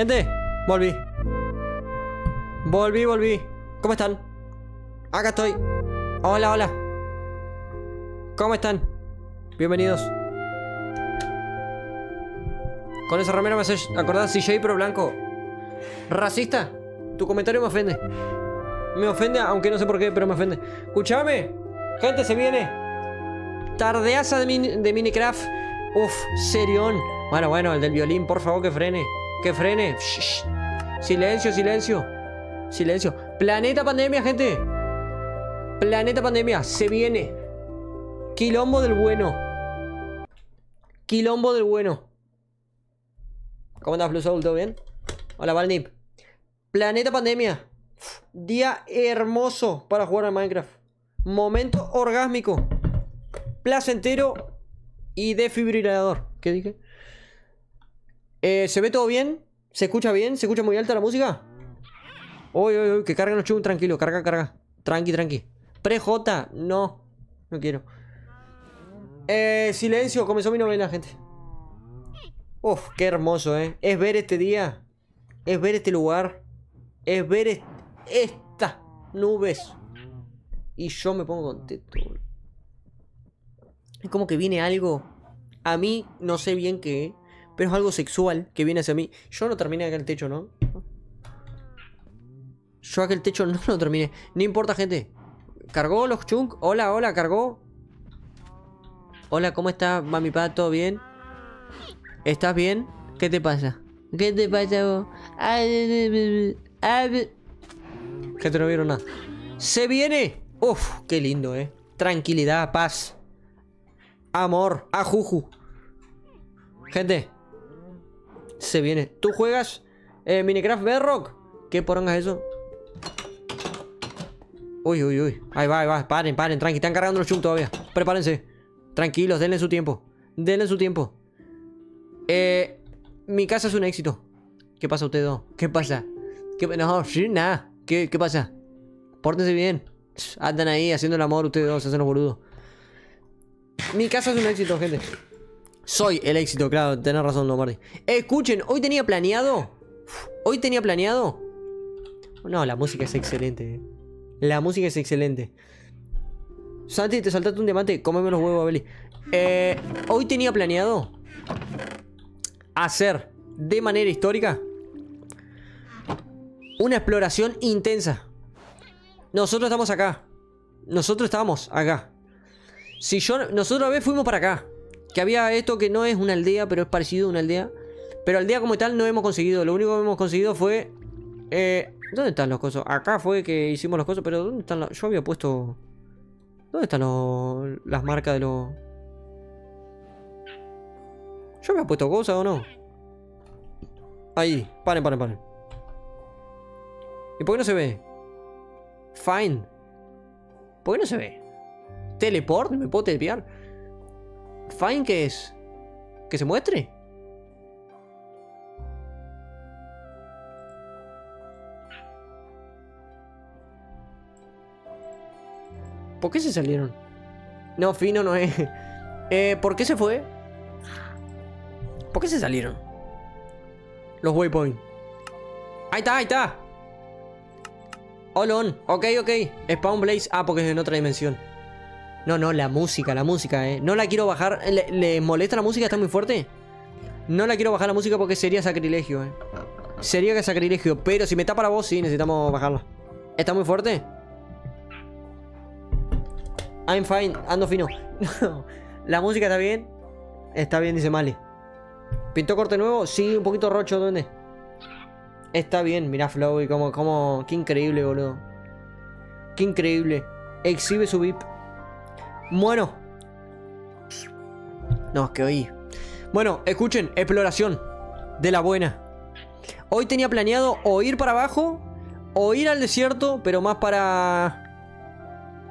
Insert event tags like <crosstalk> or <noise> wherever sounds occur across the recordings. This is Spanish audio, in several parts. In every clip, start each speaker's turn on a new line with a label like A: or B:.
A: Gente, volví Volví, volví ¿Cómo están? Acá estoy Hola, hola ¿Cómo están? Bienvenidos Con esa romero me haces acordar CJ pero blanco ¿Racista? Tu comentario me ofende Me ofende, aunque no sé por qué, pero me ofende Escuchame Gente, se viene Tardeaza de, de Minecraft Uf, serión Bueno, bueno, el del violín, por favor que frene que frene. Silencio, silencio. Silencio. Planeta pandemia, gente. Planeta pandemia, se viene. Quilombo del bueno. Quilombo del bueno. ¿Cómo andas, Blue ¿Todo bien? Hola, Valnip. Planeta pandemia. Día hermoso para jugar a Minecraft. Momento orgásmico. Placentero y defibrilador. ¿Qué dije? Eh, ¿Se ve todo bien? ¿Se escucha bien? ¿Se escucha muy alta la música? Uy, uy, uy, que cargan los chubos, tranquilo, carga, carga. Tranqui, tranqui. Pre-J, no. No quiero. Eh, silencio, comenzó mi novela, gente. Uf, qué hermoso, ¿eh? Es ver este día. Es ver este lugar. Es ver estas nubes. Y yo me pongo contento. Es como que viene algo. A mí no sé bien qué pero es algo sexual que viene hacia mí. Yo no terminé acá el techo, ¿no? Yo el techo <laughs> no lo terminé. No importa, gente. ¿Cargó los chunks? Hola, hola, ¿cargó? Hola, ¿cómo estás, mami pato? ¿Todo bien? ¿Estás bien? ¿Qué te pasa? ¿Qué te pasa vos? Gente, no vieron nada. ¡Se viene! ¡Uf! ¡Qué lindo, eh! Tranquilidad, paz. Amor. Ajuju. Gente, se viene. ¿Tú juegas eh, Minecraft Bedrock? ¿Qué poronga eso? Uy, uy, uy. Ahí va, ahí va. Paren, paren, tranqui. Están cargando los chunk todavía. Prepárense. Tranquilos, denle su tiempo. Denle su tiempo. Eh, mi casa es un éxito. ¿Qué pasa ustedes dos? ¿Qué pasa? ¿Qué, no, nada. ¿Qué, ¿Qué pasa? Pórtense bien. Andan ahí haciendo el amor ustedes dos, hacen los boludos. Mi casa es un éxito, gente. Soy el éxito, claro, tenés razón, Don Escuchen, hoy tenía planeado. Hoy tenía planeado. No, la música es excelente. Eh. La música es excelente. Santi, te saltaste un diamante. Cómeme los huevos, Abeli. Eh, hoy tenía planeado hacer de manera histórica una exploración intensa. Nosotros estamos acá. Nosotros estábamos acá. Si yo, nosotros a veces fuimos para acá. Que había esto que no es una aldea, pero es parecido a una aldea. Pero aldea como tal no hemos conseguido. Lo único que hemos conseguido fue... Eh, ¿Dónde están los cosas Acá fue que hicimos los cosas pero ¿dónde están las... Yo había puesto... ¿Dónde están las marcas de los...? ¿Yo había puesto cosas o no? Ahí, paren, paren, paren. ¿Y por qué no se ve? Fine. ¿Por qué no se ve? ¿Teleport? ¿Me puedo telepiar? Fine que es. Que se muestre. ¿Por qué se salieron? No, fino no es. <laughs> Eh, ¿Por qué se fue? ¿Por qué se salieron? Los waypoints Ahí está, ahí está. All on. Ok, ok. Spawn Blaze. Ah, porque es en otra dimensión. No, no, la música, la música, eh. No la quiero bajar. ¿Le, molesta la música? ¿Está muy fuerte? No la quiero bajar la música porque sería sacrilegio, eh. Sería que sacrilegio. Pero si me está para vos, sí, necesitamos bajarla. ¿Está muy fuerte? I'm fine, ando fino. <laughs> la música está bien. Está bien, dice Mali. ¿Pintó corte nuevo? Sí, un poquito rocho, ¿dónde? Está bien, mirá Flowey, como, como. Qué increíble, boludo. Qué increíble. Exhibe su VIP. Bueno. No, que oí. Bueno, escuchen, exploración. De la buena. Hoy tenía planeado o ir para abajo o ir al desierto, pero más para...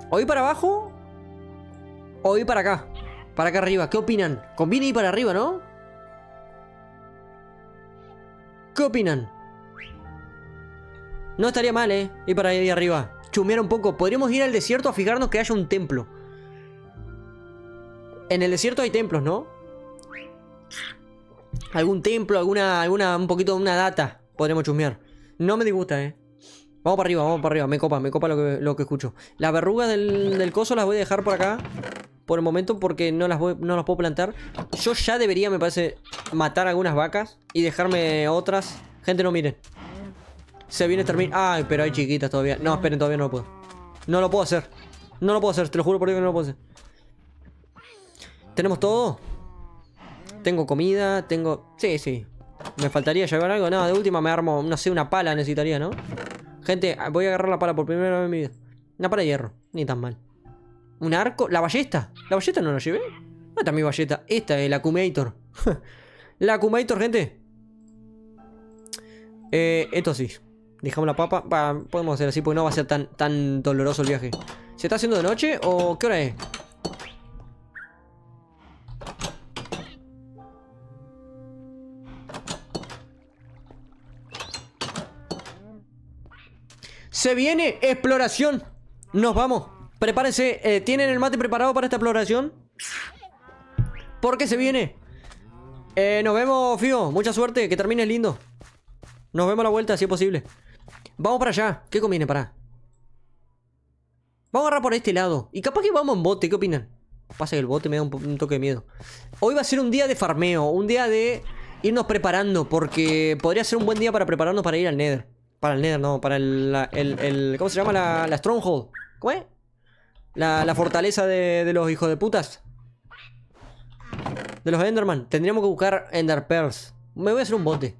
A: O ir para abajo o ir para acá. Para acá arriba. ¿Qué opinan? Conviene ir para arriba, ¿no? ¿Qué opinan? No estaría mal, ¿eh? Ir para ahí arriba. Chumear un poco. Podríamos ir al desierto a fijarnos que haya un templo. En el desierto hay templos, ¿no? Algún templo, alguna, alguna, un poquito de una data podremos chusmear. No me disgusta, eh. Vamos para arriba, vamos para arriba. Me copa, me copa lo que, escucho. Las verrugas del, coso las voy a dejar por acá. Por el momento, porque no las, no puedo plantar. Yo ya debería, me parece, matar algunas vacas y dejarme otras. Gente, no miren. Se viene este terminar. Ay, pero hay chiquitas todavía. No, esperen, todavía no lo puedo. No lo puedo hacer. No lo puedo hacer, te lo juro por Dios que no lo puedo hacer. ¿Tenemos todo? Tengo comida, tengo... Sí, sí. ¿Me faltaría llevar algo? No, de última me armo, no sé, una pala necesitaría, ¿no? Gente, voy a agarrar la pala por primera vez en mi vida. Una pala de hierro, ni tan mal. ¿Un arco? ¿La ballesta? ¿La ballesta no la llevé? ¿Dónde está mi ballesta? Esta, es, el acumator. <laughs> la acumator, gente. Eh, esto sí. Dejamos la papa. podemos hacer así porque no va a ser tan, tan doloroso el viaje. ¿Se está haciendo de noche o qué hora es? Se viene exploración. Nos vamos. Prepárense. Eh, ¿Tienen el mate preparado para esta exploración? ¿Por qué se viene. Eh, nos vemos, Fío. Mucha suerte. Que termine lindo. Nos vemos a la vuelta, si es posible. Vamos para allá. ¿Qué conviene? Para. Vamos a agarrar por este lado. Y capaz que vamos en bote. ¿Qué opinan? Pasa que el bote me da un, un toque de miedo. Hoy va a ser un día de farmeo. Un día de irnos preparando. Porque podría ser un buen día para prepararnos para ir al Nether. Para el Nether, no, para el... el, ¿Cómo se llama? La, la, Stronghold. ¿Cómo es? La, la fortaleza de, los hijos de putas. De los Enderman. Tendríamos que buscar Ender Pearls. Me voy a hacer un bote.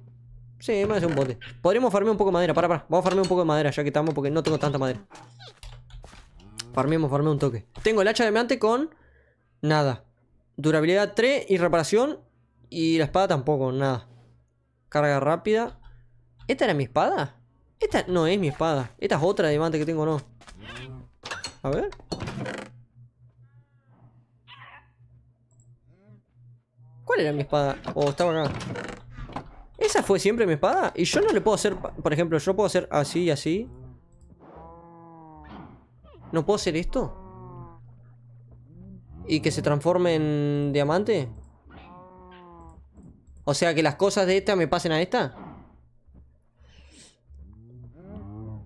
A: Sí, me voy a hacer un bote. Podríamos farmear un poco de madera. Para, para. Vamos a farmear un poco de madera, ya que estamos, porque no tengo tanta madera. Farmemos, farmeamos un toque. Tengo el hacha de meante con... Nada. Durabilidad 3 y reparación. Y la espada tampoco, nada. Carga rápida. ¿Esta era mi espada? Esta no es mi espada. Esta es otra diamante que tengo, no. A ver. ¿Cuál era mi espada? oh, estaba acá. ¿Esa fue siempre mi espada? Y yo no le puedo hacer... Por ejemplo, yo puedo hacer así y así. ¿No puedo hacer esto? ¿Y que se transforme en diamante? O sea, que las cosas de esta me pasen a esta.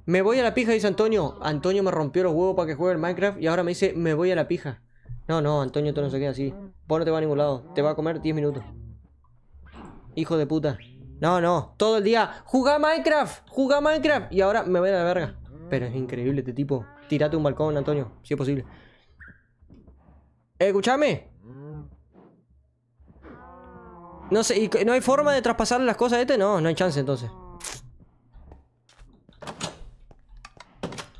A: Me voy a la pija, dice Antonio. Antonio me rompió los huevos para que juegue el Minecraft y ahora me dice, me voy a la pija. No, no, Antonio, tú no se queda así. Vos no te vas a ningún lado. Te va a comer 10 minutos. Hijo de puta. No, no. Todo el día, jugá Minecraft, jugá Minecraft. Y ahora me voy a la verga. Pero es increíble este tipo. Tírate un balcón, Antonio, si es posible. Eh, escúchame. No sé, ¿y ¿no hay forma de traspasar las cosas a este? No, no hay chance entonces.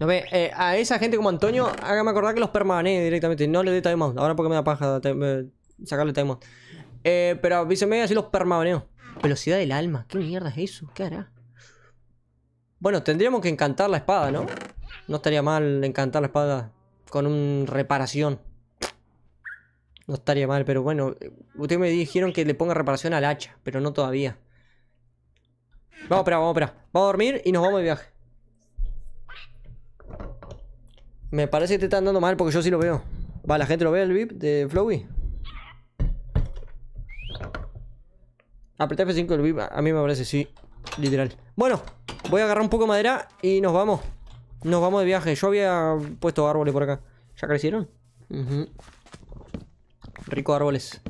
A: Eh, a esa gente como Antonio, hágame acordar que los permane directamente. No le dé timeout. Ahora porque me da paja sacarle timeout. Eh, pero avíseme así los permaneo. Velocidad del alma. ¿Qué mierda es eso? ¿Qué hará? Bueno, tendríamos que encantar la espada, ¿no? No estaría mal encantar la espada con un reparación. No estaría mal, pero bueno. Eh, ustedes me dijeron que le ponga reparación al hacha, pero no todavía. Vamos espera vamos espera Vamos a dormir y nos vamos de viaje. Me parece que te están dando mal porque yo sí lo veo. Va, la gente lo ve el VIP de Flowey. Apreté F5 el VIP, a mí me parece, sí. Literal. Bueno, voy a agarrar un poco de madera y nos vamos. Nos vamos de viaje. Yo había puesto árboles por acá. ¿Ya crecieron? Rico Rico árboles.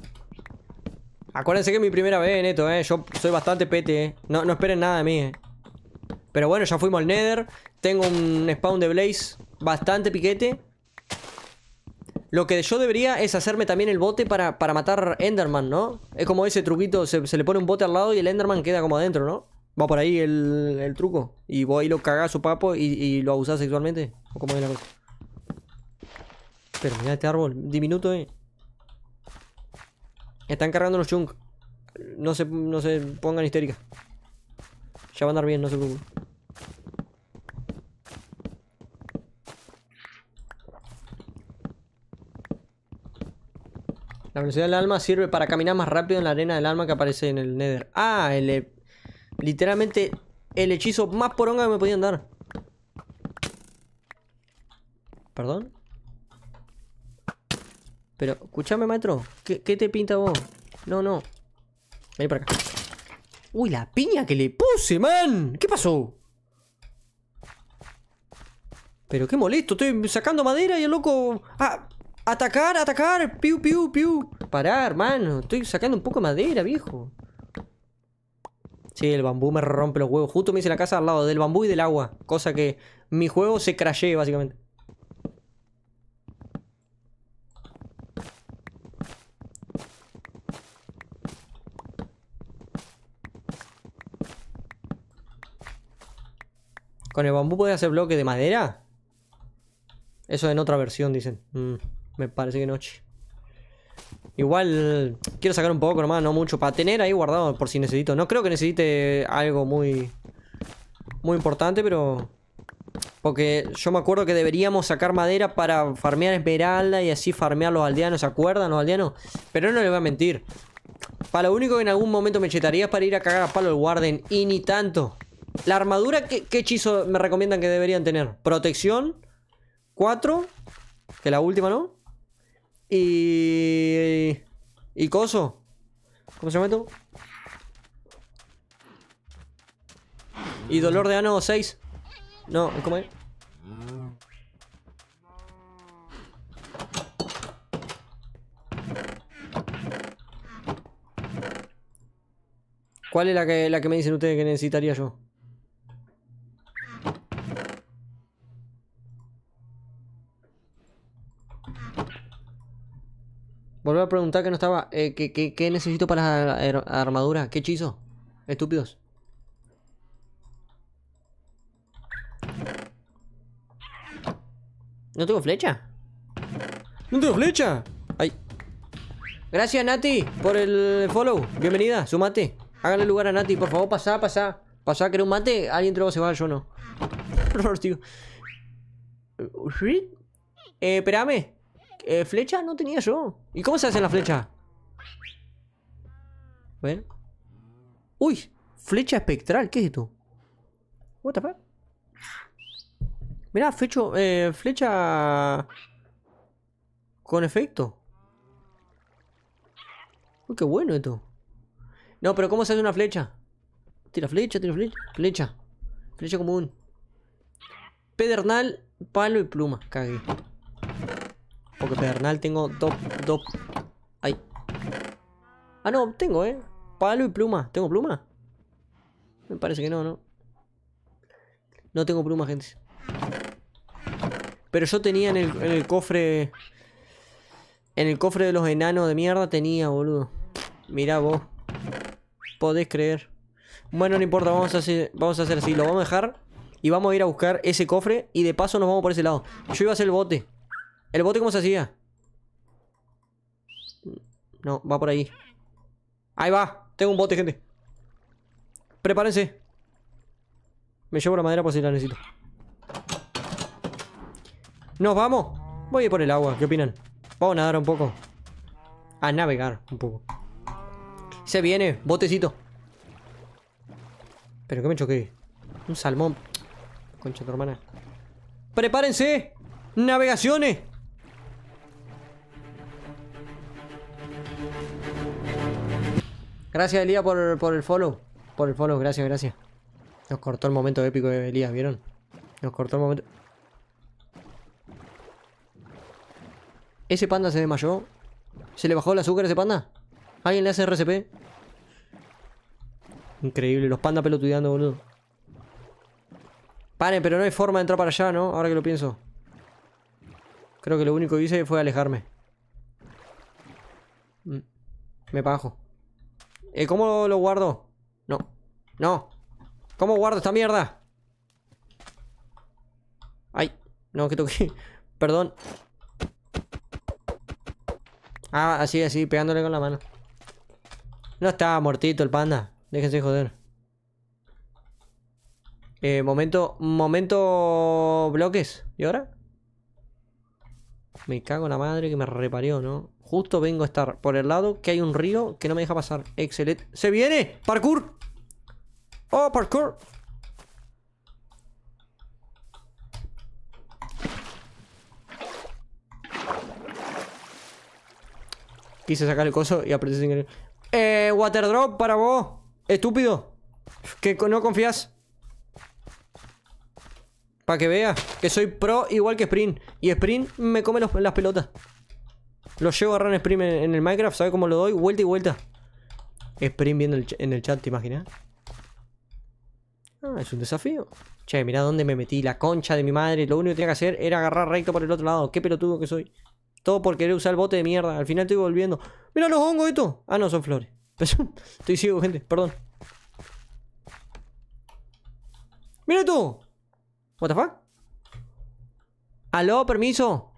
A: Acuérdense que es mi primera vez en esto, ¿eh? Yo soy bastante pete, ¿eh? No, no esperen nada de mí, ¿eh? Pero bueno, ya fuimos al Nether. Tengo un spawn de Blaze bastante piquete. Lo que yo debería es hacerme también el bote para, matar Enderman, ¿no? Es como ese truquito, se, le pone un bote al lado y el Enderman queda como adentro, ¿no? Va por ahí el, truco. Y vos ahí lo cagás su papo y, lo abusás sexualmente. ¿O como es la cosa? Pero mira este árbol, diminuto, eh. Están cargando los chunk. No se, no se pongan histérica Ya va a andar bien, no se preocupen. La velocidad del alma sirve para caminar más rápido en la arena del alma que aparece en el Nether. Ah, el, eh, literalmente el hechizo más poronga que me podían dar. ¿Perdón? Pero, escúchame, maestro. ¿Qué, te pinta vos? No, no. Vení para acá. Uy, la piña que le puse, man. ¿Qué pasó? Pero qué molesto. Estoy sacando madera y el loco... Ah, ¡Atacar, atacar! ¡Piu, piu, piu! Parar, hermano. Estoy sacando un poco de madera, viejo. Sí, el bambú me rompe los huevos. Justo me hice la casa al lado del bambú y del agua. Cosa que mi juego se crashee, básicamente. ¿Con el bambú podés hacer bloque de madera? Eso en otra versión, dicen. Mm. Me parece que noche. Igual quiero sacar un poco nomás, no mucho, para tener ahí guardado por si necesito. No creo que necesite algo muy, muy importante, pero... Porque yo me acuerdo que deberíamos sacar madera para farmear esmeralda y así farmear los aldeanos, ¿se acuerdan los aldeanos? Pero no les voy a mentir. Para lo único que en algún momento me chetaría es para ir a cagar a palo el guarden y ni tanto. La armadura, ¿qué, hechizo me recomiendan que deberían tener? Protección, 4, que la última no. Y... Y coso. ¿Cómo se llama esto? Y dolor de ano 6. No, ¿cómo es? ¿Cuál es la la que me dicen ustedes que necesitaría yo? Voy a preguntar que no estaba. Eh, ¿qué, necesito para la, armadura? ¿Qué hechizo? Estúpidos. ¿No tengo flecha? ¡No tengo flecha! ¡Ay! Gracias, Nati, por el follow. Bienvenida, sumate. Háganle lugar a Nati, por favor, pasá, pasá. Pasá, que un mate. Alguien luego se va, yo no. <laughs> Por favor, tío. Eh, eh espérame. Eh, ¿Flecha? No tenía yo. ¿Y cómo se hace la flecha? Bueno. ¡Uy! Flecha espectral, ¿qué es esto? What the fuck? Mirá, eh, flecha... Con efecto. Uy, qué bueno esto. No, pero ¿cómo se hace una flecha? Tira flecha, tira flecha. Flecha. Flecha común. Pedernal, palo y pluma. cague que pedernal tengo dos... dos... Ay. Ah, no, tengo, ¿eh? Palo y pluma. ¿Tengo pluma? Me parece que no, ¿no? No tengo pluma, gente. Pero yo tenía en el, cofre... En el cofre de los enanos de mierda tenía, boludo. Mirá vos. Podés creer. Bueno, no importa, vamos a hacer, vamos a hacer así. Lo vamos a dejar y vamos a ir a buscar ese cofre y de paso nos vamos por ese lado. Yo iba a hacer el bote. ¿El bote cómo se hacía? No, va por ahí. Ahí va. Tengo un bote, gente. Prepárense. Me llevo la madera por si la necesito. ¿Nos vamos? Voy a ir por el agua. ¿Qué opinan? Vamos a nadar un poco. A navegar un poco. Se viene. Botecito. Pero que me choqué. Un salmón. Concha tu hermana. ¡Prepárense! ¡Navegaciones! Gracias, Elías, por, el follow. Por el follow, gracias, gracias. Nos cortó el momento épico de Elías, ¿vieron? Nos cortó el momento... ¿Ese panda se desmayó? ¿Se le bajó el azúcar a ese panda? ¿Alguien le hace RCP? Increíble, los pandas pelotudeando, boludo. Paren, pero no hay forma de entrar para allá, ¿no? Ahora que lo pienso. Creo que lo único que hice fue alejarme. Mm. Me bajo. Eh, ¿Cómo lo guardo? No. No. ¿Cómo guardo esta mierda? Ay. No, que toqué. <laughs> Perdón. Ah, así, así, pegándole con la mano. No está muertito el panda. Déjense joder. Eh, momento, momento bloques. ¿Y ahora? Me cago en la madre que me reparió, ¿no? Justo vengo a estar por el lado que hay un río que no me deja pasar. Excelente. ¡Se viene! ¡Parkour! ¡Oh, parkour! Quise sacar el coso y apreté sin querer. ¡Eh, water drop para vos! ¡Estúpido! Que no confías. Para que veas que soy pro igual que Sprint. Y Sprint me come las pelotas. Lo llevo a run Spring en, el Minecraft, ¿sabes cómo lo doy? Vuelta y vuelta. Spring viendo en el chat, ¿te imaginas? Ah, es un desafío. Che, mirá dónde me metí, la concha de mi madre. Lo único que tenía que hacer era agarrar recto por el otro lado. Qué pelotudo que soy. Todo por querer usar el bote de mierda. Al final estoy volviendo. Mira los hongos estos! Ah, no, son flores. <laughs> estoy ciego, gente. Perdón. Mira tú. What the fuck? ¿Aló, permiso?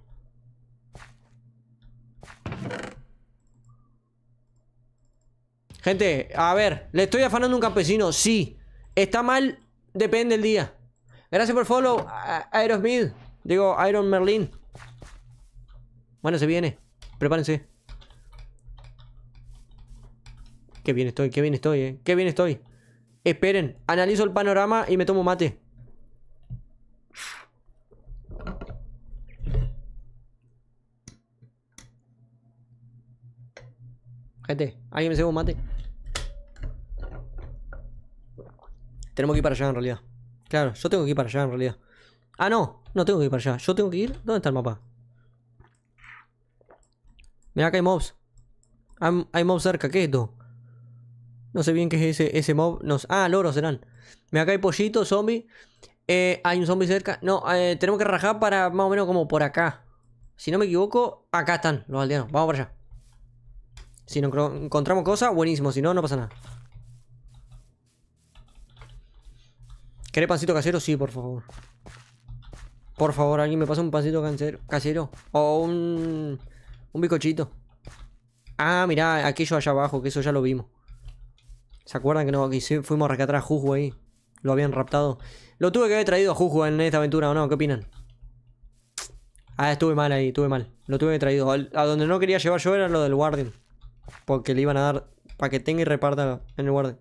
A: Gente, a ver, ¿le estoy afanando un campesino? Sí. ¿Está mal? Depende del día. Gracias por follow, Aerosmith. Digo, Iron Merlin. Bueno, se viene. Prepárense. Qué bien estoy, qué bien estoy, eh. Qué bien estoy. Esperen, analizo el panorama y me tomo mate. Gente, ¿alguien me se un mate? Tenemos que ir para allá en realidad. Claro, yo tengo que ir para allá en realidad. Ah, no, no tengo que ir para allá. Yo tengo que ir. ¿Dónde está el mapa? Mira, acá hay mobs. Hay, mobs cerca, ¿qué es esto? No sé bien qué es ese, ese mob. ah, loros serán. Mira, acá hay pollito, zombie. Eh, hay un zombie cerca. No, eh, tenemos que rajar para más o menos como por acá. Si no me equivoco, acá están los aldeanos. Vamos para allá. Si no encontramos cosas, buenísimo. Si no, no pasa nada. ¿Querés pancito casero? Sí, por favor. Por favor, alguien me pasa un pancito casero. O un. Un bicochito. Ah, mirá, aquello allá abajo, que eso ya lo vimos. ¿Se acuerdan que fuimos a rescatar a Juju ahí. Lo habían raptado. Lo tuve que haber traído a Juju en esta aventura o no, ¿qué opinan? Ah, estuve mal ahí, estuve mal. Lo tuve que haber traído. A donde no quería llevar yo era lo del guardian. Porque le iban a dar para que tenga y reparta en el Warden.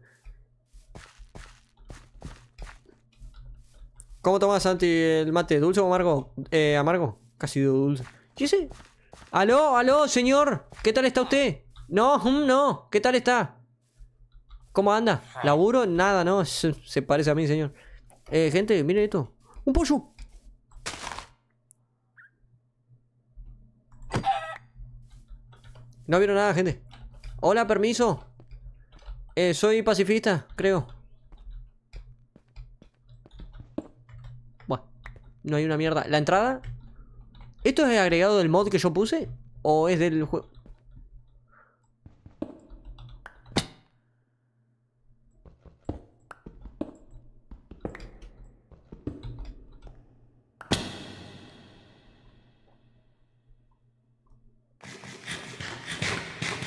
A: ¿Cómo tomas, Santi, el mate? ¿Dulce o amargo? Eh, amargo. Casi dulce. ¿Qué sé? Aló, aló, señor. ¿Qué tal está usted? No, mm, no. ¿Qué tal está? ¿Cómo anda? ¿Laburo? Nada, no. Se, parece a mí, señor. Eh, gente, miren esto. ¡Un pollo! No vieron nada, gente. Hola, permiso. Eh, soy pacifista, creo. No hay una mierda. ¿La entrada? ¿Esto es agregado del mod que yo puse? ¿O es del juego?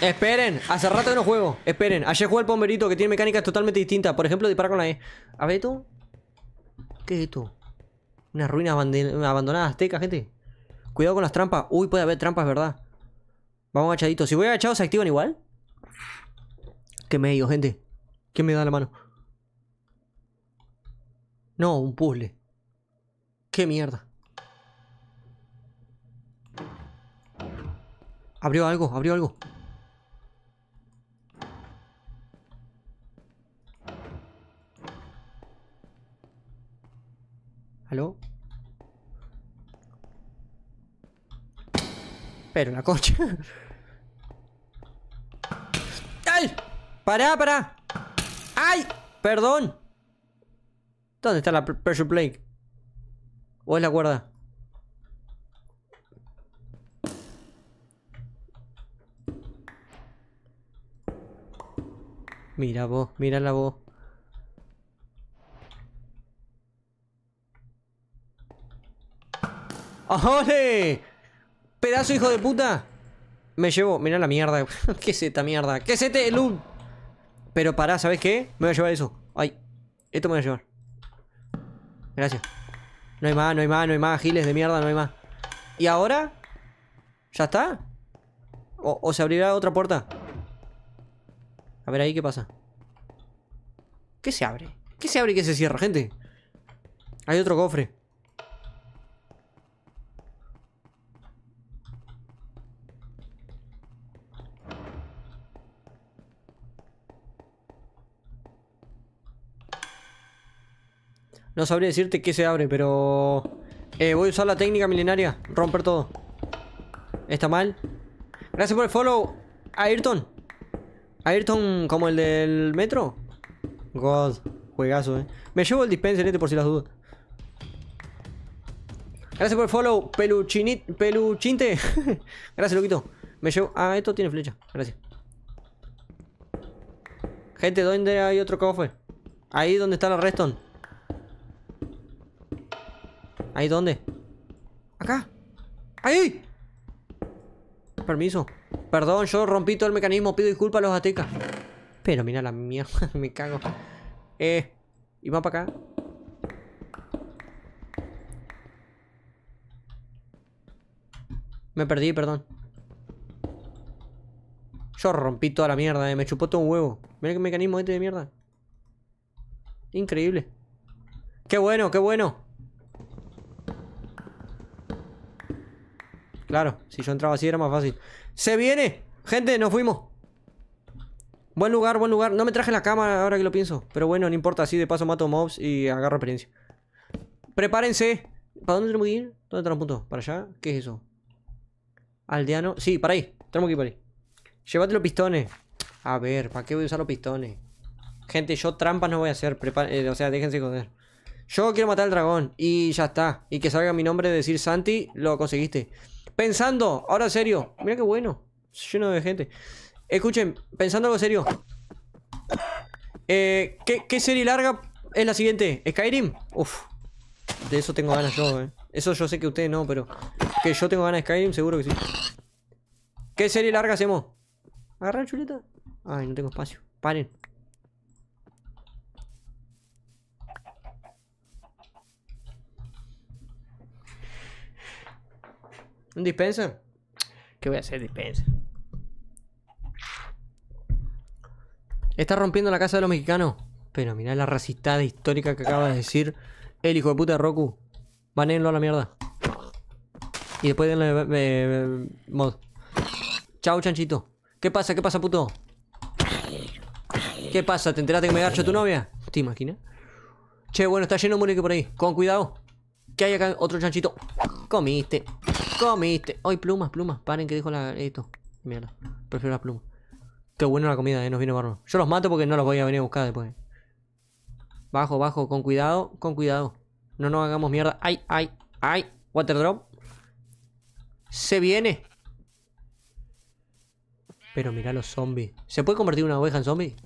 A: Esperen, hace rato que no juego. Esperen, ayer jugué el pomberito que tiene mecánicas totalmente distintas. Por ejemplo, disparar con la E. A ver, tú. ¿Qué es esto? Unas ruinas abandonadas azteca, gente. Cuidado con las trampas. Uy, puede haber trampas, ¿verdad? Vamos agachaditos. Si voy agachado, ¿se activan igual? Qué medio, gente. ¿Quién me da la mano? No, un puzzle. Qué mierda. Abrió algo, abrió algo. pero la coche. ¡Ay! ¡Pará, para, para. ay ¡Perdón! ¿Dónde está la pressure plate? ¿O es la cuerda? Mira vos, mira la voz. Pedazo hijo de puta. Me llevo, mira la mierda. <laughs> ¿Qué es esta mierda? ¿Qué es este Pero pará, ¿sabes qué? Me voy a llevar eso. Ay, esto me voy a llevar. Gracias. No hay más, no hay más, no hay más, giles de mierda, no hay más. ¿Y ahora? ¿Ya está? ¿O, o se abrirá otra puerta? A ver ahí qué pasa. ¿Qué se abre? ¿Qué se abre y qué se cierra, gente? Hay otro cofre. No sabría decirte qué se abre, pero... Eh, voy a usar la técnica milenaria. Romper todo. Está mal. Gracias por el follow, Ayrton. Ayrton, como el del metro. God, juegazo, eh. Me llevo el dispenser este por si las dudas. Gracias por el follow, peluchinit, peluchinte. <laughs> Gracias, loquito. Me llevo... Ah, esto tiene flecha. Gracias. Gente, ¿dónde hay otro cofre? Ahí donde está la redstone. ¿Ahí dónde? Acá. ¡Ahí! Permiso. Perdón, yo rompí todo el mecanismo. Pido disculpas a los aztecas. Pero mira la mierda, <laughs> me cago. Eh, y va para acá. Me perdí, perdón. Yo rompí toda la mierda, eh. me chupó todo un huevo. Mira qué mecanismo este de mierda. Increíble. Qué bueno, qué bueno. Claro, si yo entraba así era más fácil. ¡Se viene! Gente, nos fuimos. Buen lugar, buen lugar. No me traje la cámara ahora que lo pienso. Pero bueno, no importa. Así de paso mato mobs y agarro experiencia. Prepárense. ¿Para dónde tenemos que ir? ¿Dónde tenemos puntos? ¿Para allá? ¿Qué es eso? Aldeano. Sí, para ahí. Tenemos que ir para ahí. Llévate los pistones. A ver, ¿para qué voy a usar los pistones? Gente, yo trampas no voy a hacer. Eh, o sea, déjense joder. Yo quiero matar al dragón. Y ya está. Y que salga mi nombre de decir Santi, lo conseguiste. Pensando, ahora serio. Mira qué bueno. Lleno de gente. Escuchen, pensando algo serio. Eh, ¿qué, serie larga es la siguiente? ¿Skyrim? Uf. De eso tengo ganas yo, eh. Eso yo sé que ustedes no, pero... Que yo tengo ganas de Skyrim, seguro que sí. ¿Qué serie larga hacemos? Agarrar chuleta. Ay, no tengo espacio. Paren. ¿Un dispensa? ¿Qué voy a hacer, dispensa? Está rompiendo la casa de los mexicanos. Pero mirá la racistada histórica que acaba de decir el hijo de puta de Roku. Banenlo a la mierda. Y después denle eh, eh, mod. Chao, chanchito. ¿Qué pasa? ¿Qué pasa, puto? ¿Qué pasa? ¿Te enteraste que me garcho tu novia? ¿Te imaginas? Che, bueno, está lleno de muñeco por ahí. Con cuidado. ¿Qué hay acá? Otro chanchito. Comiste comiste. Hoy plumas, plumas. Paren que dijo la. Esto. Mierda. Prefiero las plumas. Qué buena la comida, eh. Nos vino barro. Yo los mato porque no los voy a venir a buscar después. Eh. Bajo, bajo. Con cuidado, con cuidado. No nos hagamos mierda. Ay, ay, ay. Water drop. Se viene. Pero mirá los zombies. ¿Se puede convertir una oveja en zombie?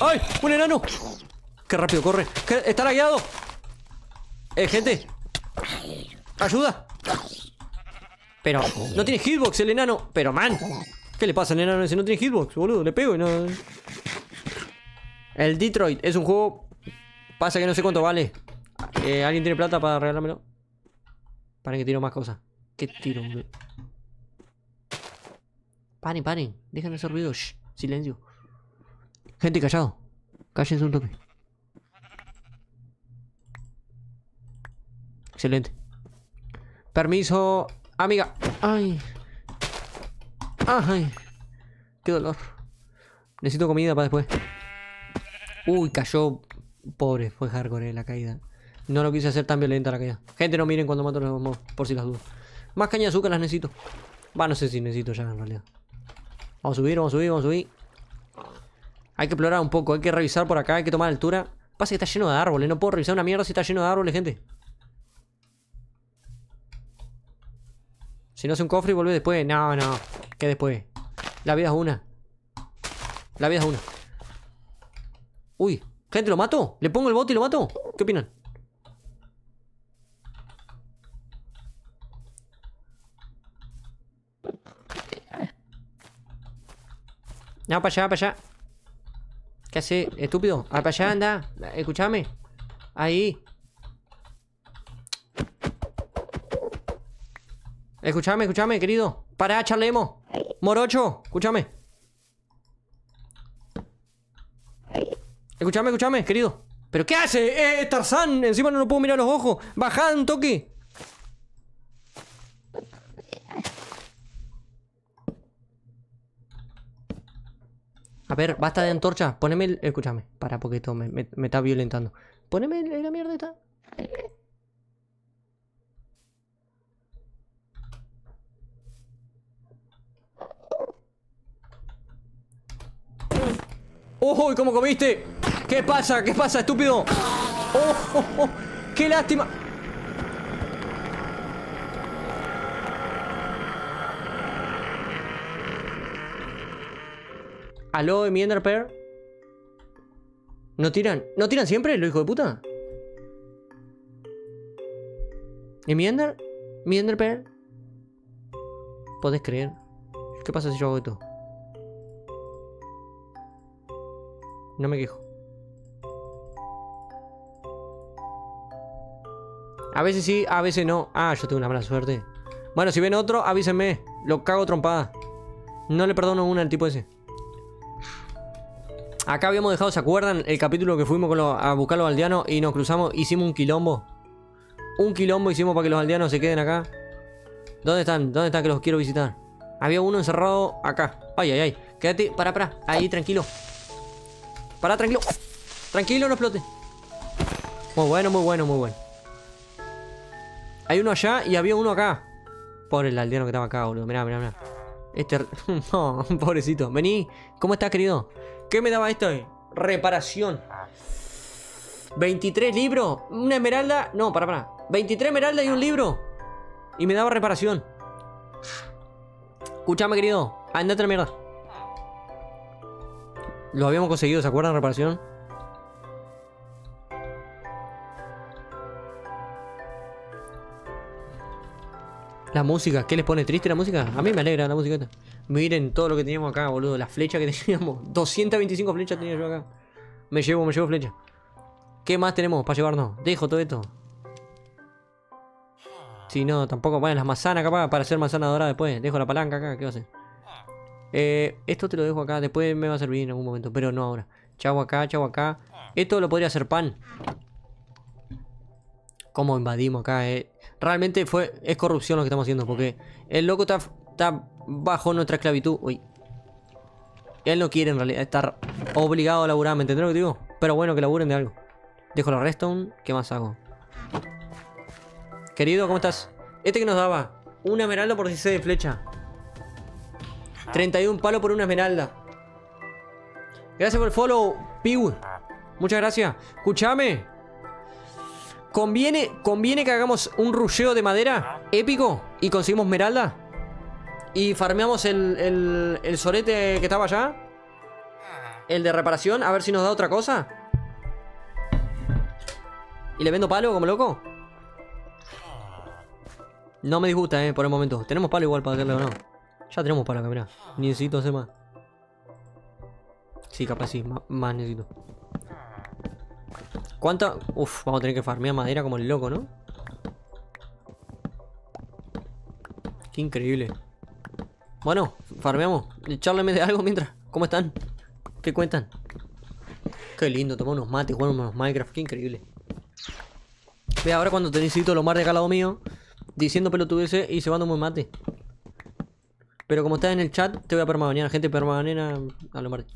A: ¡Ay! ¡Un enano! ¡Qué rápido corre! ¡Está lagueado! Eh, gente. ¡Ayuda! Pero, no tiene hitbox el enano. Pero, man. ¿Qué le pasa al enano ese? No tiene hitbox, boludo. Le pego y no... El Detroit es un juego... Pasa que no sé cuánto vale. Eh, ¿Alguien tiene plata para regalármelo? Paren que tiro más cosas. ¿Qué tiro, boludo? Paren, paren. Dejen hacer ruido. Silencio. Gente, callado. Cállense un toque. Excelente. Permiso, amiga. Ay. Ay. Qué dolor. Necesito comida para después. Uy, cayó. Pobre, fue hardcore eh, la caída. No lo quise hacer tan violenta la caída. Gente, no miren cuando mato a los mobs, por si las dudas. Más caña de azúcar las necesito. Va, no sé si necesito ya en realidad. Vamos a subir, vamos a subir, vamos a subir. Hay que explorar un poco, hay que revisar por acá, hay que tomar altura. Pasa que está lleno de árboles, no puedo revisar una mierda si está lleno de árboles, gente. Si no es un cofre y vuelve después. No, no. Que después? La vida es una. La vida es una. Uy. Gente, ¿lo mato? ¿Le pongo el bote y lo mato? ¿Qué opinan? No, para allá, para allá. ¿Qué hace? Estúpido. Ah, para allá anda. Escúchame. Ahí. Escúchame, escúchame, querido. Para, charlemos. Morocho, escúchame. Escúchame, escúchame, querido. ¿Pero qué hace? Eh, eh, Tarzán, encima no lo puedo mirar los ojos. ¡Bajan, un A ver, basta de antorcha. Poneme el. Escúchame, para, porque esto me, está violentando. Poneme la mierda esta. ¡Uy, cómo comiste! ¿Qué pasa? ¿Qué pasa, estúpido? ¡Oh, oh, oh! qué lástima! ¿Aló, Emiender ¿No tiran? ¿No tiran siempre, lo hijo de puta? ¿Y mi Ender? ¿Podés creer? ¿Qué pasa si yo hago esto? No me quejo. A veces sí, a veces no. Ah, yo tengo una mala suerte. Bueno, si ven otro, avísenme. Lo cago trompada. No le perdono una al tipo ese. Acá habíamos dejado, ¿se acuerdan? El capítulo que fuimos con a buscar a los aldeanos y nos cruzamos, hicimos un quilombo. Un quilombo hicimos para que los aldeanos se queden acá. ¿Dónde están? ¿Dónde están que los quiero visitar? Había uno encerrado acá. Ay, ay, ay. Quédate, para, para. Ahí, tranquilo. Pará, tranquilo. Tranquilo, no explote. Muy bueno, muy bueno, muy bueno. Hay uno allá y había uno acá. Pobre el aldeano que estaba acá, boludo. Mirá, mirá, mirá. Este... <laughs> no, <laughs> pobrecito. Vení. ¿Cómo estás, querido? ¿Qué me daba esto? Reparación. 23 libros. Una esmeralda. No, para, para. 23 esmeraldas y un libro. Y me daba reparación. Escuchame, querido. Andate a la mierda. Lo habíamos conseguido, ¿se acuerdan? Reparación. La música, ¿qué les pone triste la música? A mí me alegra la música. Miren todo lo que teníamos acá, boludo. La flecha que <laughs> teníamos. 225 flechas tenía yo acá. Me llevo, me llevo flecha. ¿Qué más tenemos para llevarnos? Dejo todo esto. Si no, tampoco. Bueno, las manzanas capaz para hacer manzana dorada después. Dejo la palanca acá, ¿qué va a hacer? Eh, esto te lo dejo acá, después me va a servir en algún momento, pero no ahora. Chau acá, chavo acá. Esto lo podría hacer pan. Cómo invadimos acá, eh. Realmente fue, es corrupción lo que estamos haciendo, porque el loco está, bajo nuestra esclavitud. Uy. Él no quiere en realidad estar obligado a laburar, ¿me entendés lo que digo? Pero bueno, que laburen de algo. Dejo la redstone, ¿qué más hago? Querido, ¿cómo estás? Este que nos daba, una esmeralda por 16 de flecha. 31 palos por una esmeralda. Gracias por el follow, Piu. Muchas gracias. Escúchame. ¿Conviene, ¿Conviene que hagamos un rusheo de madera épico y conseguimos esmeralda? ¿Y farmeamos el, el, que estaba allá? ¿El de reparación? A ver si nos da otra cosa. ¿Y le vendo palo como loco? No me disgusta, eh, por el momento. Tenemos palo igual para hacerle o no. Ya tenemos para mira. Necesito hacer más. Sí, capaz sí, más, necesito. ¿Cuánta? Uf, vamos a tener que farmear madera como el loco, ¿no? Qué increíble. Bueno, farmeamos. Echárlame de algo mientras. ¿Cómo están? ¿Qué cuentan? Qué lindo, tomar unos mates, jugar unos Minecraft. Qué increíble. Ve ahora cuando te necesito lo más de acá al lado mío, diciendo pelotudeces y se va un mate. Pero como está en el chat, te voy a permabanear, gente. permanecer a lo mejor.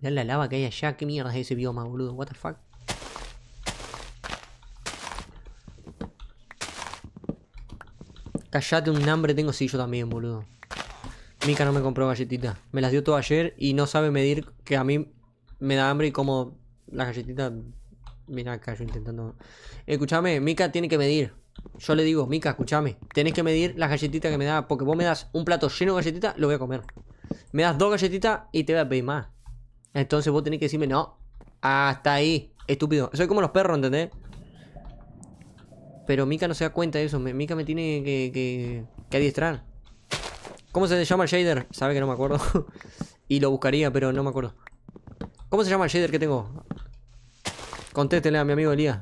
A: Mirá la lava que hay allá. ¿Qué mierda es ese bioma, boludo? ¿What the fuck? Callate un hambre tengo sí yo también, boludo. Mika no me compró galletitas. Me las dio todo ayer y no sabe medir que a mí me da hambre y como las galletitas. Mira acá yo intentando. Escúchame, Mika tiene que medir yo le digo, Mica, escúchame, tenés que medir las galletitas que me da, porque vos me das un plato lleno de galletitas, lo voy a comer. Me das dos galletitas y te voy a pedir más. Entonces vos tenés que decirme, no, hasta ahí, estúpido. Soy como los perros, ¿entendés? Pero Mika no se da cuenta de eso, Mika me tiene que, que, que adiestrar. ¿Cómo se llama el shader? Sabe que no me acuerdo. <laughs> y lo buscaría, pero no me acuerdo. ¿Cómo se llama el shader que tengo? Contéstele a mi amigo Elías.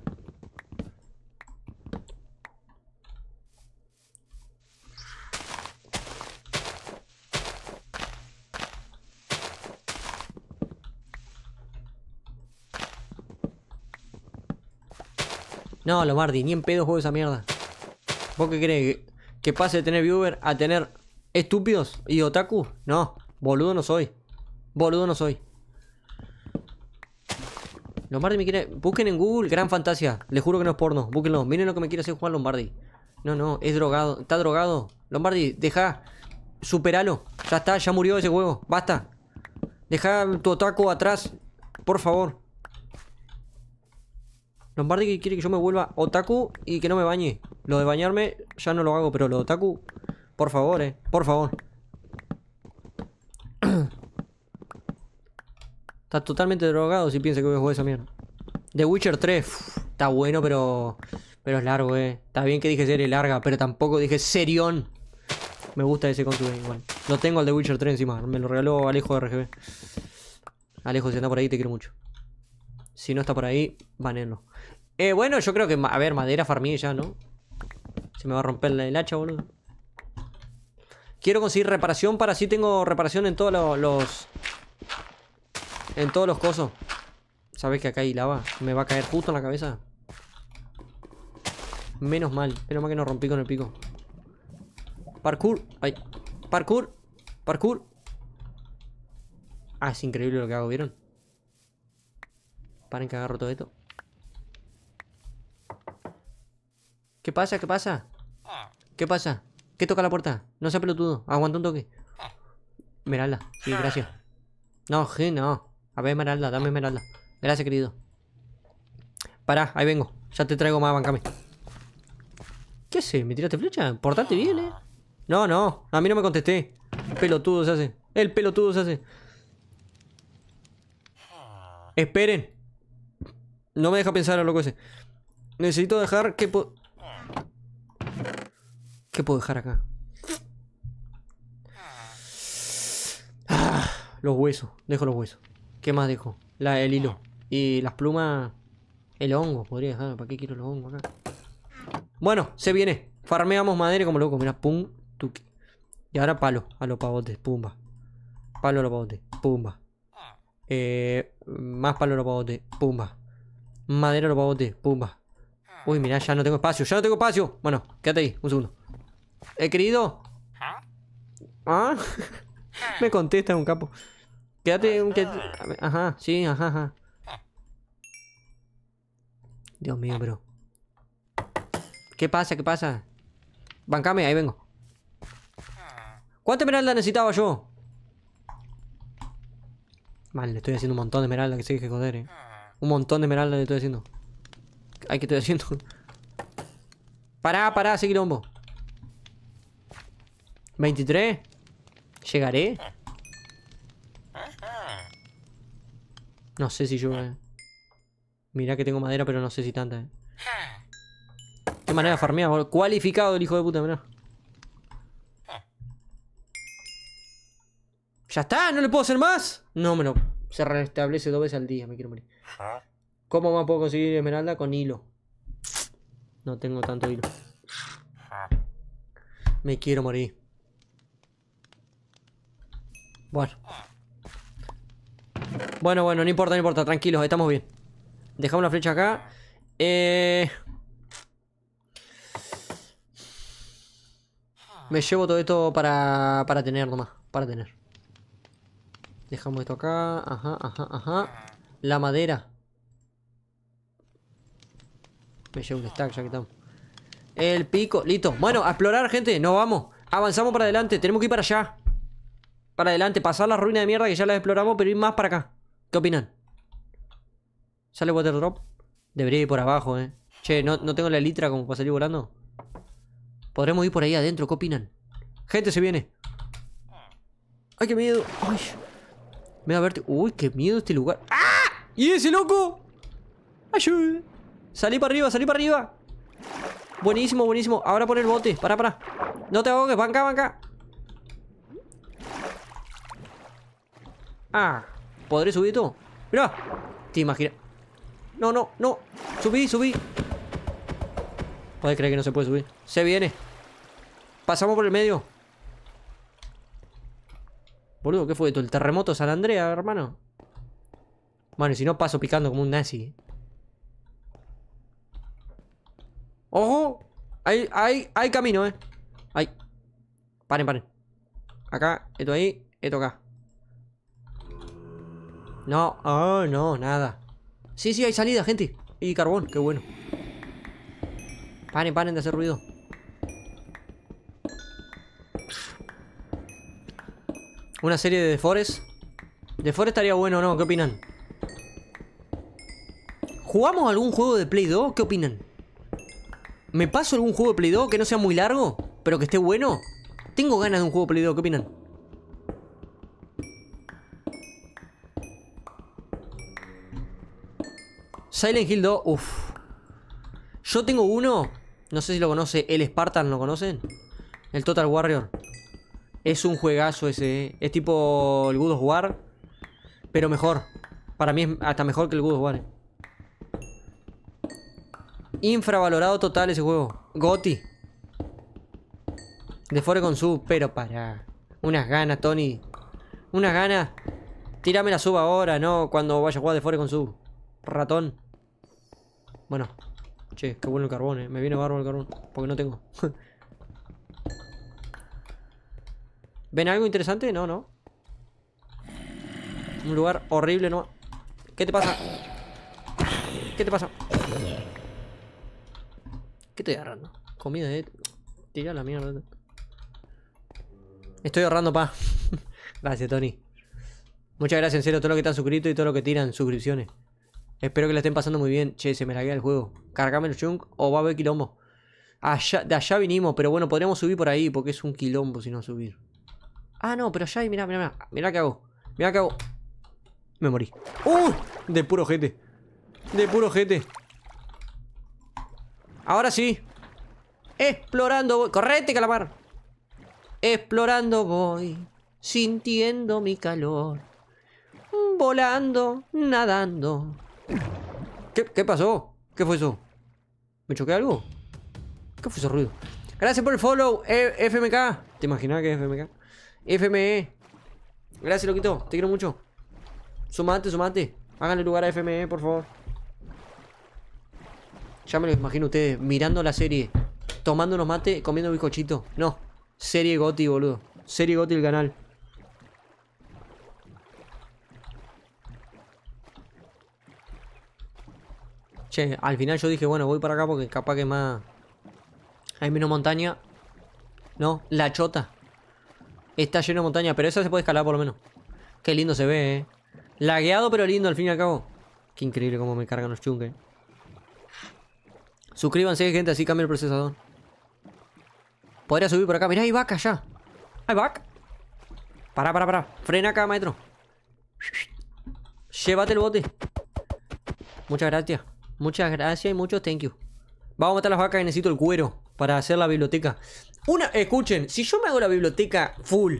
A: No, Lombardi, ni en pedo juego esa mierda. ¿Vos qué crees? ¿Que pase de tener viewer a tener estúpidos y otaku? No, boludo no soy. Boludo no soy. Lombardi me quiere. Busquen en Google Gran Fantasia. Les juro que no es porno. Busquenlo. Miren lo que me quiere hacer Juan Lombardi. No, no, es drogado. Está drogado. Lombardi, deja. Superalo. Ya está, ya murió ese huevo. Basta. Deja tu otaku atrás. Por favor. Lombardi quiere que yo me vuelva otaku y que no me bañe. Lo de bañarme ya no lo hago, pero lo de otaku, por favor, eh. Por favor. <clears throat> Está totalmente drogado si piensa que voy a jugar esa mierda. The Witcher 3. está bueno, pero. Pero es largo, eh. Está bien que dije serie larga, pero tampoco dije serión. Me gusta ese su igual. Lo tengo al The Witcher 3 encima. Me lo regaló Alejo de RGB. Alejo, si anda por ahí, te quiero mucho. Si no está por ahí, banenlo. Eh, bueno, yo creo que... A ver, madera farmí ya, ¿no? Se me va a romper el hacha, boludo. Quiero conseguir reparación para si tengo reparación en todos los, En todos los cosos. ¿Sabes que acá hay lava? Me va a caer justo en la cabeza. Menos mal. Menos más que no rompí con el pico. Parkour. Ay. Parkour. Parkour. Ah, es increíble lo que hago, ¿vieron? Paren que agarro todo esto. ¿Qué pasa? ¿Qué pasa? Ah. ¿Qué pasa? ¿Qué toca la puerta? No sea pelotudo. Aguanta un toque. Ah. Meralda. Sí, ah. gracias. No, no. A ver, Meralda, dame Meralda. Gracias, querido. Pará, ahí vengo. Ya te traigo más, bancame. ¿Qué hace? ¿Me tiraste flecha? Portate bien, eh. No, no. A mí no me contesté. Pelotudo se hace. El pelotudo se hace. Esperen. No me deja pensar a loco ese. Necesito dejar que... ¿Qué puedo dejar acá? Ah, los huesos. Dejo los huesos. ¿Qué más dejo? La, el hilo. Y las plumas. El hongo, podría dejar. ¿Para qué quiero los hongos acá? Bueno, se viene. Farmeamos madera como loco. Mira, pum, tuki. Y ahora palo a los pavotes. Pumba. Palo a los pavotes. Pumba. Eh, más palo a los pavotes. Pumba. Madera a los pavotes. Pumba. Uy, mirá, ya no tengo espacio. Ya no tengo espacio. Bueno, quédate ahí. Un segundo. He ¿Eh, querido. ¿Ah? ¿Ah? <laughs> Me contesta un capo. Quédate un... Ajá, sí, ajá, ajá. Dios mío, bro. ¿Qué pasa? ¿Qué pasa? Bancame, ahí vengo. ¿Cuánta esmeralda necesitaba yo? Vale, le estoy haciendo un montón de esmeralda que sé que joder, eh. Un montón de esmeralda le estoy haciendo. Ay, que estoy haciendo? <laughs> Pará, pará, seguí rombo ¿23? ¿Llegaré? No sé si yo... Eh. Mirá que tengo madera, pero no sé si tanta. Eh. Qué manera farmear. Cualificado el hijo de puta, mirá. ¡Ya está! ¿No le puedo hacer más? No, me Se restablece dos veces al día, me quiero morir. ¿Cómo más puedo conseguir esmeralda? Con hilo. No tengo tanto hilo. Me quiero morir. Bueno. Bueno, bueno, no importa, no importa. Tranquilos, estamos bien. Dejamos la flecha acá. Eh, me llevo todo esto para, para tener nomás. Para tener. Dejamos esto acá. Ajá, ajá, ajá. La madera. Me llevo un stack, ya que estamos. El pico. Listo. Bueno, a explorar, gente. Nos vamos. Avanzamos para adelante. Tenemos que ir para allá para adelante, pasar la ruina de mierda que ya la exploramos, pero ir más para acá. ¿Qué opinan? ¿Sale water drop? Debería ir por abajo, eh. Che, no, no tengo la litra como para salir volando. Podremos ir por ahí adentro, ¿qué opinan? Gente, se viene. ¡Ay, qué miedo! uy Me a verte. ¡Uy, qué miedo este lugar! ¡Ah! ¿Y ese loco? ¡Ayuda! Salí para arriba, salí para arriba. Buenísimo, buenísimo. Ahora pon el bote. para para No te ahogues. Banca, banca. Ah, ¿podré subir tú? ¡Mira! Te imaginas. No, no, no. Subí, subí. Podés creer que no se puede subir. Se viene. Pasamos por el medio. Boludo, ¿qué fue esto? ¿El terremoto San Andrea, hermano? Bueno, y si no paso picando como un nazi. ¡Ojo! Hay, hay, hay camino, eh. Ay, Paren, paren. Acá, esto ahí, esto acá. No, oh, no, nada. Sí, sí, hay salida, gente. Y carbón, qué bueno. Paren, paren de hacer ruido. Una serie de Forest. De Forest estaría bueno, ¿no? ¿Qué opinan? ¿Jugamos algún juego de Play 2? ¿Qué opinan? ¿Me paso algún juego de Play 2 que no sea muy largo, pero que esté bueno? Tengo ganas de un juego de Play 2, ¿qué opinan? Silent Hill 2, uff. Yo tengo uno, no sé si lo conoce, el Spartan, ¿lo conocen? El Total Warrior. Es un juegazo ese, eh. es tipo el Good of War, pero mejor. Para mí es hasta mejor que el Good of War. Infravalorado total ese juego. Goti. De Fore con sub, pero para. Unas ganas, Tony. Unas ganas. Tírame la sub ahora, no cuando vaya a jugar de Forecon con sub. Ratón. Bueno. Che, qué bueno el carbón, eh. Me viene bárbaro el carbón. Porque no tengo. <laughs> ¿Ven algo interesante? No, no. Un lugar horrible, no. ¿Qué te pasa? ¿Qué te pasa? ¿Qué estoy agarrando? Comida de... Eh. Tira la mierda. Estoy ahorrando, pa. <laughs> gracias, Tony. Muchas gracias, en serio, todo lo que están suscrito y todo lo que tiran suscripciones. Espero que la estén pasando muy bien. Che, se me laguea el juego. Cargame el chunk o va a haber quilombo. de allá vinimos, pero bueno, podríamos subir por ahí porque es un quilombo si no subir. Ah, no, pero allá hay, mirá, mirá, mirá. Mirá que hago. Mirá qué hago. Me morí. ¡Uh! De puro jete. De puro jete. Ahora sí. Explorando voy. Correte, calamar. Explorando voy. Sintiendo mi calor. Volando, nadando. ¿Qué, pasó? ¿Qué fue eso? ¿Me choqué algo? ¿Qué fue ese ruido? Gracias por el follow, e- FMK. ¿Te imaginabas que es FMK? FME. Gracias, loquito. Te quiero mucho. Sumate, sumate. Háganle lugar a FME, por favor. Ya me lo imagino ustedes mirando la serie, Tomando unos mate, comiendo bizcochito. No, serie Goti, boludo. Serie Goti el canal. al final yo dije, bueno, voy para acá porque capaz que más... Hay menos montaña. No, la chota. Está lleno de montaña, pero esa se puede escalar por lo menos. Qué lindo se ve, eh. Lagueado pero lindo al fin y al cabo. Qué increíble cómo me cargan los chunques. Suscríbanse, gente, así cambia el procesador. Podría subir por acá. Mirá, hay vaca ya. Hay vaca. Pará, pará, pará. Frena acá, maestro. Llévate el bote. Muchas gracias. Muchas gracias y mucho thank you. Vamos a matar las vacas y necesito el cuero para hacer la biblioteca. Una, escuchen, si yo me hago la biblioteca full.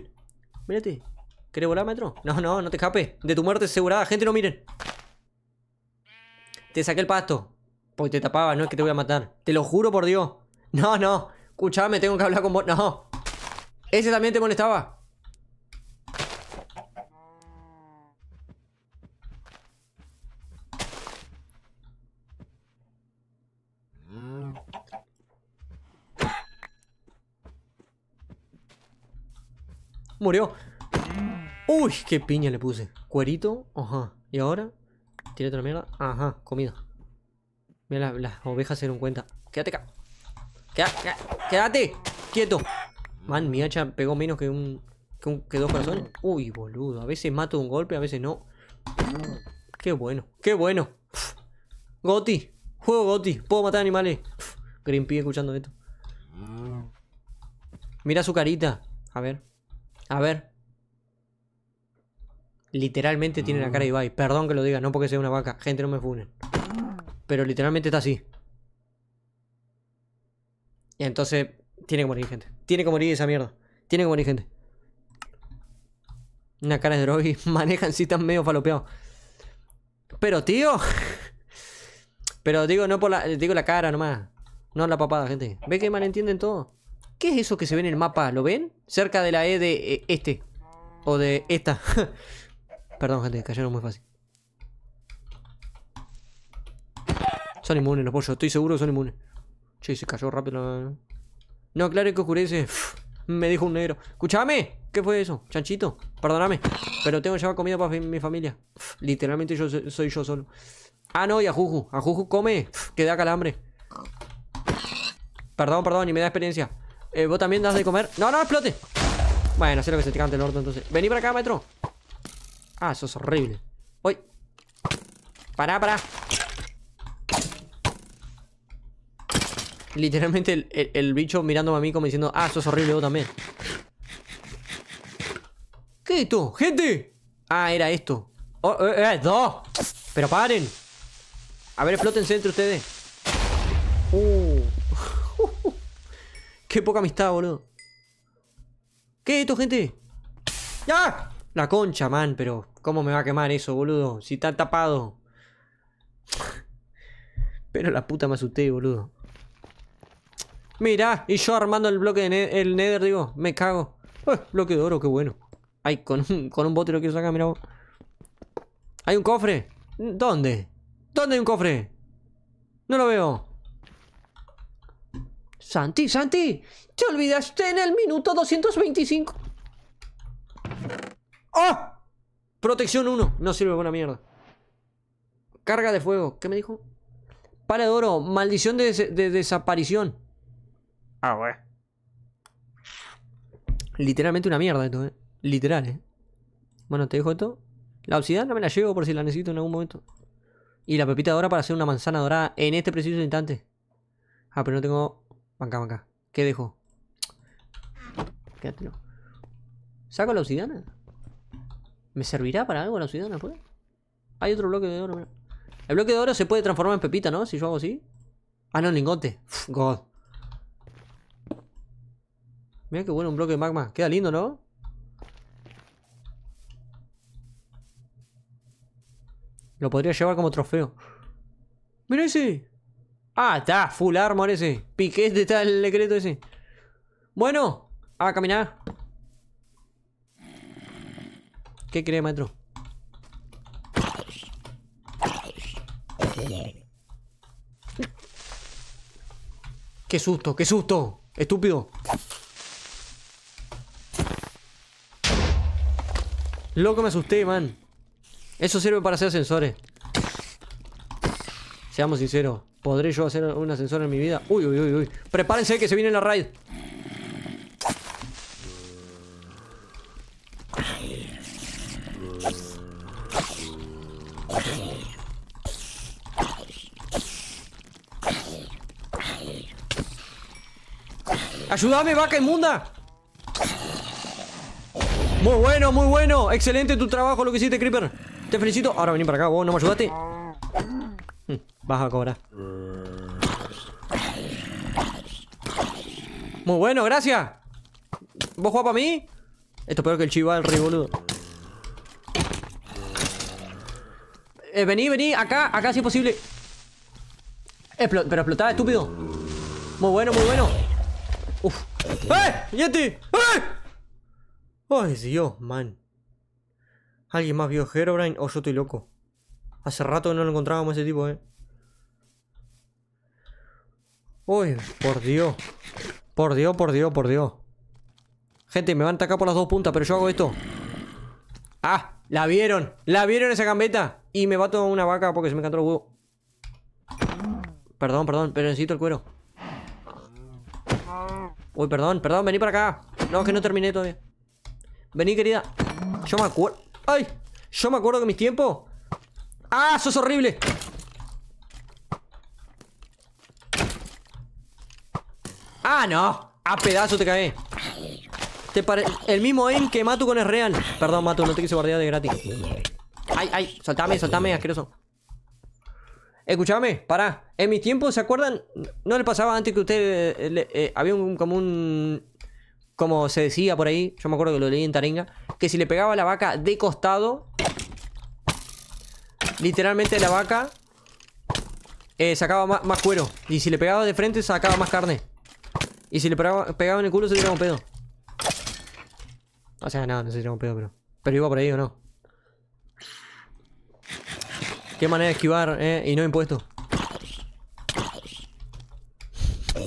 A: Mírate. ¿Querés volar, maestro? No, no, no te escape De tu muerte asegurada, gente, no miren. Te saqué el pasto. Porque te tapaba, no es que te voy a matar. Te lo juro por Dios. No, no. Escuchame, tengo que hablar con vos. No. Ese también te molestaba. Uy, qué piña le puse. Cuerito, ajá. Y ahora, tiene otra mierda. Ajá, comida. Mira, las, ovejas se dieron cuenta. Quédate Quédate, quédate. Quieto. Man, mi hacha pegó menos que un, que dos corazones. Uy, boludo. A veces mato un golpe, a veces no. Qué bueno, qué bueno. Goti, juego Goti. Puedo matar animales. Green escuchando esto. Mira su carita. A ver. A ver. Literalmente tiene la cara de mm. Ibai. Perdón que lo diga, no porque sea una vaca. Gente, no me funen. Pero literalmente está así. Y entonces, tiene que morir gente. Tiene que morir esa mierda. Tiene que morir gente. Una cara de drogi. <laughs> Manejan tan medio falopeados. Pero, tío. <laughs> Pero digo, no por la. Digo la cara nomás. No la papada, gente. ¿Ve que malentienden todo? ¿Qué es eso que se ve en el mapa? ¿Lo ven? Cerca de la E de eh, este. O de esta. <laughs> Perdón, gente, cayeron muy fácil. Son inmunes los pollos, estoy seguro que son inmunes. Che, se cayó rápido eh. No, claro que oscurece. me dijo un negro. Escúchame, ¿Qué fue eso? Chanchito, perdóname. Pero tengo que llevar comida para mi familia. literalmente yo soy yo solo. Ah, no, y a Juju. A Juju come. queda que da calambre. Perdón, perdón, y me da experiencia. Eh, vos también das de comer. ¡No, no, explote! Bueno, sé lo que se te cante el orto entonces. Vení para acá, maestro. Ah, eso es horrible. ¡Uy! ¡Para, para! Literalmente el, bicho mirándome a mí como diciendo, ah, eso es horrible vos también. ¿Qué es esto? ¡Gente! Ah, era esto. Oh, eh, eh, ¡Dos! ¡Pero paren! A ver, explótense entre ustedes. Qué poca amistad, boludo. ¿Qué es esto, gente? ¡Ya! La concha, man, pero ¿cómo me va a quemar eso, boludo? Si está tapado. Pero la puta me asusté, boludo. Mira, y yo armando el bloque de el Nether, digo, me cago. Eh, bloque de oro, qué bueno. Ay, con un, con un bote lo quiero sacar, mira. ¿Hay un cofre? ¿Dónde? ¿Dónde hay un cofre? No lo veo. Santi, Santi, te olvidaste en el minuto 225. ¡Oh! Protección 1. No sirve buena una mierda. Carga de fuego. ¿Qué me dijo? Para de oro. Maldición de, desaparición. Ah, bueno. Literalmente una mierda esto, eh. Literal, eh. Bueno, te dejo esto. La obsidiana me la llevo por si la necesito en algún momento. Y la pepita de oro para hacer una manzana dorada en este preciso instante. Ah, pero no tengo Banca, banca. ¿Qué dejo? Quédate ¿Saco la obsidiana? ¿Me servirá para algo la obsidiana, pues? Hay otro bloque de oro, mira. El bloque de oro se puede transformar en pepita, ¿no? Si yo hago así. Ah, no, en lingote. God. Mira qué bueno un bloque de magma. Queda lindo, ¿no? Lo podría llevar como trofeo. ¡Mira ese! Ah, está, full armor ese. Piquete está el decreto ese. Bueno, a ah, caminar. ¿Qué crees, maestro? ¡Qué susto, qué susto! ¡Estúpido! Loco, me asusté, man. Eso sirve para hacer ascensores. Seamos sinceros. ¿Podré yo hacer un ascensor en mi vida? Uy, uy, uy, uy. Prepárense que se viene la raid. ¡Ayúdame, vaca inmunda! Muy bueno, muy bueno. Excelente tu trabajo, lo que hiciste, Creeper. Te felicito. Ahora vení para acá, vos no me ayudaste vas a cobrar. Muy bueno, gracias. ¿Vos jugás para mí? Esto es peor que el chival, rey, boludo. Eh, vení, vení, acá, acá si es posible. pero explotá, estúpido. Muy bueno, muy bueno. Uf. ¡Eh! ¡Yeti! ¡Eh! ¡Ay, Dios, man! ¿Alguien más vio Herobrine o oh, yo estoy loco? Hace rato que no lo encontrábamos ese tipo, eh. Uy, por Dios. Por Dios, por Dios, por Dios. Gente, me van a atacar por las dos puntas, pero yo hago esto. ¡Ah! La vieron. La vieron esa gambeta. Y me va una vaca porque se me encantó el huevo. Perdón, perdón, pero necesito el cuero. Uy, perdón, perdón, vení para acá. No, que no terminé todavía. Vení, querida. Yo me acuerdo. ¡Ay! Yo me acuerdo de mis tiempos. ¡Ah! ¡Sos horrible! ¡Ah, no! ¡A pedazo te cae! Te El mismo en que Matu con el real. Perdón, mato. no te quise guardar de gratis. ¡Ay, ay! saltame, saltame, asqueroso. Escuchame, pará. En mi tiempo, ¿se acuerdan? No le pasaba antes que usted. Eh, eh, había un, como un. Como se decía por ahí. Yo me acuerdo que lo leí en Taringa. Que si le pegaba a la vaca de costado. Literalmente la vaca. Eh, sacaba más, más cuero. Y si le pegaba de frente, sacaba más carne. Y si le pegaba en el culo se tiraba un pedo. O sea, nada, no, no se tiraba un pedo, pero. Pero iba por ahí o no. Qué manera de esquivar, eh, y no impuesto.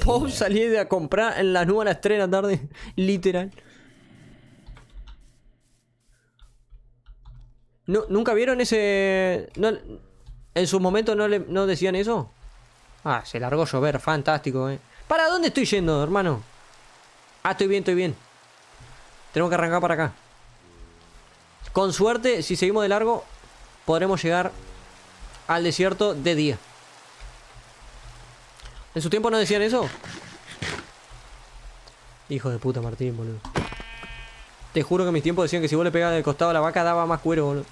A: Pau salí de a comprar en la nube a tarde. <laughs> Literal. ¿Nunca vieron ese...? ¿En su momento no, le, no decían eso? Ah, se largó a llover. Fantástico, eh. ¿Para dónde estoy yendo, hermano? Ah, estoy bien, estoy bien. Tenemos que arrancar para acá. Con suerte, si seguimos de largo, podremos llegar al desierto de día. ¿En su tiempo no decían eso? Hijo de puta, Martín, boludo. Te juro que en mis tiempos decían que si vos le pegabas del costado a la vaca daba más cuero, boludo.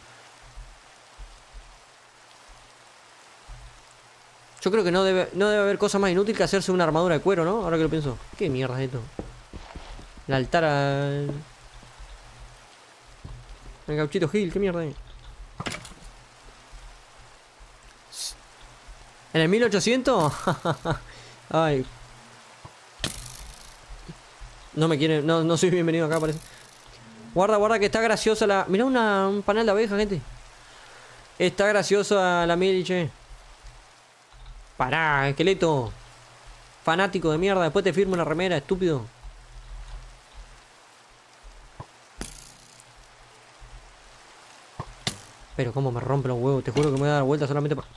A: Yo creo que no debe, no debe haber cosa más inútil que hacerse una armadura de cuero, ¿no? Ahora que lo pienso. ¿Qué mierda es esto? El altar al... El gauchito Gil, ¿qué mierda es? ¿En el 1800? <laughs> Ay. No me quieren, no, soy bienvenido acá, parece. Guarda, guarda, que está graciosa la... Mirá un panel de abeja, gente. Está graciosa la miliche. Pará, esqueleto. Fanático de mierda, después te firmo una remera, estúpido. Pero cómo me rompe los huevos, te juro que me voy a dar vuelta solamente para...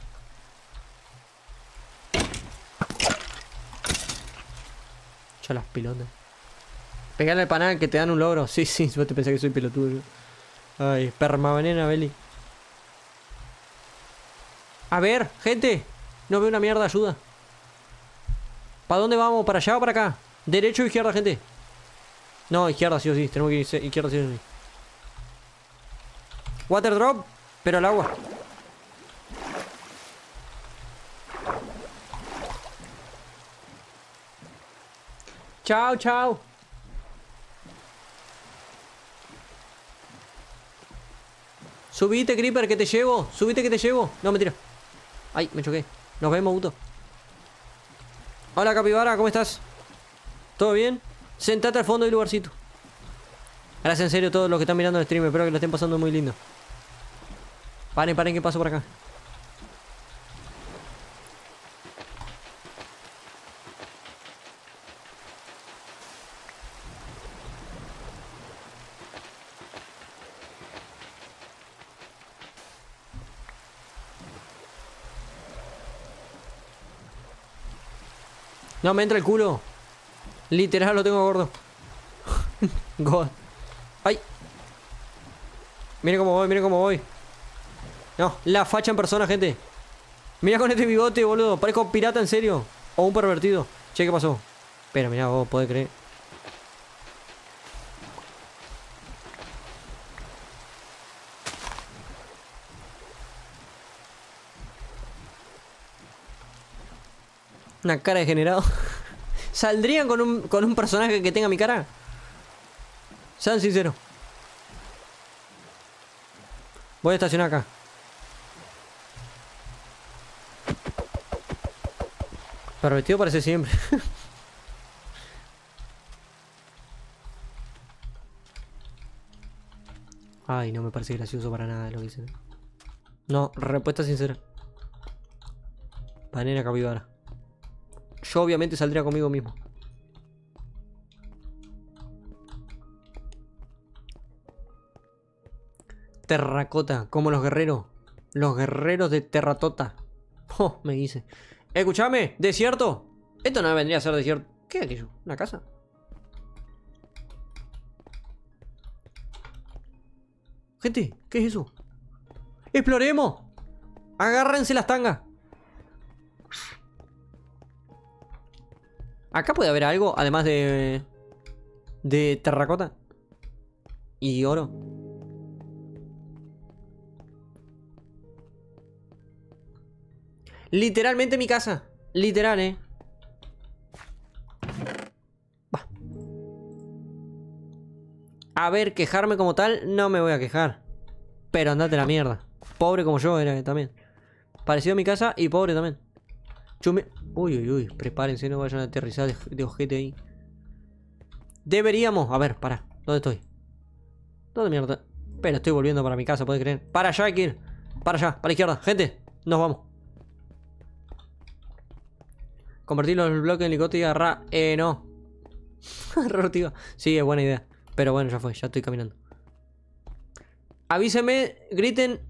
A: Ya las pilotas. Pegarle al panal que te dan un logro. Sí, sí, vos te pensé que soy pelotudo. Ay, venena, Beli. A ver, gente. No veo una mierda, ayuda. ¿Para dónde vamos? ¿Para allá o para acá? ¿Derecho o izquierda, gente? No, izquierda sí o sí. Tenemos que ir izquierda sí o sí. Water drop, pero al agua. Chao, chao. Subite, Creeper, que te llevo. Subite, que te llevo. No, mentira. Ay, me choqué. Nos vemos, auto Hola, capibara, ¿cómo estás? ¿Todo bien? Sentate al fondo del lugarcito. Gracias en serio a todos los que están mirando el stream. Espero que lo estén pasando muy lindo. Paren, paren, que paso por acá. No, me entra el culo. Literal lo tengo gordo. <laughs> God. ¡Ay! Miren cómo voy, miren cómo voy. No, la facha en persona, gente. Mira con este bigote, boludo. Parezco pirata en serio. O un pervertido. Che, ¿qué pasó? Pero mira, vos podés creer. Una cara de generado. <laughs> ¿Saldrían con un, con un personaje que tenga mi cara? Sean sinceros. Voy a estacionar acá. vestido parece siempre. <laughs> Ay, no me parece gracioso para nada lo que dicen. No, respuesta sincera. Panera capibara. Yo obviamente saldría conmigo mismo. Terracota, como los guerreros. Los guerreros de Terratota. Oh, me dice. Escúchame, desierto. Esto no vendría a ser desierto. ¿Qué es aquello? ¿Una casa? Gente, ¿qué es eso? ¡Exploremos! Agárrense las tangas. Acá puede haber algo, además de... De terracota. Y oro. Literalmente mi casa. Literal, eh. A ver, quejarme como tal, no me voy a quejar. Pero andate la mierda. Pobre como yo era eh, también. Parecido a mi casa y pobre también. Chume... Uy, uy, uy, prepárense, no vayan a aterrizar de, ojete ahí. Deberíamos, a ver, para, ¿dónde estoy? ¿Dónde mierda? Pero estoy volviendo para mi casa, puede creer? Para allá para allá, para la izquierda, gente, nos vamos. Convertir los bloques en licote y agarrar. Eh, no. <laughs> Rotiva. Sí, es buena idea. Pero bueno, ya fue, ya estoy caminando. Avísenme, griten.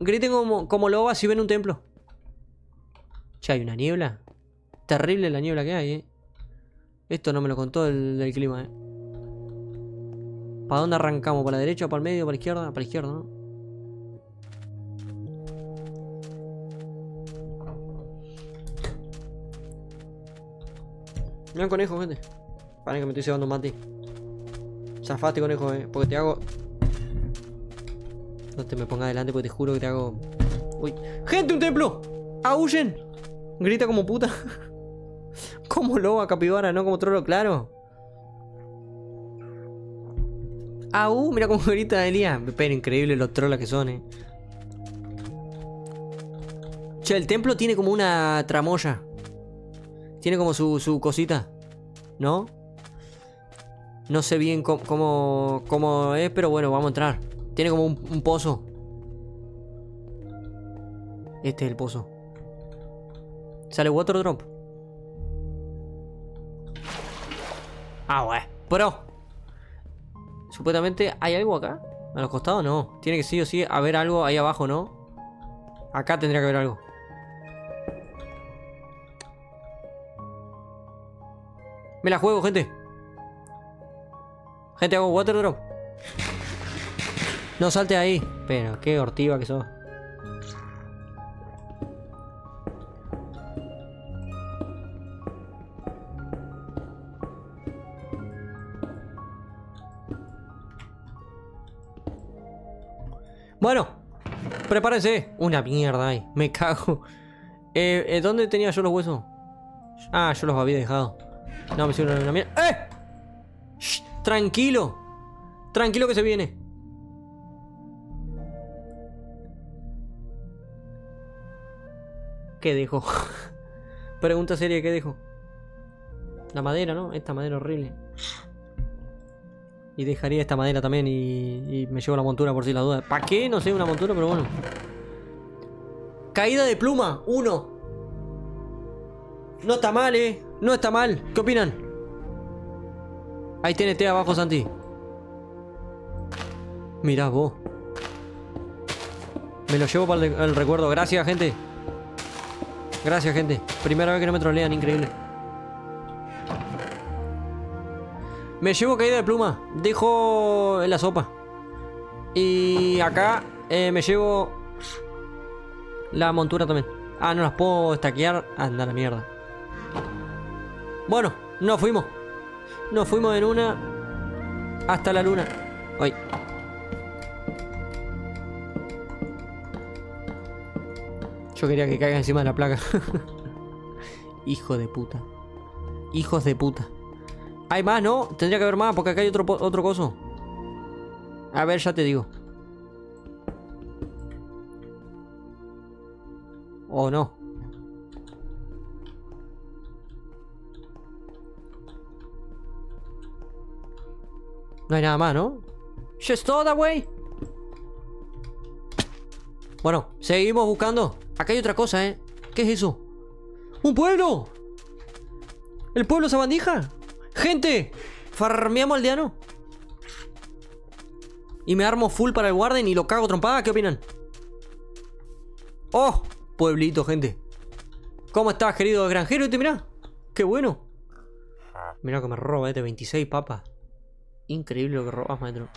A: Griten como, como lobas si ven un templo. Ya hay una niebla. Terrible la niebla que hay, eh. Esto no me lo contó el, clima, eh. ¿Para dónde arrancamos? ¿Para la derecha? ¿Para el medio? ¿Para la izquierda? Para la izquierda, ¿no? Mira conejo, gente. Para que me estoy un mate. Zafate, conejo, eh. Porque te hago. No te me pongas adelante porque te juro que te hago. Uy. ¡Gente, un templo! ¡Huyen! Grita como puta. <laughs> Como loba capibara, no como trolo, claro. uh Mira cómo grita Elías. Pero increíble los trolas que son, eh. Che, el templo tiene como una tramoya. Tiene como su, su cosita. ¿No? No sé bien cómo, cómo, es, pero bueno, vamos a entrar. Tiene como un pozo. Este es el pozo. Sale water drop. Ah, bueno Pero. Supuestamente hay algo acá. A los costados no. Tiene que sí o sí haber algo ahí abajo, ¿no? Acá tendría que haber algo. Me la juego, gente. Gente, hago water drop. No salte ahí. Pero qué hortiva que sos. parece Una mierda ahí. Me cago. Eh, eh, ¿Dónde tenía yo los huesos? Ah, yo los había dejado. No, me sirve una mierda. ¡Eh! tranquilo. Tranquilo que se viene. ¿Qué dejo? <laughs> Pregunta seria, ¿qué dejo? La madera, ¿no? Esta madera horrible. Y dejaría esta madera también y, y me llevo la montura por si la duda. ¿Para qué? No sé, una montura, pero bueno. Caída de pluma, Uno. No está mal, eh. No está mal. ¿Qué opinan? Ahí tiene T abajo, Santi. mira vos. Me lo llevo para el, recuerdo. Gracias, gente. Gracias, gente. Primera vez que no me trolean, increíble. Me llevo caída de pluma. Dejo en la sopa. Y acá eh, me llevo la montura también. Ah, no las puedo estaquear. Anda la mierda. Bueno, nos fuimos. Nos fuimos en una. Hasta la luna. hoy Yo quería que caiga encima de la placa. <laughs> Hijo de puta. Hijos de puta. Hay más, ¿no? Tendría que haber más porque acá hay otro, otro coso. A ver, ya te digo. ¿O no? No hay nada más, ¿no? ¿Ya es toda, güey? Bueno, seguimos buscando. Acá hay otra cosa, ¿eh? ¿Qué es eso? ¡Un pueblo! ¿El pueblo sabandija? ¡Gente! Farmeamos aldeano. Y me armo full para el guarden y lo cago trompada. ¿Qué opinan? ¡Oh! pueblito, gente. ¿Cómo estás, querido granjero? este mira. ¡Qué bueno! Mira que me roba este 26 papas. Increíble lo que robas, maestro.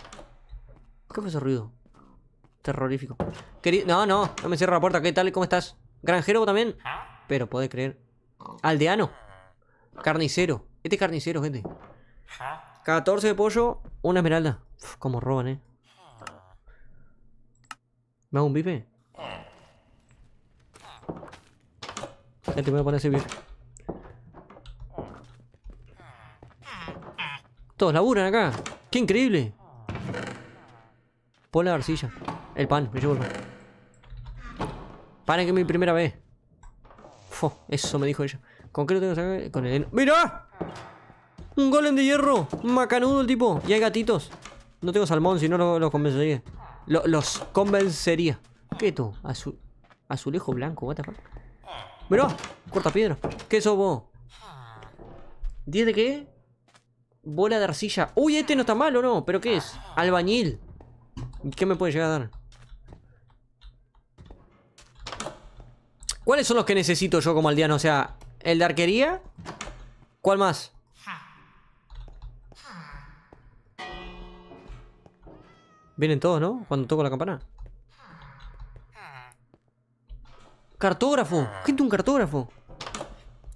A: ¿Qué fue ese ruido? Terrorífico. Querido... No, no, no me cierra la puerta. ¿Qué tal? ¿Cómo estás? ¿Granjero también? Pero podés creer. Aldeano. Carnicero. Este es carnicero, gente. 14 de pollo, una esmeralda. Cómo como roban, eh. ¿Me hago un bife? Gente, me voy a poner a servir. Todos laburan acá. ¡Qué increíble! Pon la arcilla. El pan, me llevo el pan. que es mi primera vez. eso me dijo ella. ¿Con qué lo tengo que sacar? Con el... ¡Mira! Un golem de hierro. Macanudo el tipo. Y hay gatitos. No tengo salmón, si no los convencería. los convencería. ¿Qué tú? azulejo blanco, what the pero corta piedra. ¿Qué sos vos? ¿Dice de qué? Bola de arcilla. Uy, este no está mal, ¿o ¿no? ¿Pero qué es? Albañil. ¿Qué me puede llegar a dar? ¿Cuáles son los que necesito yo como aldeano? O sea, ¿el de arquería? ¿Cuál más? Vienen todos, ¿no? Cuando toco la campana. Cartógrafo. es un cartógrafo.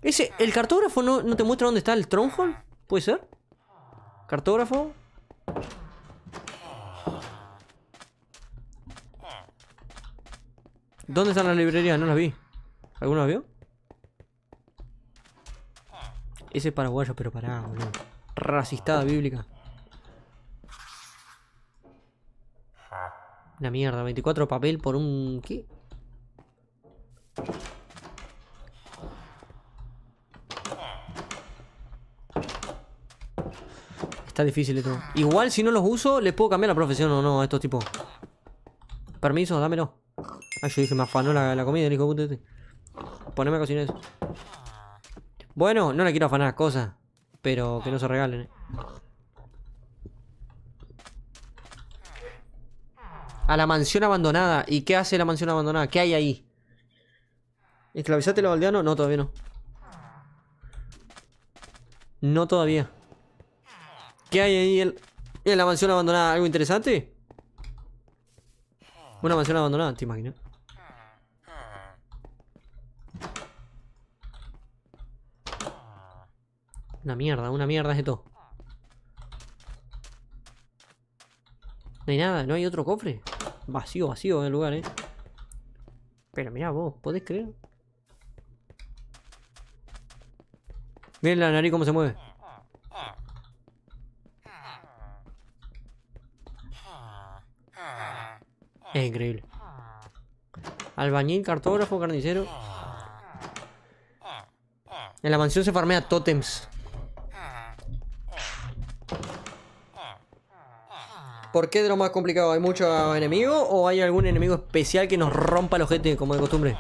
A: Ese, ¿El cartógrafo no, te muestra dónde está el Stronghold? ¿Puede ser? Cartógrafo. ¿Dónde están las librerías? No las vi. ¿Alguno las vio? Ese es paraguayo, pero pará, boludo. Racistada bíblica. Una mierda, 24 papel por un... ¿Qué? Está difícil esto. Igual si no los uso, les puedo cambiar la profesión o no a estos tipos. Permiso, dámelo. Ay, yo dije, me afanó la, comida, dijo hijo este. Poneme a cocinar eso. Bueno, no le quiero afanar cosas. Pero que no se regalen. Eh. A la mansión abandonada. ¿Y qué hace la mansión abandonada? ¿Qué hay ahí? ¿Esclavizaste a los aldeanos? No, todavía no. No todavía. ¿Qué hay ahí en, la mansión abandonada? ¿Algo interesante? Una mansión abandonada, te imaginas. Una mierda, una mierda es esto. No hay nada, no hay otro cofre. Vacío, vacío el lugar, eh. Pero mirá vos, ¿podés creer? Miren la nariz cómo se mueve. Es increíble. Albañil, cartógrafo, carnicero. En la mansión se farmea totems ¿Por qué de lo más complicado? ¿Hay mucho enemigo o hay algún enemigo especial que nos rompa los ojete como de costumbre?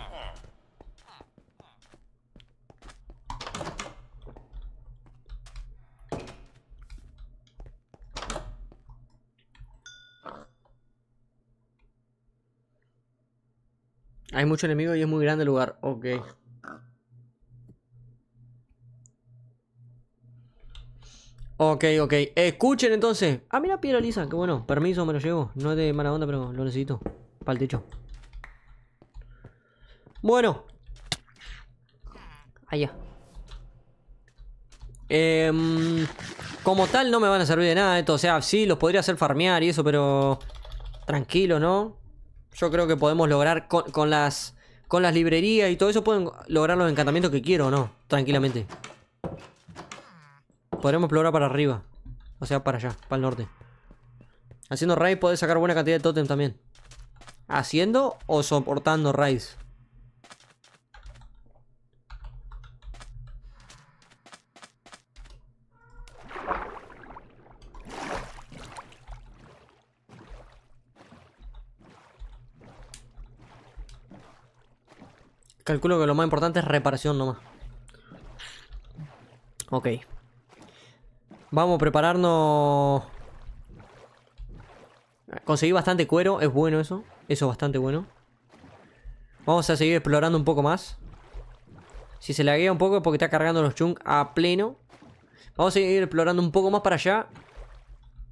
A: Hay mucho enemigo y es muy grande el lugar. Ok. Ah. Ok, ok. Escuchen entonces. Ah, mira piedra lisa, qué bueno. Permiso, me lo llevo. No es de mala onda, pero lo necesito. Para el techo. Bueno. Allá. Em, como tal, no me van a servir de nada esto. O sea, sí, los podría hacer farmear y eso, pero. Tranquilo, ¿no? yo creo que podemos lograr con, las con las librerías y todo eso pueden lograr los encantamientos que quiero, ¿no? Tranquilamente. Podremos explorar para arriba. O sea, para allá, para el norte. Haciendo raids podés sacar buena cantidad de totem también. Haciendo o soportando raids. Calculo que lo más importante es reparación nomás. Ok. Vamos a prepararnos... Conseguí bastante cuero, es bueno eso. Eso es bastante bueno. Vamos a seguir explorando un poco más. Si se laguea un poco es porque está cargando los chunks a pleno. Vamos a seguir explorando un poco más para allá.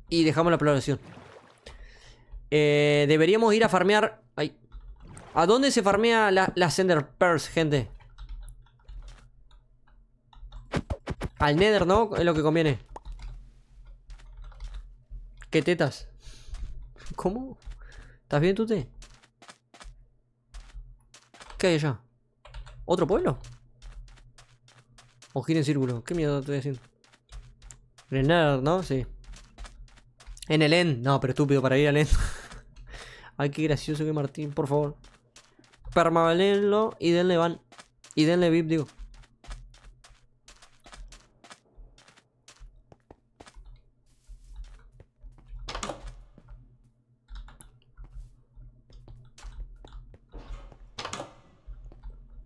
A: Y dejamos la exploración. Eh, deberíamos ir a farmear... Ay, ¿A dónde se farmea la, Sender Purse, gente? Al Nether, ¿no? Es lo que conviene. ¿Qué tetas? <laughs> ¿Cómo? ¿Estás bien, Tute? ¿Qué hay allá? ¿Otro pueblo? O gira en círculo. ¿Qué mierda estoy haciendo? En el Nether, ¿no? Sí. En el End. No, pero estúpido para ir al End. <laughs> Ay, qué gracioso que Martín, por favor permabanenlo y denle van. Y denle VIP, digo.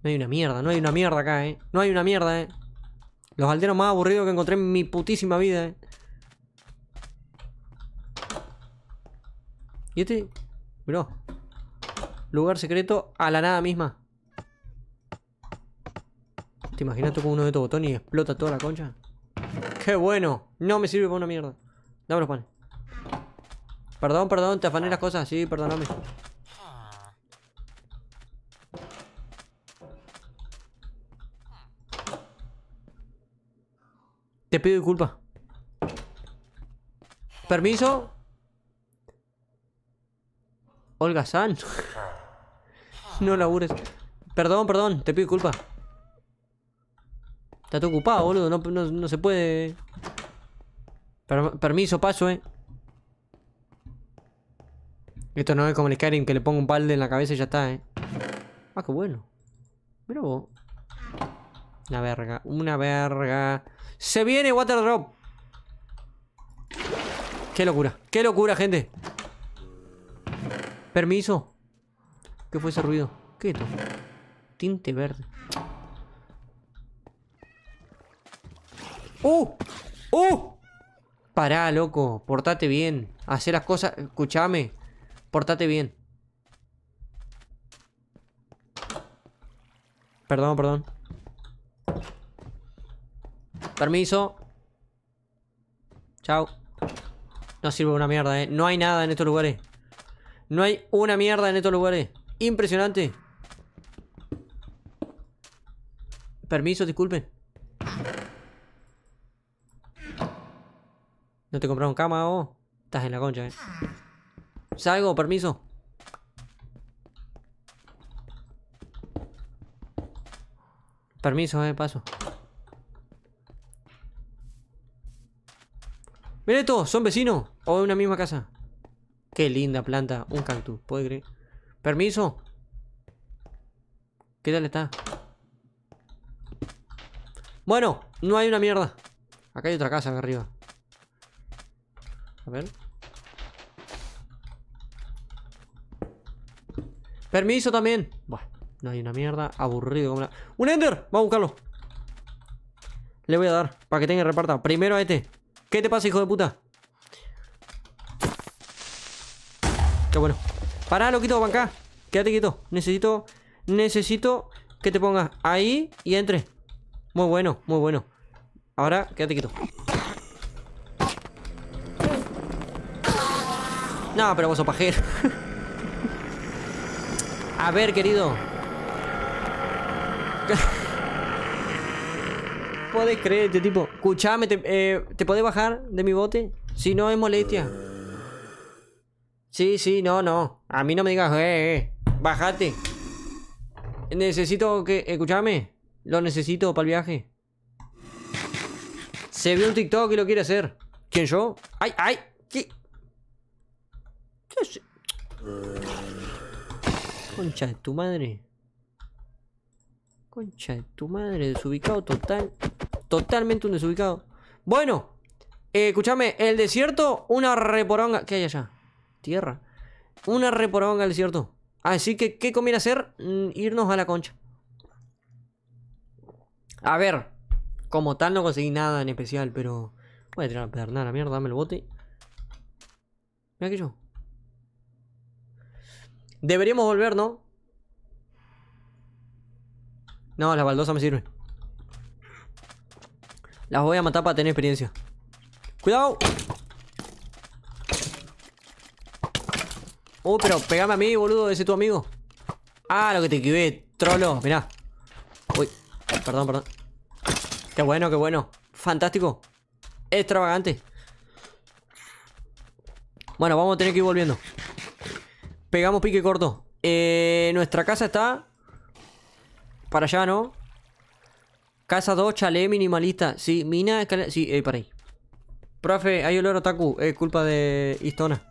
A: No hay una mierda, no hay una mierda acá, eh. No hay una mierda, eh. Los aldeanos más aburridos que encontré en mi putísima vida, eh. ¿Y este? Mirá. Lugar secreto a la nada misma. ¿Te imaginas con uno de estos botones y explota toda la concha? ¡Qué bueno! No me sirve para una mierda. Dame los Perdón, perdón, te afané las cosas. Sí, perdóname. Te pido disculpas. Permiso. Olga San. <laughs> No labures. Perdón, perdón, te pido disculpas. Está todo ocupado, boludo. No, se puede. permiso, paso, eh. Esto no es como el Skyrim que le pongo un balde en la cabeza y ya está, eh. Ah, qué bueno. Mira vos. Una verga, una verga. ¡Se viene Waterdrop! ¡Qué locura! ¡Qué locura, gente! Permiso. ¿Qué fue ese ruido? ¿Qué Tinte verde. ¡Oh! ¡Oh! Pará, loco. Portate bien. Hacé las cosas. Escuchame. Portate bien. Perdón, perdón. Permiso. Chao. No sirve una mierda, eh. No hay nada en estos lugares. No hay una mierda en estos lugares. Impresionante. Permiso, disculpe. No te un cama o estás en la concha, eh. Salgo, permiso. Permiso, eh, paso. Miren esto, son vecinos. O en una misma casa. Qué linda planta, un cactus, puede creer. Permiso. ¿Qué tal está? Bueno, no hay una mierda. Acá hay otra casa acá arriba. A ver. Permiso también. Bueno, no hay una mierda. Aburrido como la. ¡Un Ender! Vamos a buscarlo. Le voy a dar para que tenga reparta. Primero a este. ¿Qué te pasa, hijo de puta? Pará, loquito, banca. Quédate quieto. Necesito. Necesito que te pongas ahí y entre. Muy bueno, muy bueno. Ahora, quédate quieto. No, pero vos a <laughs> A ver, querido. Puedes <laughs> creer este tipo. Escuchame, ¿te, eh, ¿te podés bajar de mi bote? Si no es molestia. Sí, sí, no, no. A mí no me digas, eh, eh, bájate. Necesito que, escúchame, lo necesito para el viaje. Se vio un TikTok y lo quiere hacer. ¿Quién yo? ¡Ay, ay! ¿Qué? Concha de tu madre. Concha de tu madre, desubicado total. Totalmente un desubicado. Bueno, eh, escúchame, el desierto, una reporonga. ¿Qué hay allá? Tierra. Una reporonga al desierto. Así que, ¿qué conviene hacer? Mm, irnos a la concha. A ver, como tal no conseguí nada en especial, pero... Voy a tirar a mierda, dame el bote. Mira que yo. Deberíamos volver, ¿no? No, las baldosas me sirven. Las voy a matar para tener experiencia. ¡Cuidado! Uh, pero pegame a mí, boludo, ese tu amigo. Ah, lo que te equivé, trolo, mirá. Uy, perdón, perdón. Qué bueno, qué bueno. Fantástico. Extravagante. Bueno, vamos a tener que ir volviendo. Pegamos pique corto. Eh, nuestra casa está... Para allá, ¿no? Casa 2, chale, minimalista. Sí, mina... Sí, eh, para ahí. Profe, hay olor otaku. Es culpa de Istona.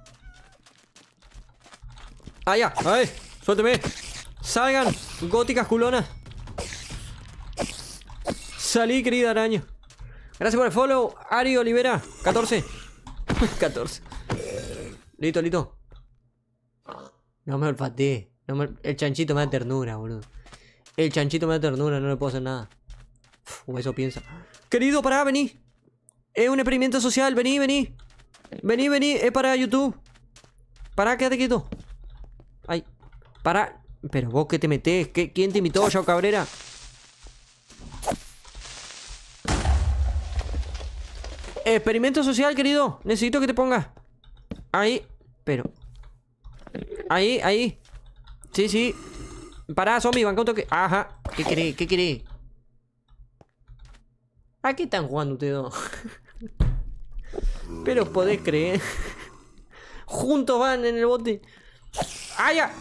A: ¡Ay, ah, ya! ¡Ay! ¡Suélteme! ¡Salgan! ¡Góticas culonas! Salí, querida araña. Gracias por el follow, Ari Olivera. 14. 14. <laughs> Listo, listo. No me olfateé. El chanchito me da ternura, boludo. El chanchito me da ternura, no le puedo hacer nada. O eso piensa. Querido, pará, vení. Es un experimento social, vení, vení. Vení, vení, es para YouTube. Pará, quédate quieto. Para. Pero vos que te metes ¿Quién te invitó, Yao Cabrera? Experimento social, querido. Necesito que te pongas. Ahí. Pero. Ahí, ahí. Sí, sí. Pará, zombie, banca un toque. Ajá. ¿Qué querés? ¿Qué querés? ¿A qué están jugando ustedes dos? Pero podés creer. Juntos van en el bote. ¡Ay, ya!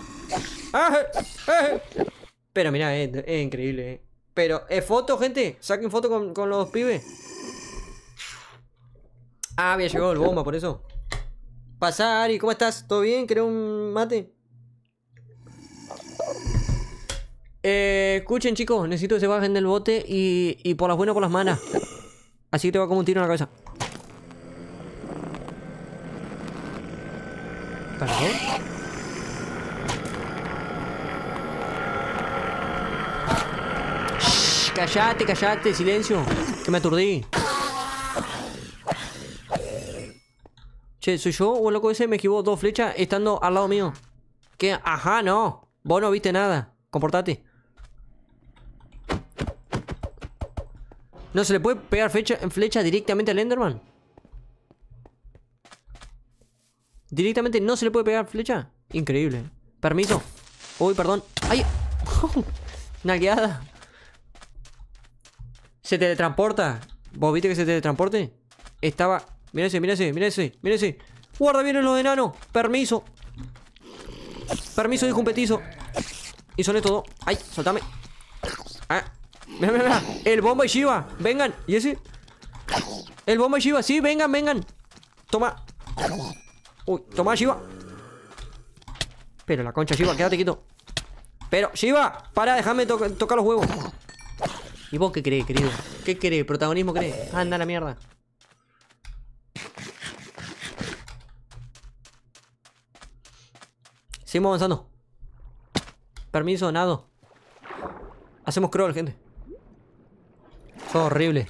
A: Pero mira, eh, es, increíble. Eh. Pero, ¿es eh, foto, gente? ¿Saquen foto con, los pibes? Ah, había llegado el bomba, por eso. Pasar. Ari, ¿cómo estás? ¿Todo bien? ¿Querés un mate? escuchen, chicos, necesito que se bajen del bote y, y por las buenas, por las malas. Así que te va como un tiro en la cabeza. Callate, callate, silencio. Que me aturdí. Che, ¿soy yo o el loco ese me esquivó dos flechas estando al lado mío? ¿Qué? Ajá, no. Vos no viste nada. Comportate. ¿No se le puede pegar flecha, flecha directamente al Enderman? Directamente no se le puede pegar flecha. Increíble. Permiso. Uy, perdón. ¡Ay! <laughs> Nalgueada. Se teletransporta. ¿Vos viste que se teletransporte? Estaba... Mírese, mírese, mírese, mírese. Guarda, bien los enanos. Permiso. Permiso, dijo un petizo. Y son estos dos. Ay, soltame. Ah. Mira, mira, mira. El bomba y Shiva. Vengan. ¿Y ese? El bomba y Shiva. Sí, vengan, vengan. Toma. Uy, toma, Shiva. Pero la concha, Shiva, quédate quieto. Pero, Shiva, para, déjame tocar los huevos. ¿Y vos qué crees, querido? ¿Qué crees? ¿Protagonismo crees? Anda a la mierda. Seguimos avanzando. Permiso, nado. Hacemos crawl, gente. horrible.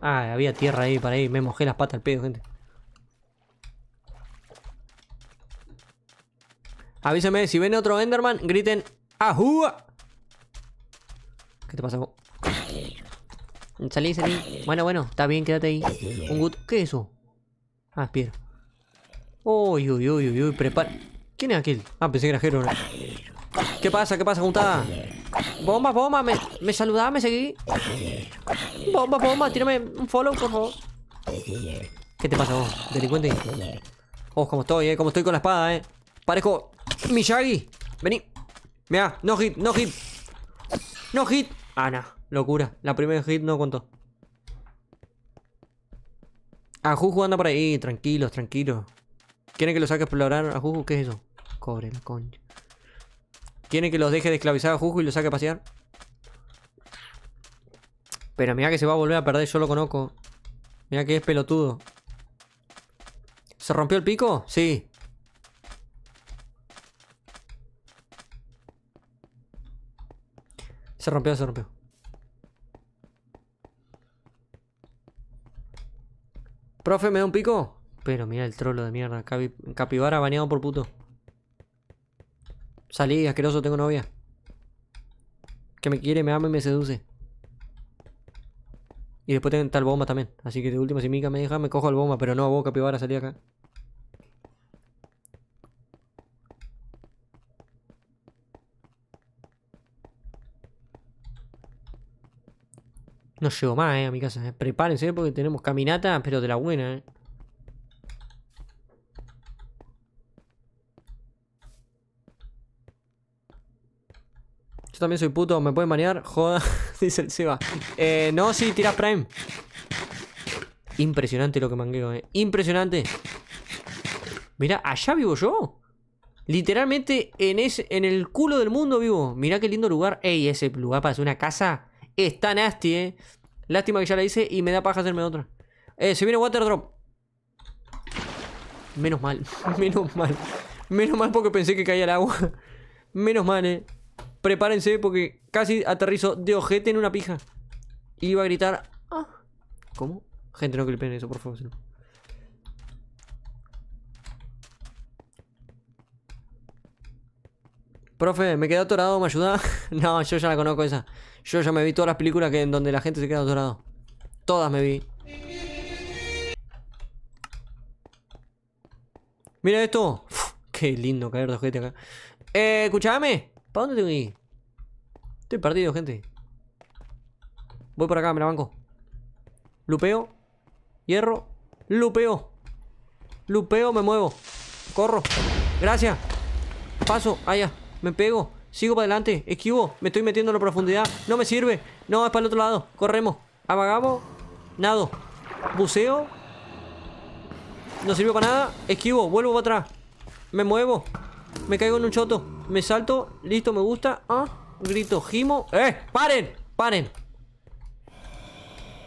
A: Ah, había tierra ahí para ahí. Me mojé las patas al pedo, gente. Avísame, si ven otro Enderman, griten ¡Ajúa! ¿Qué te pasa? Salí, salí. Bueno, bueno, está bien, quédate ahí. Un gut. ¿Qué es eso? Ah, es piedra. Uy, uy, uy, uy, uy, prepara. ¿Quién es aquel? Ah, pensé que era Jero. ¿Qué pasa? ¿Qué pasa, juntada? Bomba, bomba, me, me saludaba, me seguí. Bomba, bomba, tírame un follow, por favor. ¿Qué te pasa vos, delincuente? Oh, como estoy, eh, como estoy con la espada, eh. Parezco Miyagi. Vení. Mira, no hit, no hit. No hit. Ana, ah, locura. La primera hit no contó. Ah, Juju anda por ahí, tranquilos, tranquilos. ¿Quieren que lo saque a explorar a Juju? ¿Qué es eso? Cobre la concha. ¿Quieren que los deje de esclavizar a Juju y los saque a pasear? Pero mira que se va a volver a perder, yo lo conozco. Mira que es pelotudo. ¿Se rompió el pico? Sí. Se rompió, se rompió. Profe, ¿me da un pico? Pero mira el trolo de mierda. capibara baneado por puto. Salí, asqueroso, tengo novia. Que me quiere, me ama y me seduce. Y después tengo tal bomba también. Así que de última, si Mika me deja, me cojo al bomba. Pero no, vos, capibara, salí acá. No llego más, eh, a mi casa. Prepárense eh, porque tenemos caminata, pero de la buena, eh. Yo también soy puto, ¿me pueden banear? Joda, <laughs> dice el Seba. Eh, no, sí, tiras Prime. Impresionante lo que mangueo, eh. Impresionante. mira allá vivo yo. Literalmente en, ese, en el culo del mundo vivo. mira qué lindo lugar. Ey, ese lugar hacer una casa Está nasty, eh. Lástima que ya la hice y me da paja hacerme otra. Eh, se viene water drop. Menos mal, <laughs> menos mal. Menos mal porque pensé que caía el agua. <laughs> Menos mal, eh. Prepárense porque casi aterrizo de ojete en una pija. Y iba a gritar. Ah". ¿Cómo? Gente, no clipen eso, por favor. Profe, me quedé atorado, ¿me ayuda? <laughs> no, yo ya la conozco esa. Yo ya me vi todas las películas que, en donde la gente se queda atorado. Todas me vi. Mira esto. qué lindo caer de gente acá. Eh, escuchame. ¿Para dónde tengo que ir? Estoy perdido, gente. Voy por acá, me la banco. Lupeo. Hierro. Lupeo. Lupeo, me muevo. Corro. Gracias. Paso. Allá me pego, sigo para adelante, esquivo, me estoy metiendo en la profundidad, no me sirve, no, es para el otro lado, corremos, apagamos, nado, buceo, no sirve para nada, esquivo, vuelvo para atrás, me muevo, me caigo en un choto, me salto, listo, me gusta, ah, grito, gimo, ¡eh! ¡Paren! ¡Paren!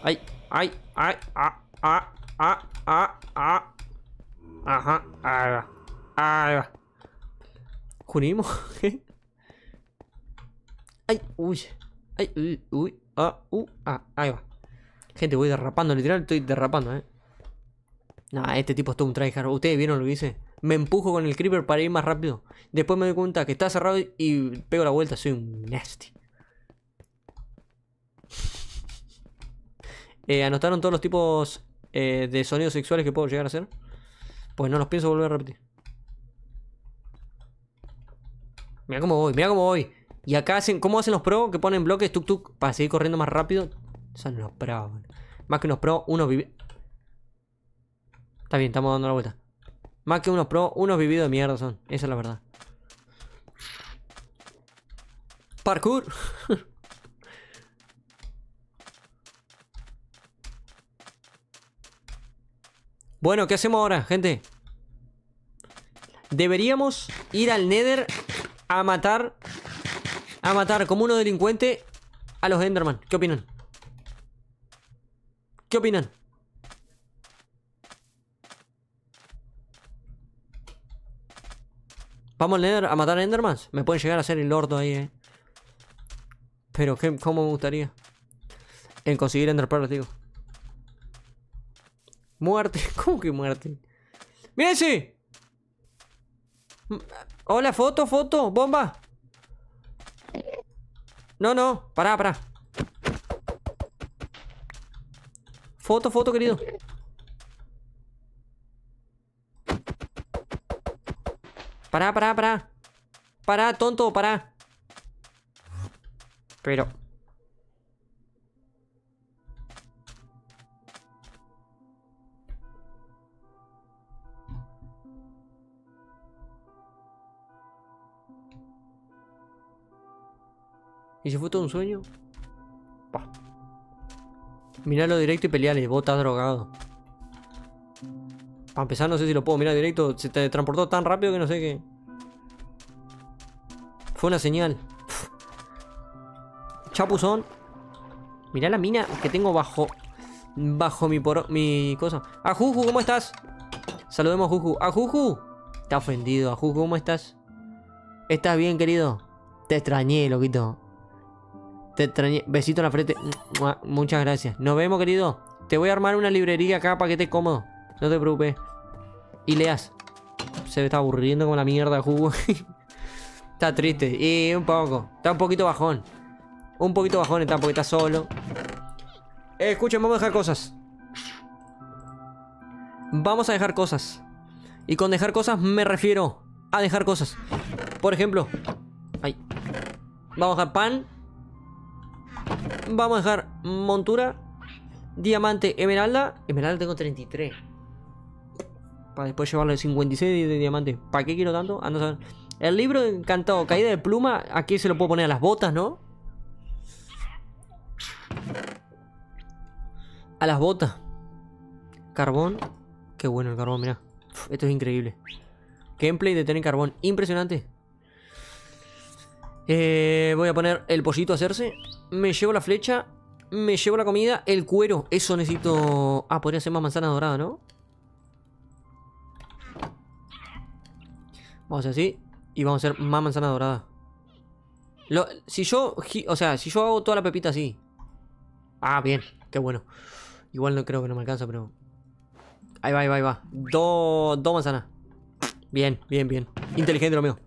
A: ¡Ay! ¡Ay! ¡Ay! ¡Ah! ¡Ah! ¡Ah! ¡Ah! ¡Ah! ay, ay unimos <laughs> ay, uy. Ay, uy, ah, uh, ah, ahí va. Gente, voy derrapando, literal, estoy derrapando, eh. este tipo es todo un tryhard. ¿Ustedes vieron lo que hice? Me empujo con el creeper para ir más rápido. Después me doy cuenta que está cerrado y pego la vuelta. Soy un nasty. <laughs> Eh, ¿Anotaron todos los tipos eh, de sonidos sexuales que puedo llegar a hacer? Pues no los pienso volver a repetir. Mira cómo voy, mira cómo voy. Y acá hacen, ¿cómo hacen los pro? Que ponen bloques tuk tuk para seguir corriendo más rápido. Son los pro. Más que unos pro, unos vividos. Está bien, estamos dando la vuelta. Más que unos pro, unos vividos de mierda son. Esa es la verdad. Parkour. <laughs> bueno, ¿qué hacemos ahora, gente? Deberíamos ir al Nether a matar a matar como uno delincuente a los Enderman. ¿Qué opinan? ¿Qué opinan? ¿Vamos a matar a Endermans? Me pueden llegar a ser el lordo ahí, eh. Pero ¿cómo me gustaría? En conseguir Pearls, digo. Muerte. <laughs> ¿Cómo que muerte? ¡Mírense! Hola, foto, foto, bomba. No, no, pará, ¡Para! Foto, foto, querido. ¡Para! ¡Para! ¡Para! ¡Para, tonto, ¡Para! Pero... ¿Y si fue todo un sueño? Míralo Miralo directo y peleale, vos estás drogado. Para empezar, no sé si lo puedo mirar directo. Se te transportó tan rápido que no sé qué. Fue una señal. Chapuzón. Mirá la mina que tengo bajo. Bajo mi poro, mi cosa. Ajuju, ah, ¿cómo estás? Saludemos a Juju. ¡Ajuju! Ah, Está ofendido. Ajuju, ah, ¿cómo estás? ¿Estás bien, querido? Te extrañé, loquito. Te trañé. Besito en la frente. Muchas gracias. Nos vemos, querido. Te voy a armar una librería acá para que estés cómodo. No te preocupes. Y leas. Se está aburriendo con la mierda de jugo. <laughs> está triste. Y un poco. Está un poquito bajón. Un poquito bajón está porque está solo. Eh, escuchen, vamos a dejar cosas. Vamos a dejar cosas. Y con dejar cosas me refiero a dejar cosas. Por ejemplo. Ay. Vamos a dejar pan vamos a dejar montura, diamante, emeralda. Emeralda tengo 33. Para después llevarle 56 de diamante. ¿Para qué quiero tanto? Ah, el libro encantado, caída de pluma. Aquí se lo puedo poner a las botas, ¿no? A las botas. Carbón. Qué bueno el carbón, mirá. esto es increíble. Gameplay de tener carbón. Impresionante. Eh, voy a poner el pollito a hacerse. Me llevo la flecha. Me llevo la comida. El cuero. Eso necesito... Ah, podría ser más manzana dorada, ¿no? Vamos a hacer así. Y vamos a hacer más manzana dorada. si yo... O sea, si yo hago toda la pepita así. Ah, bien. Qué bueno. Igual no creo que no me alcanza, pero... Ahí va, ahí va, ahí va. Dos manzanas. Bien, bien, bien. Inteligente lo mío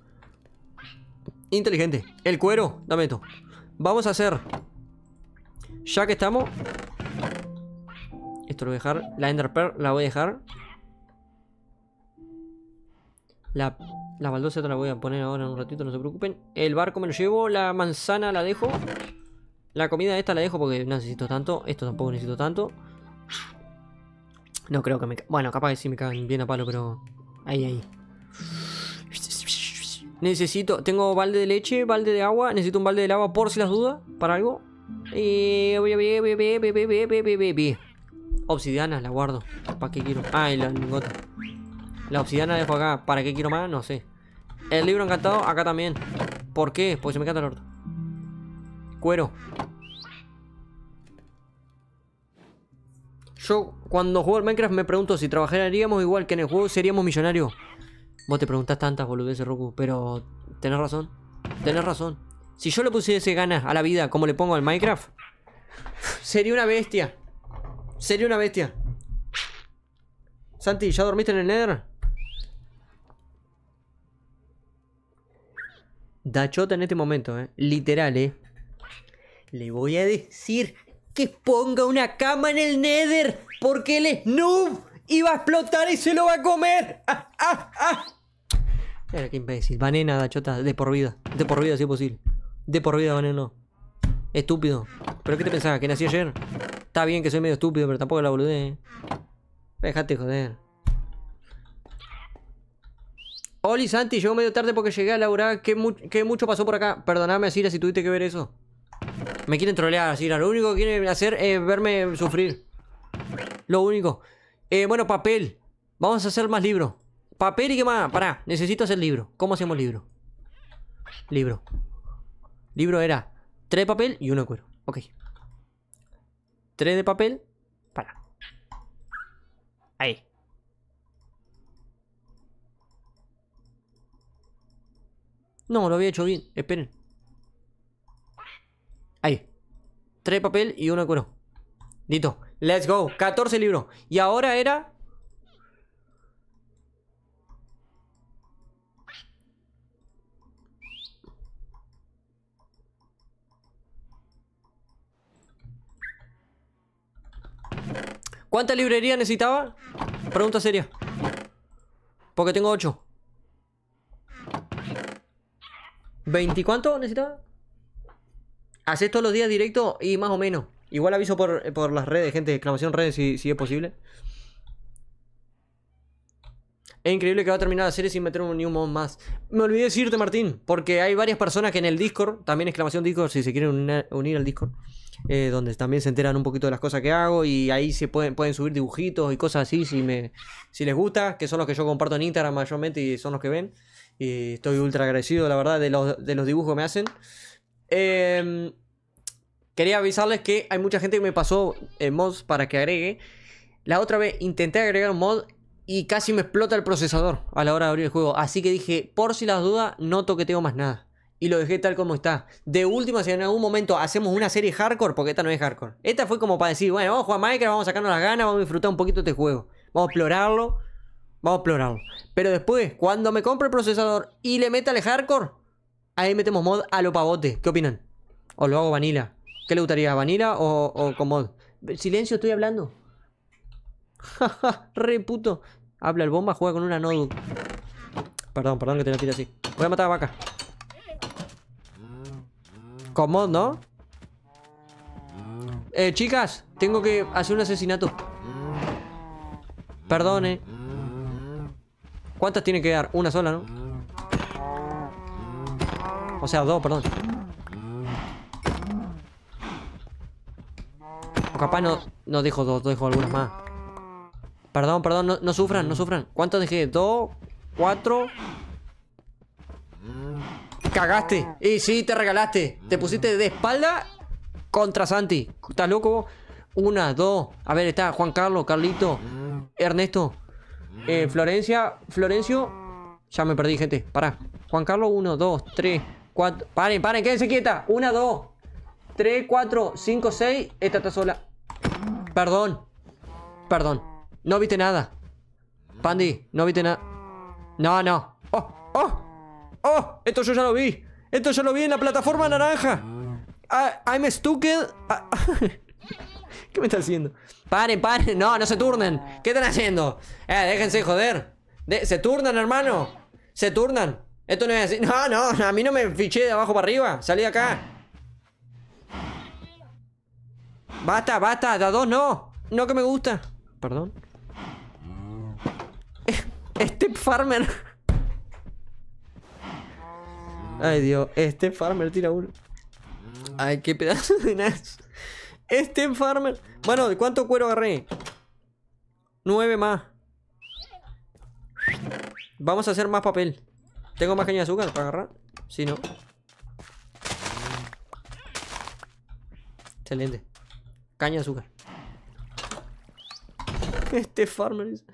A: inteligente. El cuero, dame esto. Vamos a hacer. Ya que estamos. Esto lo voy a dejar. La Ender Pearl la voy a dejar. La, la baldosa la voy a poner ahora en un ratito, no se preocupen. El barco me lo llevo. La manzana la dejo. La comida esta la dejo porque no necesito tanto. Esto tampoco necesito tanto. No creo que me... Bueno, capaz que sí me caen bien a palo, pero... Ahí, ahí. Necesito, tengo balde de leche, balde de agua, necesito un balde de agua por si las dudas, para algo. Obsidiana, la guardo. ¿Para qué quiero? Ah, y la lingota. La obsidiana la dejo acá. ¿Para qué quiero más? No sé. El libro encantado, acá también. ¿Por qué? Porque se me encanta el orto. Cuero. Yo, cuando juego al Minecraft, me pregunto si trabajaríamos igual que en el juego, seríamos millonarios. Vos te preguntás tantas boludeces, Roku, pero tenés razón. Tenés razón. Si yo le pusiese ganas a la vida como le pongo al Minecraft, <laughs> sería una bestia. Sería una bestia. Santi, ¿ya dormiste en el Nether? Dachota en este momento, ¿eh? Literal, ¿eh? Le voy a decir que ponga una cama en el Nether porque el Snoop iba a explotar y se lo va a comer. <laughs> ¡Ah, ah! ah. Era que imbécil. Banena, dachota. de por vida. De por vida, si es posible. De por vida, banena. Estúpido. ¿Pero qué te pensabas? ¿Que nací ayer? Está bien que soy medio estúpido, pero tampoco la boludé. Eh. Déjate joder. Oli Santi, llegó medio tarde porque llegué a laburar. ¿Qué mucho pasó por acá. Perdoname, Asira, si tuviste que ver eso. Me quieren trolear, Asira. Lo único que quieren hacer es verme sufrir. Lo único. Eh, bueno, papel. Vamos a hacer más libros. Papel y qué más. Pará, necesito hacer libro. ¿Cómo hacemos libro? Libro. Libro era tres de papel y uno de cuero. Ok. Tres de papel. para. Ahí. No, lo había hecho bien. Esperen. Ahí. Tres de papel y uno de cuero. Listo. Let's go. 14 libros. Y ahora era ¿Cuánta librería necesitaba? Pregunta seria. Porque tengo 8. ¿20 cuánto necesitaba? ¿Haces todos los días directo? Y más o menos. Igual aviso por, las redes, gente. Exclamación redes si, si es posible. Es increíble que va a terminar la serie sin meter un new mod más. Me olvidé decirte, Martín, porque hay varias personas que en el Discord, también exclamación Discord, si se quieren unir, al Discord, eh, donde también se enteran un poquito de las cosas que hago y ahí se pueden, pueden subir dibujitos y cosas así si, me, si les gusta, que son los que yo comparto en Instagram mayormente y son los que ven. Y estoy ultra agradecido, la verdad, de los, dibujos que me hacen. Em, quería avisarles que hay mucha gente que me pasó eh, mods para que agregue. La otra vez intenté agregar un mod y casi me explota el procesador a la hora de abrir el juego. Así que dije, por si las dudas, no tengo más nada. Y lo dejé tal como está. De última, si en algún momento hacemos una serie hardcore, porque esta no es hardcore. Esta fue como para decir, bueno, vamos a jugar Minecraft, vamos a sacarnos las ganas, vamos a disfrutar un poquito de este juego. Vamos a explorarlo. Vamos a explorarlo. Pero después, cuando me compre el procesador y le meta el hardcore, ahí metemos mod a lo pavote. ¿Qué opinan? ¿O lo hago vanilla? ¿Qué le gustaría? ¿Vanilla o, o con mod? Silencio, estoy hablando. Jaja, <laughs> re puto. Habla el bomba, juega con una nodu. Perdón, perdón que te la tire así. Voy a matar a vaca. ¿Cómo, no? Eh, chicas, tengo que hacer un asesinato. Perdone. ¿Cuántas tiene que dar? Una sola, ¿no? O sea, dos, perdón. O capaz no, no dejo dos, dejo algunas más. Perdón, perdón, no, sufran, no mm. sufran. ¿Cuánto dejé? ¿Dos? ¿Cuatro? Cagaste. Y sí, te regalaste. Te pusiste de espalda contra Santi. ¿Estás loco? Una, dos. A ver, está Juan Carlos, Carlito, Ernesto, eh, Florencia, Florencio. Ya me perdí, gente. Pará. Juan Carlos, uno, dos, tres, cuatro. Paren, paren, quédense quieta. Una, dos, tres, cuatro, cinco, seis. Esta está sola. Perdón. Perdón. No viste nada. Pandi, no viste nada. No, no. ¡Oh! ¡Oh! ¡Oh! Esto yo ya lo vi. Esto yo lo vi en la plataforma naranja. Ah, I'm stucked ah, <laughs> ¿Qué me está haciendo? Paren, paren. No, no se turnen. ¿Qué están haciendo? Eh, déjense joder. se turnan, hermano. Se turnan. Esto no es así. No, no, a mí no me fiché de abajo para arriba. Salí de acá. Basta, basta. Da dos no. No que me gusta. Perdón. Step Farmer. Ay, Dios. este Farmer tira uno. Ay, qué pedazo de Nash. Step Farmer. Bueno, ¿de cuánto cuero agarré? Nueve más. Vamos a hacer más papel. ¿Tengo más caña de azúcar para agarrar? Si no. Excelente. Caña de azúcar. Este farmer es...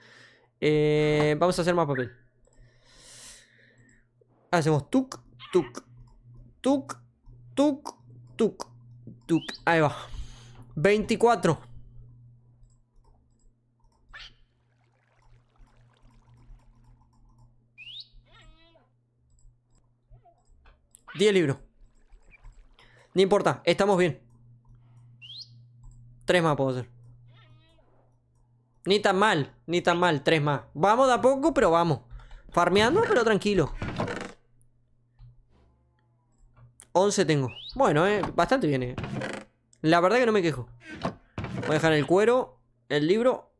A: Eh, vamos a hacer más papel. Hacemos tuk, tuk, tuk, tuk, tuk, tuk. Ahí va. 24. Diez libros. No importa, estamos bien. Tres más puedo hacer. Ni tan mal, ni tan mal, tres más. Vamos de a poco, pero vamos. Farmeando, pero tranquilo. 11 tengo. Bueno, eh, bastante bien. Eh. La verdad que no me quejo. Voy a dejar el cuero, el libro.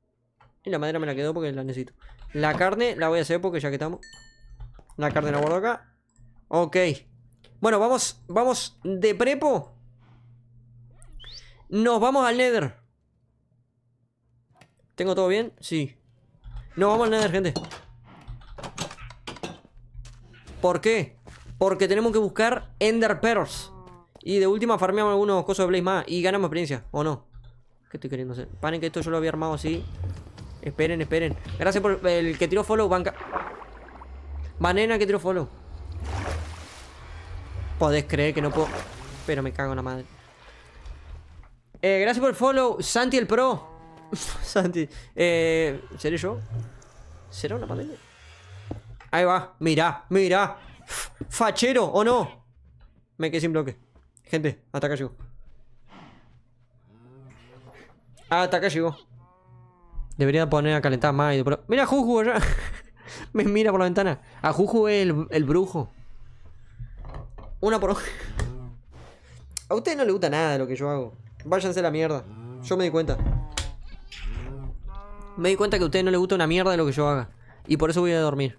A: Y la madera me la quedo porque la necesito. La carne la voy a hacer porque ya que estamos. La carne la guardo acá. Ok. Bueno, vamos, vamos de prepo. Nos vamos al Nether. ¿Tengo todo bien? Sí. No vamos al Nether, gente. ¿Por qué? Porque tenemos que buscar Ender Pearls. Y de última farmeamos algunos Cosos de Blaze más y ganamos experiencia, ¿o no? ¿Qué estoy queriendo hacer? Paren que esto yo lo había armado así. Esperen, esperen. Gracias por el que tiró follow, banca. Banena que tiró follow. Podés creer que no puedo. Pero me cago en la madre. Eh, gracias por el follow, Santi el Pro. <laughs> Santi, eh, ¿seré yo? ¿Será una pandilla? Ahí va, mira, mira, Fachero, ¿o no? Me quedé sin bloque. Gente, hasta acá llegó. Hasta acá llegó. Debería poner a calentar más. Pero... Mira a Juju allá. <laughs> Me mira por la ventana. A Juju es el, brujo. Una por A ustedes no les gusta nada lo que yo hago. Váyanse a la mierda. Yo me di cuenta. Me di cuenta que a ustedes no les gusta una mierda de lo que yo haga. Y por eso voy a dormir.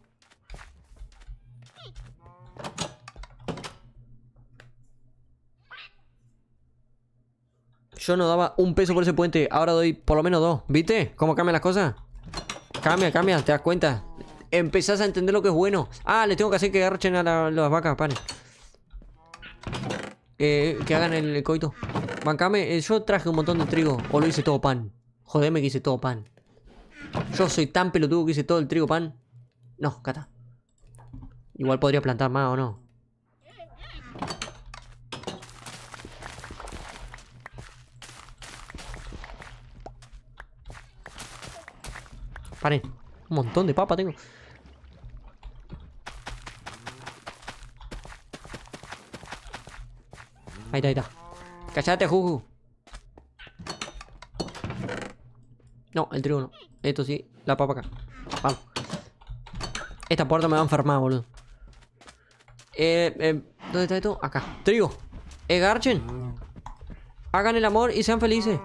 A: Yo no daba un peso por ese puente. Ahora doy por lo menos dos. ¿Viste? ¿Cómo cambian las cosas? Cambia, cambia. ¿Te das cuenta? Empezás a entender lo que es bueno. Ah, les tengo que hacer que agarren a las vacas, pan. Eh, que hagan el coito. Bancame. Eh, yo traje un montón de trigo. O lo hice todo pan. Jodeme que hice todo pan. Yo soy tan pelotudo que hice todo el trigo pan. No, cata. Igual podría plantar más o no. Paren. Un montón de papa tengo. Ahí está, ahí está. Cachate, Juju. No, el trigo no. Esto sí, la papa acá. Vamos. Esta puerta me va a enfermar, boludo. Eh, eh ¿Dónde está esto? Acá. Trigo. Egarchen. Eh, Hagan el amor y sean felices.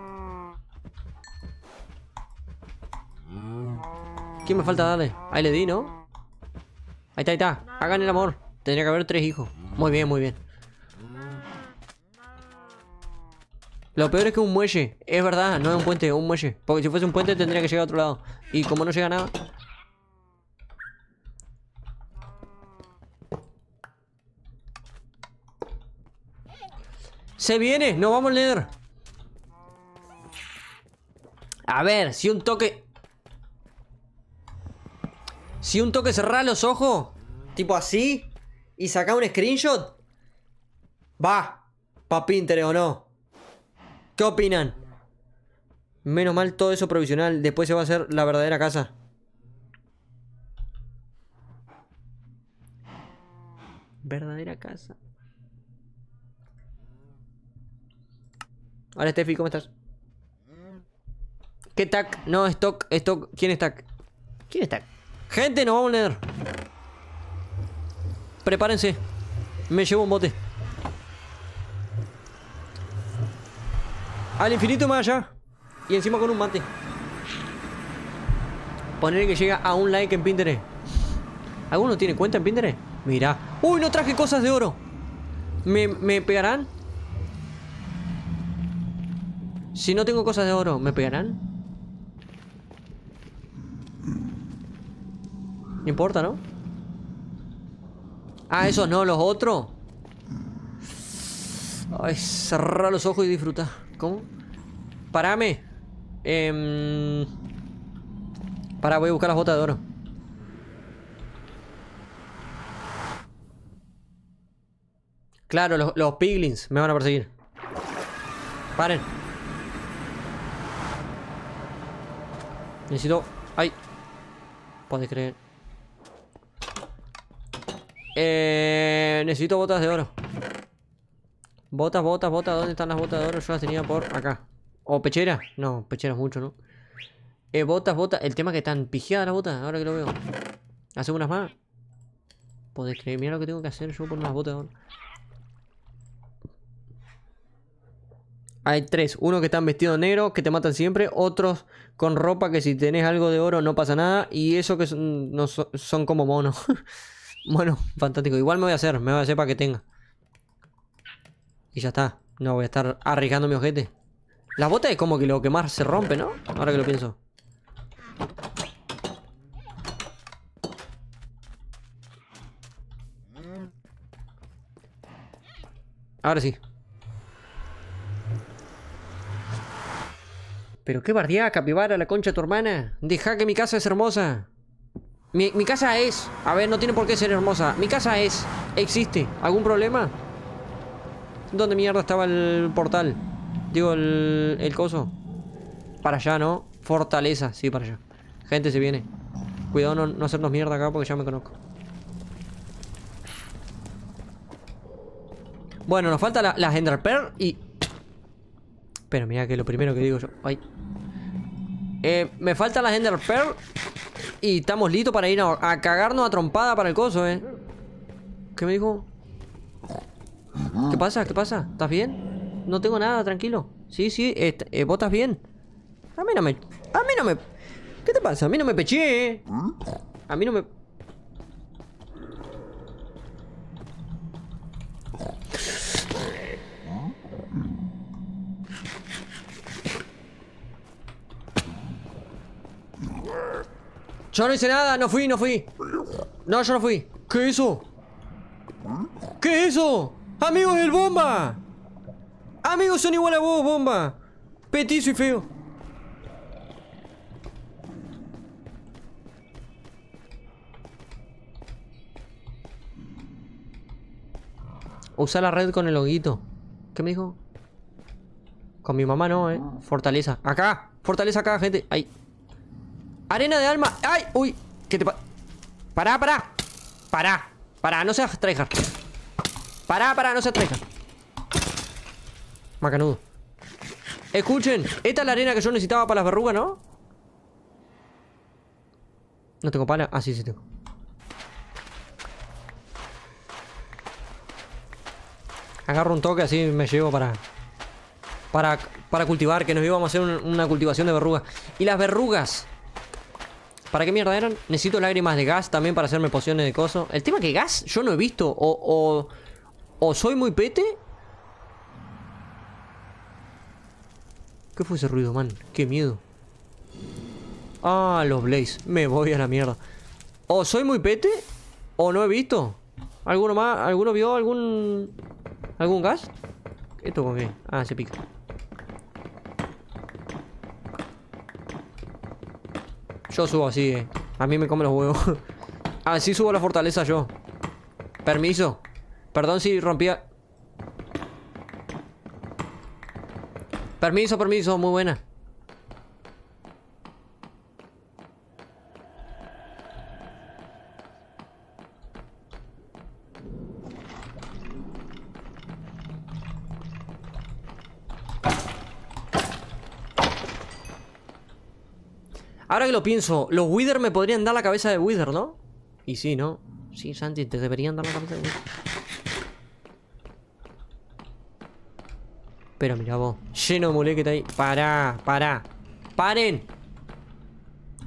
A: ¿Quién me falta darle? Ahí le di, ¿no? Ahí está, ahí está. Hagan el amor. Tendría que haber tres hijos. Muy bien, muy bien. Lo peor es que un muelle. Es verdad, no es un puente, es un muelle. Porque si fuese un puente tendría que llegar a otro lado. Y como no llega nada... ¡Se viene! ¡No vamos a leer! A ver, si un toque... Si un toque cerrar los ojos, tipo así, y saca un screenshot, va, pa Pinterest o no. ¿Qué opinan? Menos mal todo eso provisional. Después se va a hacer la verdadera casa. Verdadera casa. Hola Steffi, ¿cómo estás? ¿Qué tac? No, stock, stock. ¿Quién está? ¿Quién está? Gente, nos vamos a leer. Prepárense. Me llevo un bote. Al infinito más allá. Y encima con un mate. Poner que llega a un like en Pinterest. ¿Alguno tiene cuenta en Pinterest? Mirá. ¡Uy, no traje cosas de oro! ¿Me, pegarán? Si no tengo cosas de oro, ¿me pegarán? No importa, ¿no? Ah, eso no, los otros. Ay, cerrar los ojos y disfrutar. ¿Cómo? Parame. Eh, para, voy a buscar las botas de oro. Claro, los, los piglins me van a perseguir. Paren. Necesito... ¡Ay! Puedes creer. Eh, necesito botas de oro. Botas, botas, botas. ¿Dónde están las botas de oro? Yo las tenía por acá. ¿O pechera? No, pechera mucho, ¿no? Eh, botas, botas. El tema es que están pijeadas las botas, ahora que lo veo. ¿Hace unas más. Podés creer, mira lo que tengo que hacer yo por unas botas de oro Hay tres. Uno que están vestidos negro, que te matan siempre. Otros con ropa que si tenés algo de oro no pasa nada. Y eso que son como monos. <laughs> bueno, fantástico. Igual me voy a hacer, me voy a hacer para que tenga. Y ya está. No voy a estar arriesgando mi ojete. La botas es como que lo que más se rompe, ¿no? Ahora que lo pienso. Ahora sí. Pero qué bardea, capivara, la concha de tu hermana. Deja que mi casa es hermosa. Mi, mi casa es. A ver, no tiene por qué ser hermosa. Mi casa es. ¿Existe? ¿Algún problema? ¿Dónde mierda estaba el portal? Digo, el, el coso. Para allá, ¿no? Fortaleza, sí, para allá. Gente, se viene. Cuidado no, hacernos mierda acá porque ya me conozco. Bueno, nos falta la, las Enderpearl y... Pero mira que lo primero que digo yo... Ay. Eh, me faltan las Enderpearl y estamos listos para ir a, a cagarnos a trompada para el coso, ¿eh? ¿Qué me dijo? ¿Qué pasa? ¿Qué pasa? ¿Estás bien? No tengo nada, tranquilo. Sí, sí, eh, vos estás bien. A mí no me... A mí no me... ¿Qué te pasa? A mí no me peché. ¿Mm? A mí no me... Yo no hice nada, no fui, no fui. No, yo no fui. ¿Qué es eso? ¿Mm? ¿Qué es eso? ¡Amigos del Bomba! ¡Amigos son igual a vos, Bomba! Petizo y feo. Usa la red con el hoguito. ¿Qué me dijo? Con mi mamá no, eh. Fortaleza. Acá. Fortaleza acá, gente. Ay. Arena de alma. Ay. Uy. ¿Qué te pasa? para! pará. ¡Para! Pará. No seas traijar! Pará, pará, no se atreja, Macanudo. Escuchen, esta es la arena que yo necesitaba para las verrugas, ¿no? No tengo pala. Ah, sí, sí tengo. Agarro un toque, así me llevo para... Para, para cultivar, que nos íbamos a hacer una cultivación de verrugas. Y las verrugas. ¿Para qué mierda eran? Necesito lágrimas de gas también para hacerme pociones de coso. El tema que gas yo no he visto. O, o ¿O soy muy pete? ¿Qué fue ese ruido, man? Qué miedo. Ah, los Blaze. Me voy a la mierda. ¿O soy muy pete? ¿O no he visto? ¿Alguno más? ¿Alguno vio algún... ¿Algún gas? ¿Esto con qué? Ah, se pica. Yo subo así, eh. A mí me come los huevos. así <laughs> ah, subo a la fortaleza yo. Permiso. Perdón si rompía... Permiso, permiso, muy buena. Ahora que lo pienso, los Wither me podrían dar la cabeza de Wither, ¿no? Y sí, ¿no? Sí, Santi, te deberían dar la cabeza de Wither. Pero mira vos. Lleno de está ahí. Pará, pará. ¡Paren!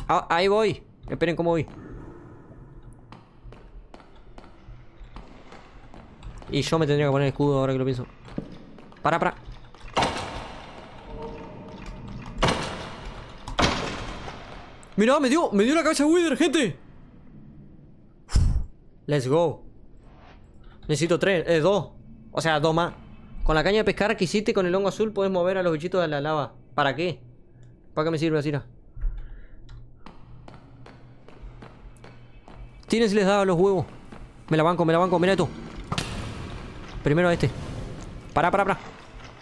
A: Ah, ahí voy. Esperen cómo voy. Y yo me tendría que poner escudo ahora que lo pienso. para pará. Mirá, me dio, me dio la cabeza Wither, gente. Let's go. Necesito tres, eh, dos. O sea, dos más. Con la caña de pescar que hiciste con el hongo azul puedes mover a los bichitos de la lava. ¿Para qué? ¿Para qué me sirve así? Tienes les daba los huevos. Me la banco, me la banco, mira esto. Primero a este. Pará, pará, pará.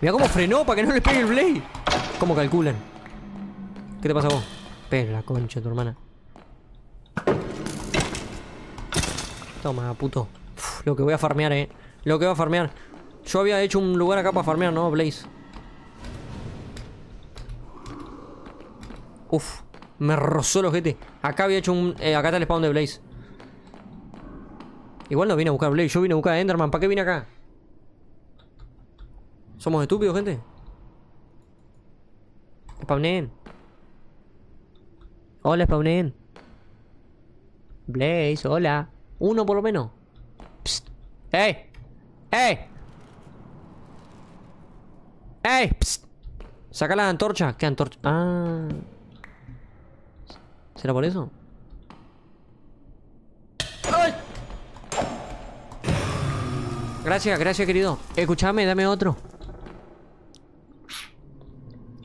A: Mira cómo frenó para que no le pegue el blade. ¿Cómo calculan? ¿Qué te pasa vos? Pero la concha tu hermana. Toma, puto. lo que voy a farmear, eh. Lo que voy a farmear. Yo había hecho un lugar acá para farmear, ¿no, Blaze? Uf, me rozó el gente. Acá había hecho un... Eh, acá está el spawn de Blaze. Igual no vine a buscar Blaze, yo vine a buscar a Enderman. ¿Para qué vine acá? ¿Somos estúpidos, gente? Spawnen. Hola, Spawnen. Blaze, hola. Uno por lo menos. Psst. ¡Eh! ¡Ey! ¡Eh! ¡Ey! Saca la antorcha, ¿Qué antorcha? Ah. ¿Será por eso? ¡Ay! Gracias, gracias, querido. escuchame dame otro.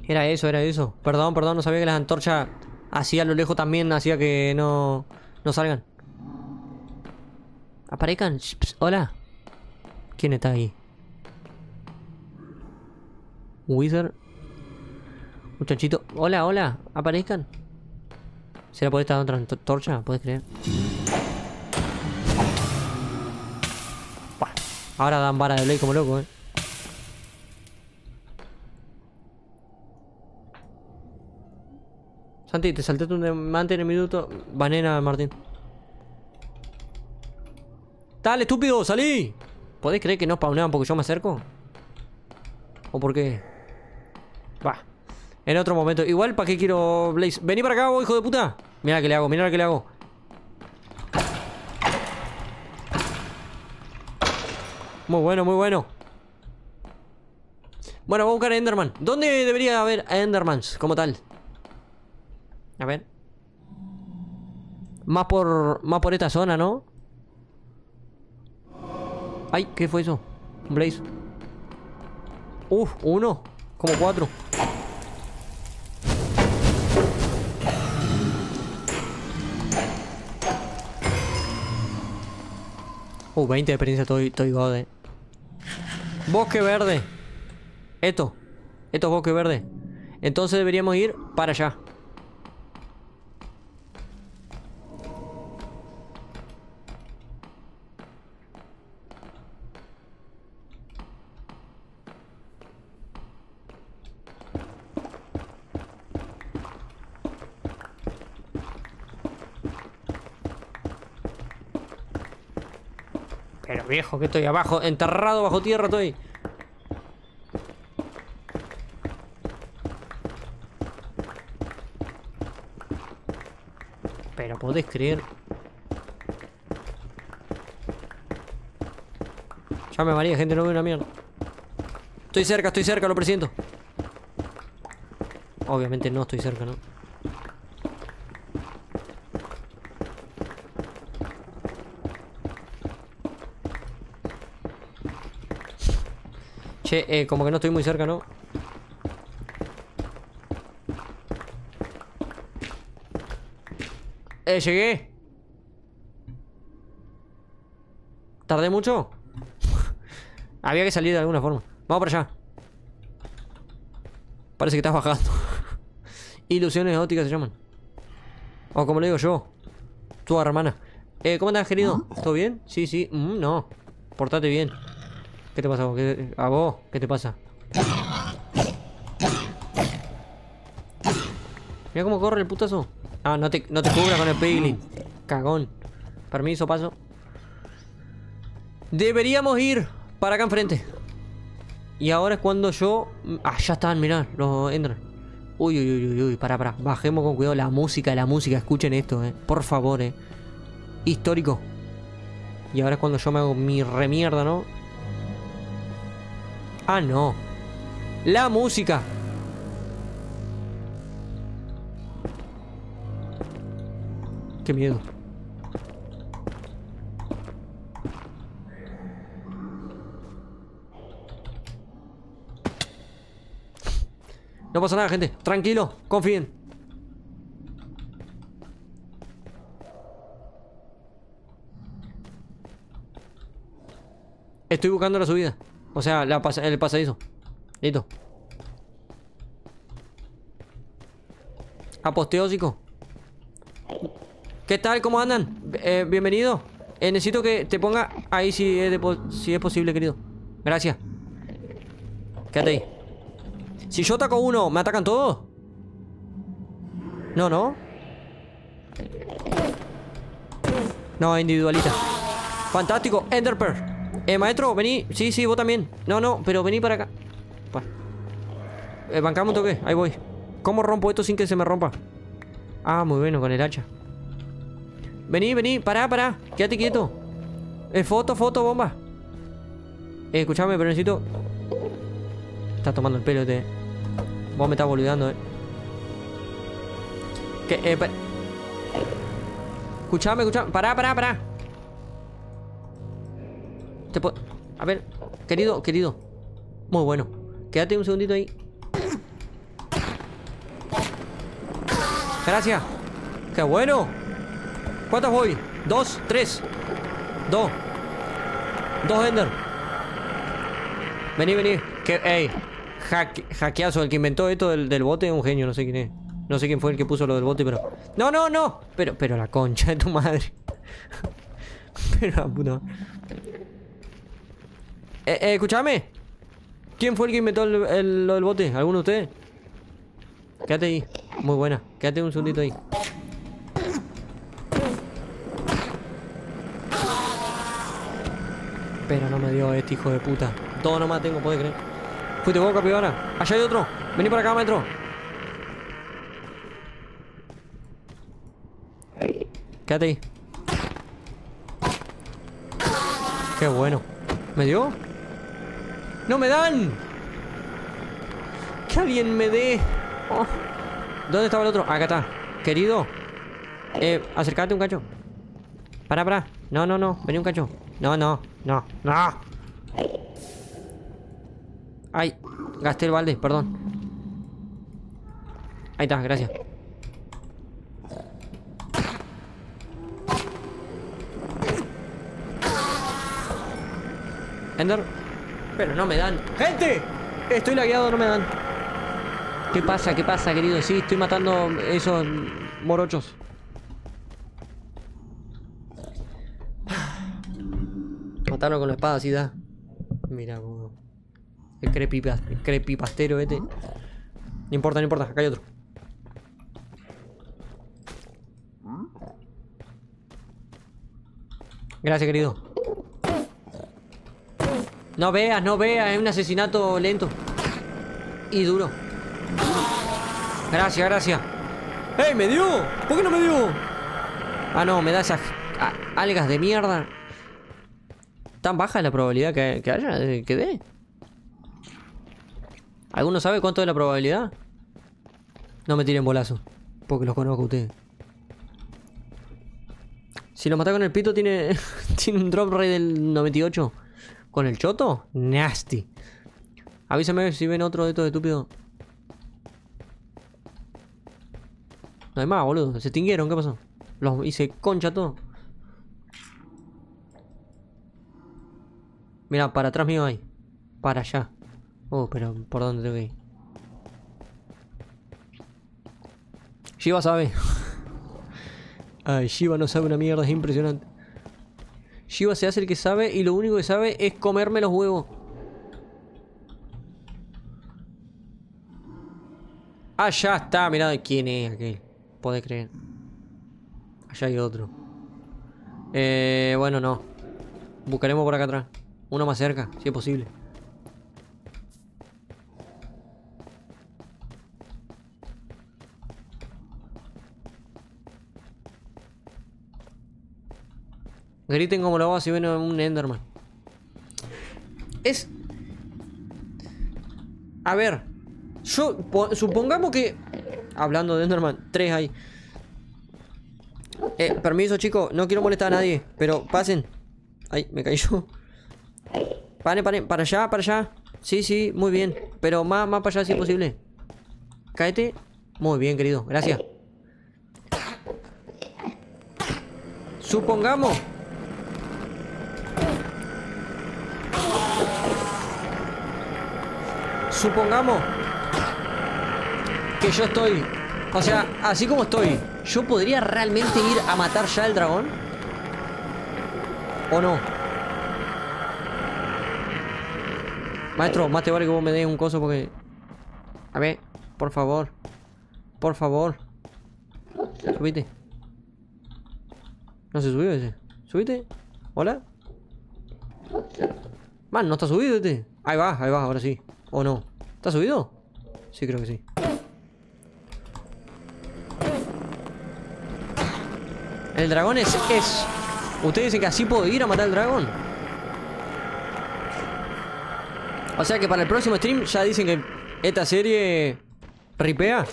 A: Era eso, era eso. Perdón, perdón, no sabía que las antorchas así a lo lejos también hacía que no, no salgan. Aparezcan. Hola. ¿Quién está ahí? Wizard. muchachito, Hola, hola. Aparezcan. ¿Será por esta otra torcha? ¿Puedes creer? ahora dan vara de ley como loco, eh. Santi, te saltaste un diamante en el minuto. Banena, Martín. ¡Dale, estúpido! ¡Salí! ¿Podés creer que no spawnaban porque yo me acerco? ¿O por qué? Va. En otro momento. Igual, ¿para qué quiero Blaze? Vení para acá, hijo de puta. Mira que le hago, mira que le hago. Muy bueno, muy bueno. Bueno, voy a buscar a Enderman. ¿Dónde debería haber a Endermans como tal? A ver. Más por. Más por esta zona, ¿no? Ay, ¿qué fue eso? Un blaze. Uf, uno como 4 Uh, 20 de experiencia, estoy, estoy gode. Eh. Bosque verde. Esto. Esto es bosque verde. Entonces deberíamos ir para allá. viejo, que estoy abajo, enterrado bajo tierra estoy. Pero podés creer. Ya me maría, gente, no veo una mierda. Estoy cerca, estoy cerca, lo presiento. Obviamente no estoy cerca, ¿no? Eh, como que no estoy muy cerca, ¿no? Eh, llegué ¿Tardé mucho? <laughs> Había que salir de alguna forma Vamos para allá Parece que estás bajando <laughs> Ilusiones ópticas se llaman O como le digo yo Tu hermana eh, ¿Cómo has querido? ¿Ah? ¿Todo bien? Sí, sí, mm, no Portate bien ¿Qué te pasa? ¿A vos? ¿Qué te pasa? Mira cómo corre el putazo. Ah, no te, no con el piglin. Cagón. Permiso, paso. Deberíamos ir para acá enfrente. Y ahora es cuando yo... Mm, ah, ya están, mirá, los entran. Uy, uy, uy, uy, uy, para, para. Bajemos con cuidado la música, la música. Escuchen esto, eh. Por favor, eh. Histórico. Y ahora es cuando yo me hago mi remierda, ¿no? Ah, no. La música. Qué miedo. No pasa nada, gente. Tranquilo, confíen. Estoy buscando la subida. O sea, el pasadizo. Listo. Aposteósico. ¿Qué tal? ¿Cómo andan? Eh, bienvenido. Eh, necesito que te ponga ahí si es, posible, querido. Gracias. Quédate ahí. Si yo ataco uno, ¿me atacan todos? No, no. No, individualista. Fantástico, enderper eh, maestro, vení. Sí, sí, vos también. No, no, pero vení para acá. Eh, bancamos, Eh, un toque. Ahí voy. ¿Cómo rompo esto sin que se me rompa? Ah, muy bueno, con el hacha. Vení, vení. Pará, pará. Quédate quieto. Eh, foto, foto, bomba. Eh, escuchame, pero necesito... Estás tomando el pelo, te... Este. Vos me estás olvidando eh. ¿Qué? eh, Escuchame, escuchame. Pará, pará, pará. A ver, querido, querido. Muy bueno. Quédate un segundito ahí. Gracias. ¡Qué bueno! ¿Cuántas voy? ¿Dos? ¿Tres? Dos. Dos Ender. Vení, vení. Que, ey. hackeazo. El que inventó esto del, del bote es un genio. No sé quién es. No sé quién fue el que puso lo del bote, pero... ¡No, no, no! Pero, pero la concha de tu madre. <laughs> pero la puta... Eh, eh, escúchame. ¿Quién fue el que inventó el, lo del bote? ¿Alguno de ustedes? Quédate ahí. Muy buena. Quédate un segundito ahí. Pero no me dio este hijo de puta. Todo nomás tengo, puede creer. Fuiste vos, capibara. Allá hay otro. Vení por acá, maestro. Quédate ahí. Qué bueno. ¿Me dio? ¡No me dan! ¡Que alguien me dé! Oh. ¿Dónde estaba el otro? Acá está. Querido. Eh, acércate un cacho. Para, para. No, no, no. Vení un cacho. No, no, no, no. Ay, gasté el balde, perdón. Ahí está, gracias. Ender. Pero no me dan. ¡Gente! Estoy lagueado, no me dan. ¿Qué pasa? ¿Qué pasa, querido? Sí, estoy matando esos morochos. Matarlo con la espada, sí da. Mira, güey. El creepypastero, vete No importa, no importa, acá hay otro. Gracias, querido. No veas, no veas, es un asesinato lento Y duro Gracias, gracias ¡Ey, me dio! ¿Por qué no me dio? Ah, no, me da esas algas de mierda ¿Tan baja es la probabilidad que, haya? ¿Que dé? ¿Alguno sabe cuánto es la probabilidad? No me tiren bolazo Porque los conozco a ustedes Si lo mata con el pito tiene, <laughs> tiene un drop rate del 98 ¿Con el choto? Nasty. Avísame si ven otro de estos estúpidos. No hay más, boludo. Se extinguieron, ¿qué pasó? Los hice concha todo. Mira, para atrás mío hay. Para allá. Oh, pero ¿por dónde tengo que ir? Shiva sabe. <laughs> Ay, Shiva no sabe una mierda, es impresionante. Shiva se hace el que sabe y lo único que sabe es comerme los huevos. Allá ah, está, mirá quién es aquel. Podés creer. Allá hay otro. Eh, bueno, no. Buscaremos por acá atrás. Uno más cerca, si es posible. Griten como lo hago si ven un Enderman. Es. A ver. Yo. Supongamos que. Hablando de Enderman, tres ahí Eh, permiso, chicos. No quiero molestar a nadie. Pero pasen. Ay, me caí yo. Vale, Para allá, para allá. Sí, sí, muy bien. Pero más, más para allá si es posible. Cáete. Muy bien, querido. Gracias. Supongamos Supongamos que yo estoy... O sea, así como estoy, ¿yo podría realmente ir a matar ya el dragón? ¿O no? Maestro, más te vale que vos me des un coso porque... A ver, por favor. Por favor. Subite. No se subió ese. ¿Subiste? ¿Hola? Man, no está subido este. Ahí va, ahí va, ahora sí. ¿O no? ¿Está subido? Sí, creo que sí. El dragón es, es... Ustedes dicen que así puedo ir a matar al dragón. O sea que para el próximo stream ya dicen que esta serie ripea.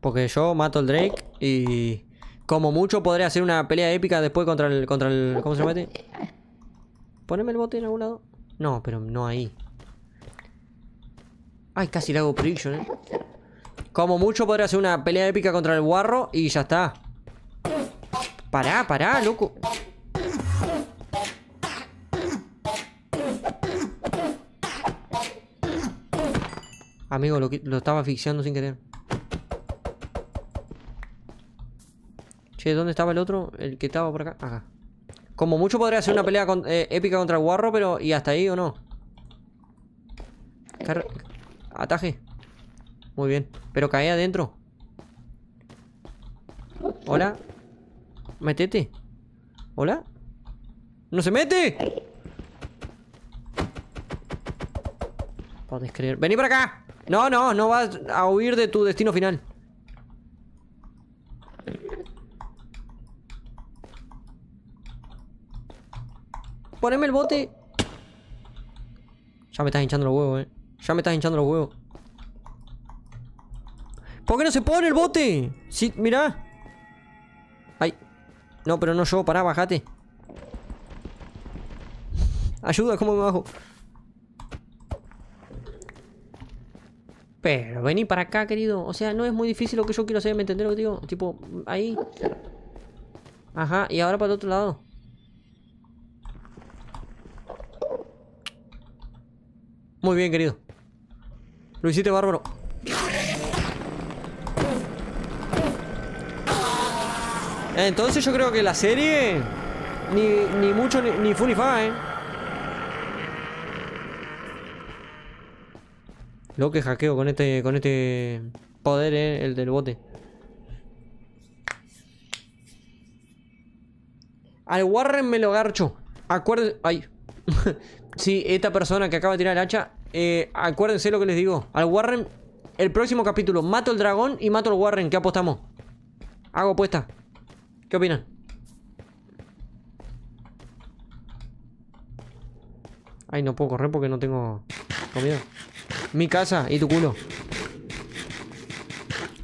A: Porque yo mato al Drake y como mucho podré hacer una pelea épica después contra el contra el ¿cómo se llama? Este? Poneme el bote en algún lado. No, pero no ahí. Ay, casi le hago prediction, eh. Como mucho podré hacer una pelea épica contra el guarro y ya está. Pará, pará, loco. Amigo, lo, estaba asfixiando sin querer. Che, ¿dónde estaba el otro? El que estaba por acá. Acá. Como mucho podría hacer una pelea eh, épica contra el guarro, pero... ¿Y hasta ahí o no? ataje. Muy bien. Pero cae adentro. Hola. Metete. Hola. ¡No se mete! Podés creer. ¡Vení para acá! No, no, no vas a huir de tu destino final. Poneme el bote. Ya me estás hinchando los huevos, eh. Ya me estás hinchando los huevos. ¿Por qué no se pone el bote? Sí, mira. Ay. No, pero no yo. Pará, bájate. Ayuda, ¿cómo me bajo? Pero vení para acá, querido. O sea, no es muy difícil lo que yo quiero hacer, ¿me entendés lo que digo? Tipo, ahí. Ajá, y ahora para el otro lado. Muy bien, querido. Lo hiciste bárbaro. Entonces yo creo que la serie... Ni, ni mucho, ni, ni ¿eh? Lo que hackeo con este, con este poder, ¿eh? El del bote. Al Warren me lo garcho. Acuérdense... Ay. <laughs> sí, esta persona que acaba de tirar el hacha eh, acuérdense lo que les digo. Al Warren, el próximo capítulo, mato el dragón y mato al Warren. ¿Qué apostamos? Hago apuesta. ¿Qué opinan? Ay, no puedo correr porque no tengo comida. Mi casa y tu culo.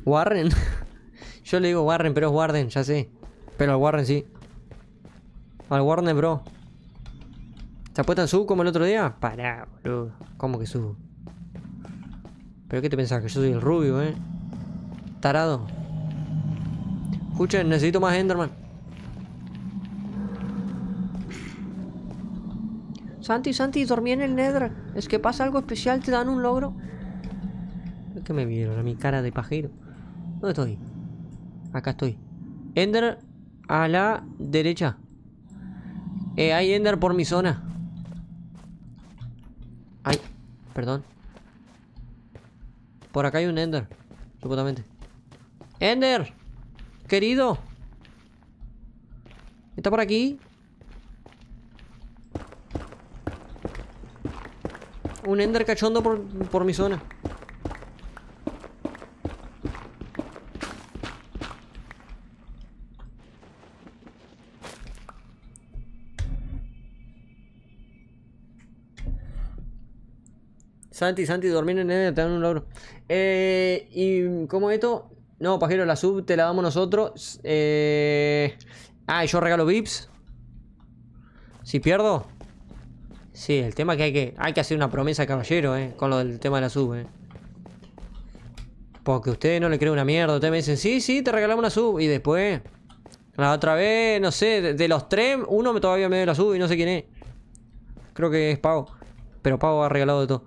A: Warren. <laughs> Yo le digo Warren, pero es Warden, ya sé. Pero al Warren sí. Al Warren, bro. ¿Te tan sub como el otro día? Pará, boludo. ¿Cómo que subo? ¿Pero qué te pensás? Que yo soy el rubio, ¿eh? Tarado. Escuchen, necesito más Enderman. Santi, Santi, dormí en el Nether. Es que pasa algo especial, te dan un logro. ¿Qué me vieron? A mi cara de pajero. ¿Dónde estoy? Acá estoy. Ender a la derecha. Eh, hay Ender por mi zona. Ay, perdón. Por acá hay un Ender, supuestamente. ¡Ender! ¡Querido! ¿Está por aquí? Un Ender cachondo por, por mi zona. Santi, Santi, dormir en el, te dan un logro. Eh, y como esto, no, pajero, la sub te la damos nosotros. Eh, ah, yo regalo VIPs. Si pierdo. Sí, el tema es que hay que, hay que hacer una promesa, caballero, eh, con lo del tema de la sub. Porque ustedes no le creen una mierda. Ustedes me dicen, sí, sí, te regalamos una sub. Y después, la otra vez, no sé, de, los tres, uno todavía me dio la sub y no sé quién es. Creo que es Pau. Pero Pau ha regalado de todo.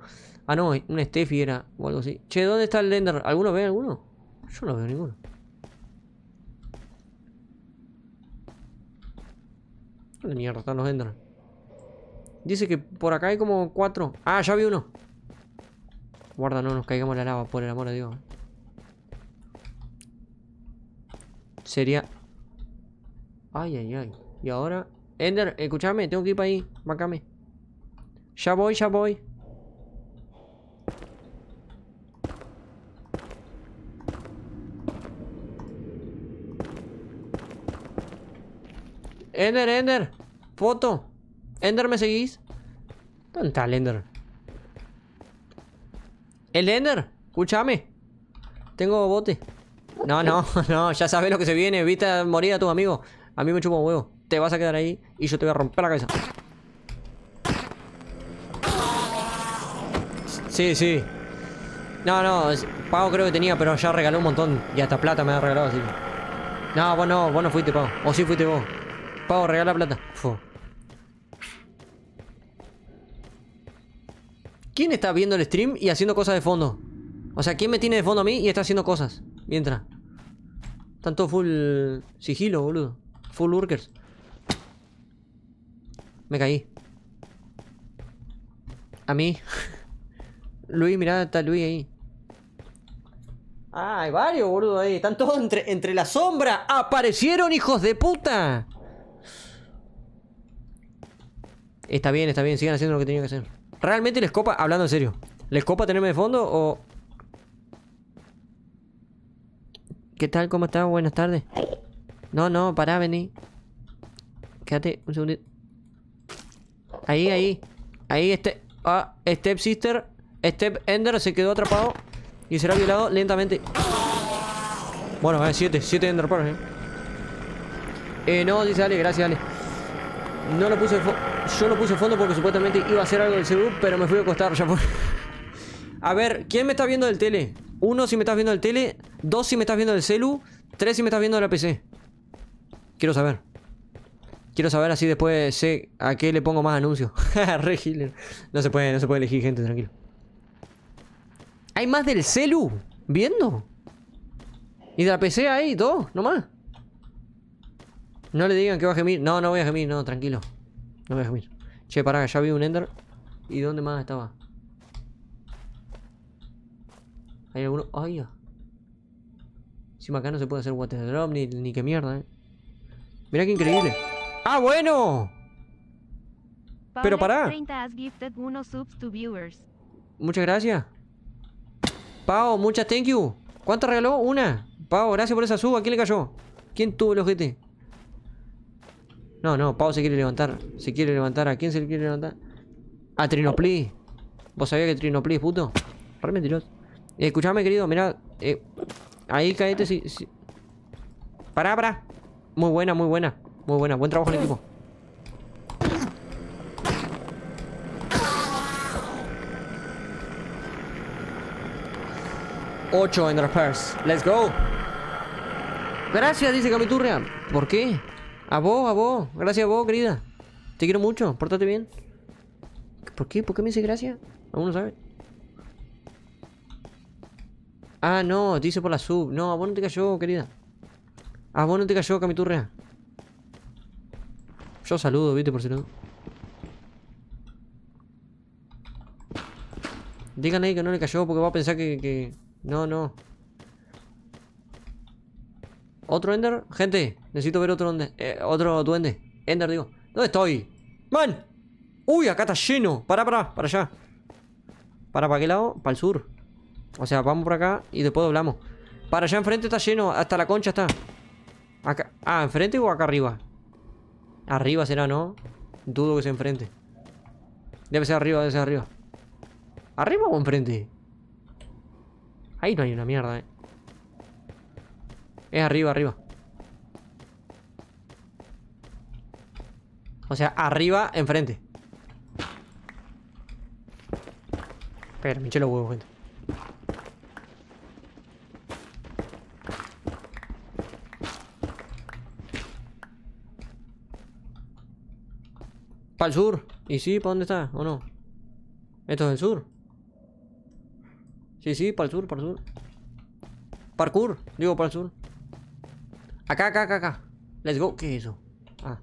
A: Ah, no, un Steffi era o algo así. Che, ¿dónde está el Ender? ¿Alguno ve alguno? Yo no veo ninguno. ¿Dónde mierda están los Ender? Dice que por acá hay como cuatro. Ah, ya vi uno. Guarda, no nos caigamos la lava, por el amor de Dios. Sería. Ay, ay, ay. Y ahora. Ender, escúchame, tengo que ir para ahí. Mácame. Ya voy, ya voy. Ender, Ender. Foto. Ender, ¿me seguís? ¿Dónde está el Ender? El Ender. Escúchame. Tengo bote. No, no, <laughs> no. Ya sabes lo que se viene. Viste morir a tu amigo A mí me chupo huevo. Te vas a quedar ahí y yo te voy a romper la cabeza. Sí, sí. No, no, pago creo que tenía, pero ya regaló un montón. Y hasta plata me ha regalado así. No, vos no, vos no fuiste, pago. O sí fuiste vos. Pavo, regala plata. ¿Quién está viendo el stream y haciendo cosas de fondo? O sea, ¿quién me tiene de fondo a mí y está haciendo cosas? Mientras. Tanto full sigilo, boludo. Full workers. Me caí. A mí. <laughs> Luis, mirá, está Luis ahí. Ah, hay varios, boludo, ahí. Están todos entre, entre la sombra. ¡Aparecieron, hijos de puta! Está bien, está bien, sigan haciendo lo que tenían que hacer. ¿Realmente les copa, hablando en serio, les copa tenerme de fondo o...? ¿Qué tal? ¿Cómo estás? Buenas tardes. No, no, pará, vení. Quédate un segundito. Ahí, ahí. Ahí, este... Ah, Step Sister. Step Ender se quedó atrapado y será violado lentamente. Bueno, eh, siete, siete Ender Pearls, eh. eh. no, dice Ale, gracias Ale. No lo puse de yo lo puse fondo porque supuestamente iba a hacer algo del celu pero me fui a acostar ya por... A ver, ¿quién me está viendo del tele? Uno si me estás viendo del tele, dos si me estás viendo del celu, tres si me estás viendo de la PC. Quiero saber. Quiero saber así después sé a qué le pongo más anuncios. <laughs> Re No se puede, no se puede elegir gente, tranquilo. ¿Hay más del celu? ¿Viendo? ¿Y de la PC hay dos? más No le digan que va a gemir. No, no voy a gemir, no, tranquilo. No me dejes ir. Che, pará, ya vi un Ender. ¿Y dónde más estaba? ¿Hay alguno? ¡Ay! Si ah. Encima acá no se puede hacer Water Drop ni, ni qué mierda, eh. Mirá qué increíble. ¡Ah, bueno! Pero pará. Muchas gracias. Pau, muchas thank you. ¿Cuánto regaló? Una. Pau, gracias por esa sub. ¿A quién le cayó? ¿Quién tuvo el ojete? No, no, Pau se quiere levantar. Se quiere levantar. ¿A quién se le quiere levantar? A Trinopli. ¿Vos sabías que Trinopli es puto? Realmente mentiroso. Eh, escuchame, querido, Mira, eh, ahí caete este, si, Pará, pará. Muy buena, muy buena. Muy buena. Buen trabajo el equipo. Ocho en Let's go. Gracias, dice Camiturria. ¿Por qué? A vos, a vos. Gracias a vos, querida. Te quiero mucho. portate bien. ¿Por qué? ¿Por qué me dice gracias? Aún no sabe. Ah, no. Te hice por la sub. No, a vos no te cayó, querida. A vos no te cayó, Camiturrea. Yo saludo, viste, por si no. Díganle que no le cayó porque va a pensar que... que... No, no. ¿Otro Ender? Gente, necesito ver otro, eh, otro duende. Ender, digo. ¿Dónde estoy? ¡Man! ¡Uy, acá está lleno! Para, para, para allá. ¿Para para qué lado? Para el sur. O sea, vamos por acá y después doblamos. Para allá enfrente está lleno. Hasta la concha está. Acá. Ah, ¿enfrente o acá arriba? Arriba será, ¿no? Dudo que sea enfrente. Debe ser arriba, debe ser arriba. ¿Arriba o enfrente? Ahí no hay una mierda, eh. Es arriba, arriba. O sea, arriba, enfrente. Espera, me eché los huevos, gente. ¿Para el sur? ¿Y sí? ¿Para dónde está? ¿O no? ¿Esto es el sur? Sí, sí, para el sur, para el sur. Parkour, digo para el sur. Acá, acá, acá, acá. Let's go. ¿Qué es eso? Ah.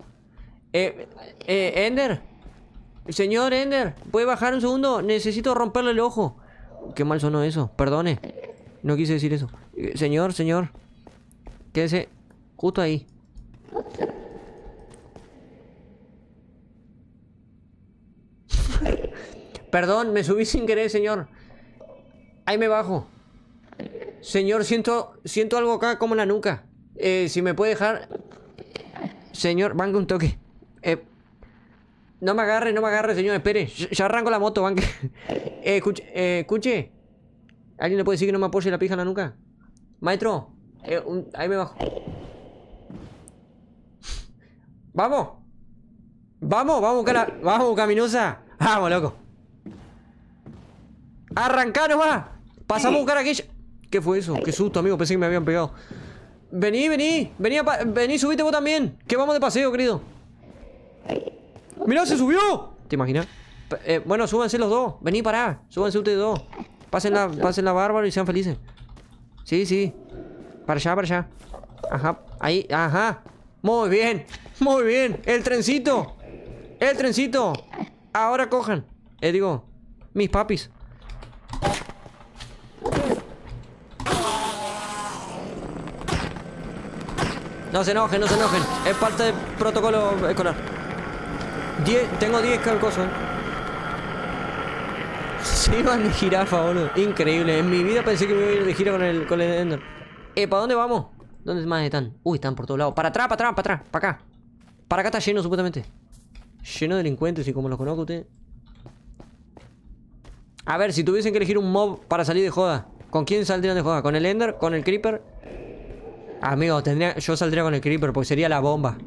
A: Eh, eh, Ender. Señor Ender, ¿puede bajar un segundo? Necesito romperle el ojo. Qué mal sonó eso. Perdone. No quise decir eso. Señor eh, señor, señor. Quédese justo ahí. Perdón, me subí sin querer, señor. Ahí me bajo. Señor, siento, siento algo acá como en la nuca. Eh, si me puede dejar... Señor, banque un toque. Eh, no me agarre, no me agarre, señor, espere. Ya arranco la moto, banque. <laughs> Eh, escuche, eh, escuche. ¿Alguien le puede decir que no me apoye la pija en la nuca? Maestro, ahí me bajo. ¡Vamos! ¡Vamos! ¡Vamos, a buscar ¡Vamos, caminosa! ¡Vamos, loco! ¡Arrancá nomás! ¡Pasamos a buscar aquella! ¿Qué fue eso? ¡Qué susto, amigo! Pensé que me habían pegado. Vení, vení. Vení, vení, subite vos también. Que vamos de paseo, querido. ¡Mirá, se subió! ¿Te imaginas? Eh, bueno, súbanse los dos. Vení, pará. Súbanse ustedes dos. Pasen la, bárbaro y sean felices. Sí, sí. Para allá, para allá. Ajá. Ahí, ajá. Muy bien. Muy bien. El trencito. El trencito. Ahora cojan. Eh, digo, mis papis. No se enojen, no se enojen. Es parte del protocolo escolar. tengo 10 calcos <laughs> Se iban de jirafa, boludo. Increíble. En mi vida pensé que me iba a ir de gira con el, con el Ender. Eh, ¿para dónde vamos? ¿Dónde más están? Uy, están por todos lados. Para atrás, para atrás, para atrás. Para acá. Para acá está lleno, supuestamente. Lleno de delincuentes y como los conozco usted. A ver, si tuviesen que elegir un mob para salir de joda, ¿con quién saldrían de joda? ¿Con el Ender? ¿Con el Creeper? Amigo, tendría, yo saldría con el creeper porque sería la bomba.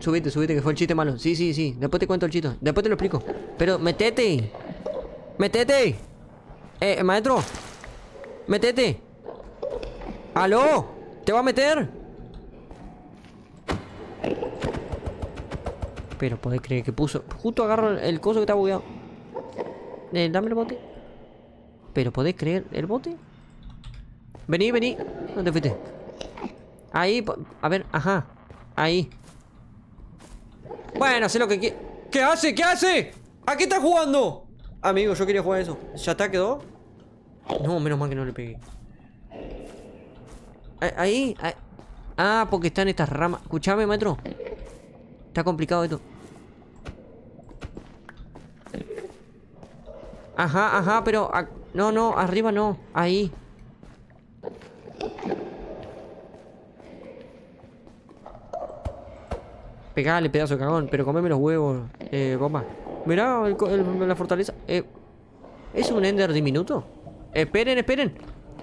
A: Subite, subite, que fue el chiste malo. Sí, sí, sí. Después te cuento el chiste. Después te lo explico. Pero metete. Metete. Eh, eh maestro. Metete. ¿Aló? ¿Te va a meter? Pero podés creer que puso. Justo agarro el coso que está bugueado. Eh, dame el bote. Pero podés creer el bote. Vení, vení. ¿Dónde fuiste? Ahí, a ver, ajá. Ahí. Bueno, sé lo que ¿Qué hace? ¿Qué hace? ¿A qué está jugando? Amigo, yo quería jugar eso. ¿Ya está? ¿Quedó? No, menos mal que no le pegué. Ahí, ahí. Ah, porque está en estas ramas. Escuchame, maestro. Está complicado esto. Ajá, ajá, pero... No, no, arriba no. Ahí. Pegale, pedazo de cagón. Pero comeme los huevos, eh, bomba. Mirá la fortaleza. Eh, ¿Es un ender diminuto? Esperen, esperen.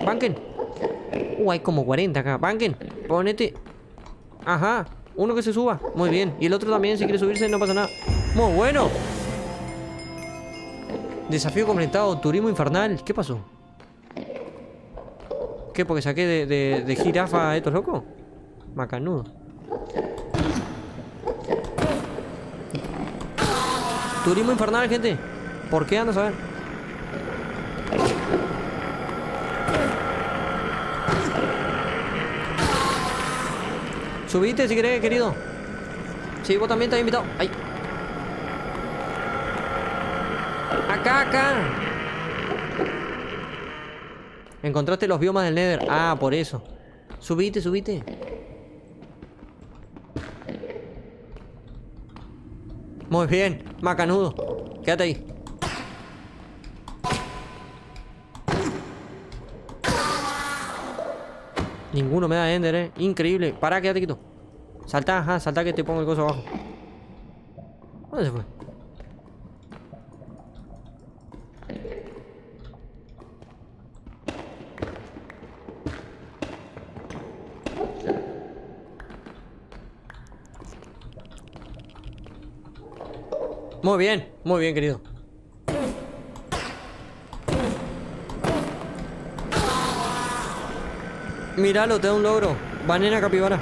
A: Banquen. Uh, hay como 40 acá. Banquen. Ponete. Ajá. Uno que se suba. Muy bien. Y el otro también, si quiere subirse, no pasa nada. Muy bueno. Desafío completado, turismo infernal. ¿Qué pasó? ¿Qué? ¿Porque saqué de, de jirafa a estos locos? Macanudo. Turismo infernal, gente. ¿Por qué andas a ver? Subiste, si querés, querido. Sí, vos también te has invitado. Ay. Caca Encontraste los biomas del Nether. Ah, por eso. Subite, subite. Muy bien, macanudo. Quédate ahí. Ninguno me da ender, eh. Increíble. Pará, quédate quieto. Saltá, ajá, saltá que te pongo el coso abajo. ¿Dónde se fue? Muy bien, muy bien, querido. Míralo, te da un logro. Banena capibara.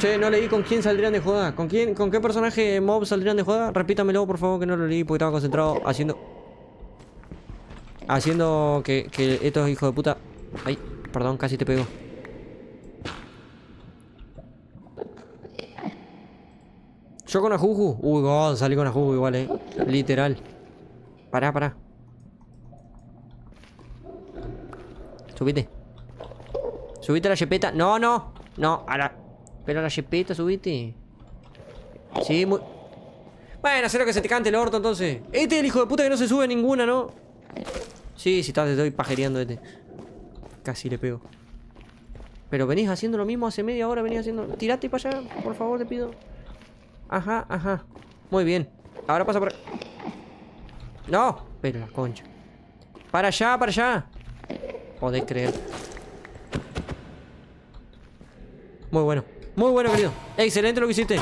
A: Che, no leí con quién saldrían de joda ¿Con quién, con qué personaje mob saldrían de joda? Repítamelo, por favor, que no lo leí porque estaba concentrado haciendo... Haciendo que, que estos hijos de puta... Ay, perdón, casi te pego. Yo con Ajuju. Uy, God, salí con Juju igual, eh. Literal. Pará, pará. Subite. Subite a la jepeta. No, no. No, a la... Pero a la chepeta, subite. Sí, muy... Bueno, hacer lo que se te cante el orto entonces. Este es el hijo de puta que no se sube ninguna, ¿no? Sí, si estás, te estoy pajereando este. Casi le pego. Pero venís haciendo lo mismo hace media hora, venís haciendo... Tirate para allá, por favor, te pido. Ajá, ajá. Muy bien. Ahora pasa por... ¡No! Pero la concha. ¡Para allá, para allá! Podéis creer. Muy bueno. Muy bueno, querido. Excelente lo que hiciste.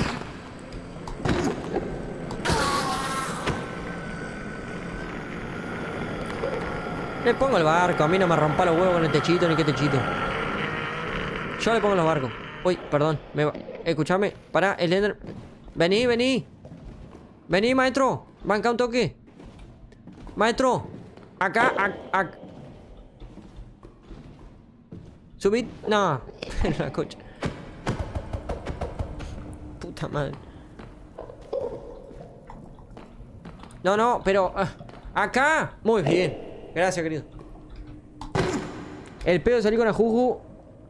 A: Le pongo el barco. A mí no me rompa los huevos con el techito ni qué techito. Yo le pongo los barcos. Uy, perdón. Me Escuchame. Pará, el Ender... Vení, vení. Vení, maestro. Banca un toque. Maestro. Acá, acá. Subid. No. <laughs> la coche. Puta madre. No, no, pero... Ah, acá. Muy bien. Gracias, querido. El pedo de salir con la juju.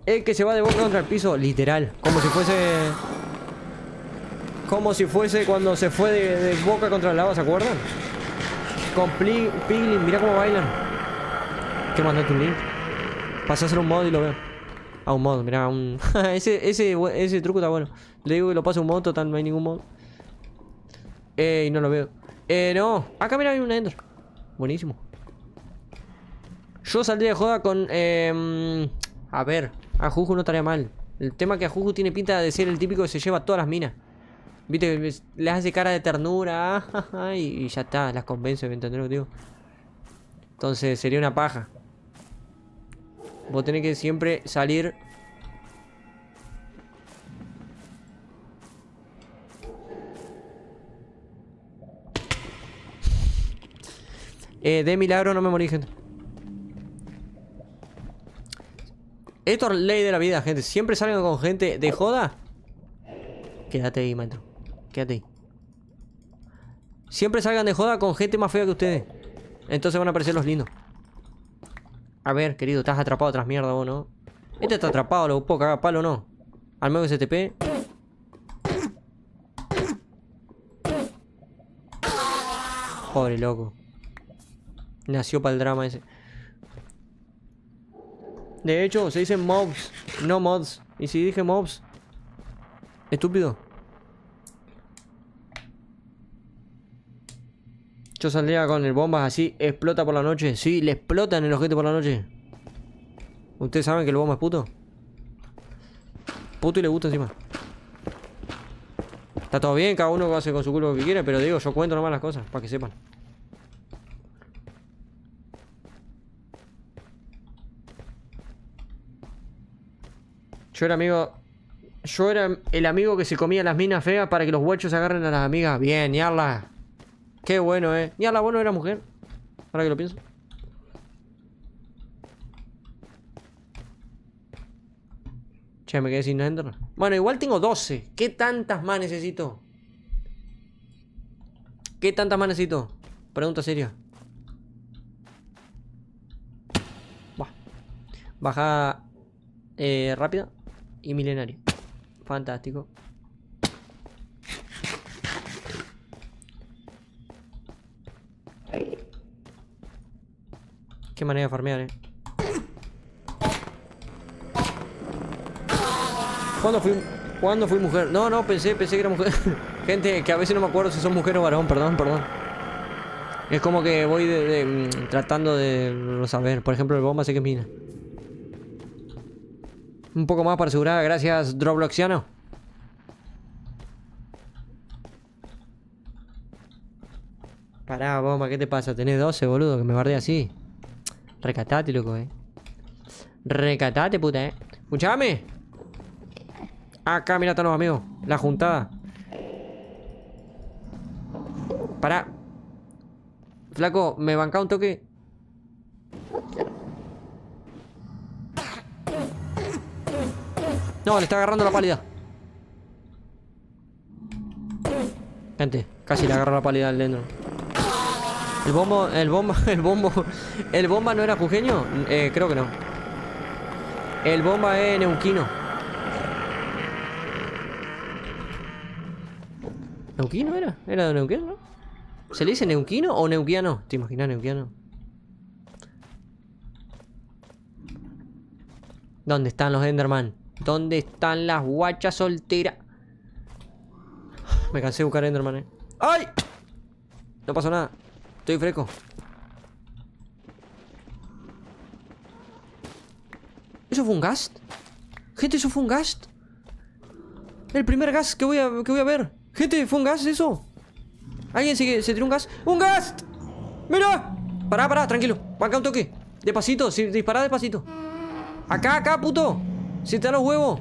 A: Es que se va de boca contra el piso. Literal. Como si fuese... Como si fuese cuando se fue de, Boca contra el Lava, ¿se acuerdan? Con Piglin, mira cómo bailan. ¿Qué mandate tu link? Pasé a un mod y lo veo. A un mod, mira, <laughs> ese, ese, ese truco está bueno. Le digo que lo paso a un mod, total, no hay ningún mod. Eh, y no lo veo. Eh, no. Acá mira, hay una dentro. Buenísimo. Yo saldría de joda con... Em, a ver, a Juju no estaría mal. El tema que a Juju tiene pinta de ser el típico que se lleva todas las minas. Viste les hace cara de ternura <laughs> y, ya está, las convence, ¿me entendés lo digo? Entonces sería una paja. Vos tenés que siempre salir Eh, de milagro no me morí, gente. Esto es ley de la vida, gente. Siempre salen con gente de joda. Quédate ahí, maestro quédate ahí. Siempre salgan de joda con gente más fea que ustedes. Entonces van a aparecer los lindos. A ver, querido, estás atrapado tras mierda vos, ¿no? Este está atrapado, lo puedo cagar palo, ¿no? Al menos que se te Pobre loco. Nació para el drama ese. De hecho, se dicen mobs, no mods. Y si dije mobs, estúpido. saldría con el bombas así, explota por la noche. Sí, le explotan el objeto por la noche. ¿Ustedes saben que el bomba es puto? Puto y le gusta encima. Está todo bien, cada uno hace con su culo lo que quiere, pero digo, yo cuento nomás las cosas, para que sepan. Yo era amigo. Yo era el amigo que se comía las minas feas para que los se agarren a las amigas. Bien, yarla. Qué bueno, eh. Ni la buena era mujer. Ahora que lo pienso. Che, me quedé sin Ender. Bueno, igual tengo 12. ¿Qué tantas más necesito? ¿Qué tantas más necesito? Pregunta seria. Buah. Baja eh, rápida y milenario. Fantástico. Qué manera de farmear, eh. ¿Cuándo fui, ¿Cuándo fui mujer? No, no, pensé, pensé que era mujer. <laughs> Gente, que a veces no me acuerdo si son mujer o varón, perdón, perdón. Es como que voy mm, tratando de Lo saber. Por ejemplo, el bomba sé que es mina. Un poco más para asegurar. Gracias, Drobloxiano. Pará, bomba, ¿qué te pasa? ¿Tenés 12, boludo? Que me bardé así. Recatate, loco, eh. Recatate, puta, eh. Escuchame. Acá, mira, están nuevo amigo La juntada. Pará. Flaco, ¿me banca un toque? No, le está agarrando la pálida. Gente, casi le agarró la pálida al dentro. El bombo, el bomba, <laughs> el bombo ¿El bomba no era jujeño? Eh, creo que no El bomba es neuquino ¿Neuquino era? ¿Era de ¿Se le dice neuquino o neuquiano? ¿Te imaginas neuquiano? ¿Dónde están los Enderman? ¿Dónde están las guachas solteras? Me cansé de buscar Enderman, eh. ¡Ay! No pasó nada Estoy fresco. ¿Eso fue un gast? Gente, ¿eso fue un gast? El primer gas que voy a, que voy a ver. Gente, ¿fue un gas eso? ¿Alguien se, tiró un gas? ¡Un gas! ¡Mira! Pará, pará, tranquilo. Acá un toque. Despacito, Dispara de pasito. Acá, acá, puto. Si te da los huevos.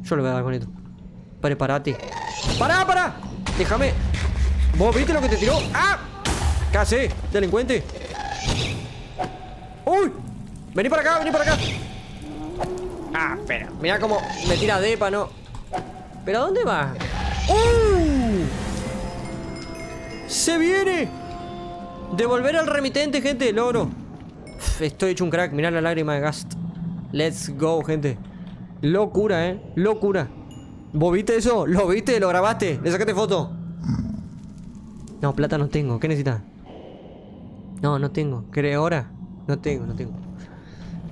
A: Yo le voy a dar con esto. Prepárate. Para, para. Déjame. ¿Vos viste lo que te tiró? ¡Ah! ¿Qué hace? Delincuente. ¡Uy! Vení para acá, vení para acá. Ah, espera. Mira cómo me tira de ¿no? ¿Pero a dónde va? ¡Uh! ¡Se viene! Devolver al remitente, gente, logro. Estoy hecho un crack. Mira la lágrima de Gast. Let's go, gente. Locura, eh. Locura. ¿Vos viste eso? ¿Lo viste? ¿Lo grabaste? ¿Le sacaste foto? No, plata no tengo. ¿Qué necesitas? No, no tengo. ¿Querés ahora? No tengo, no tengo.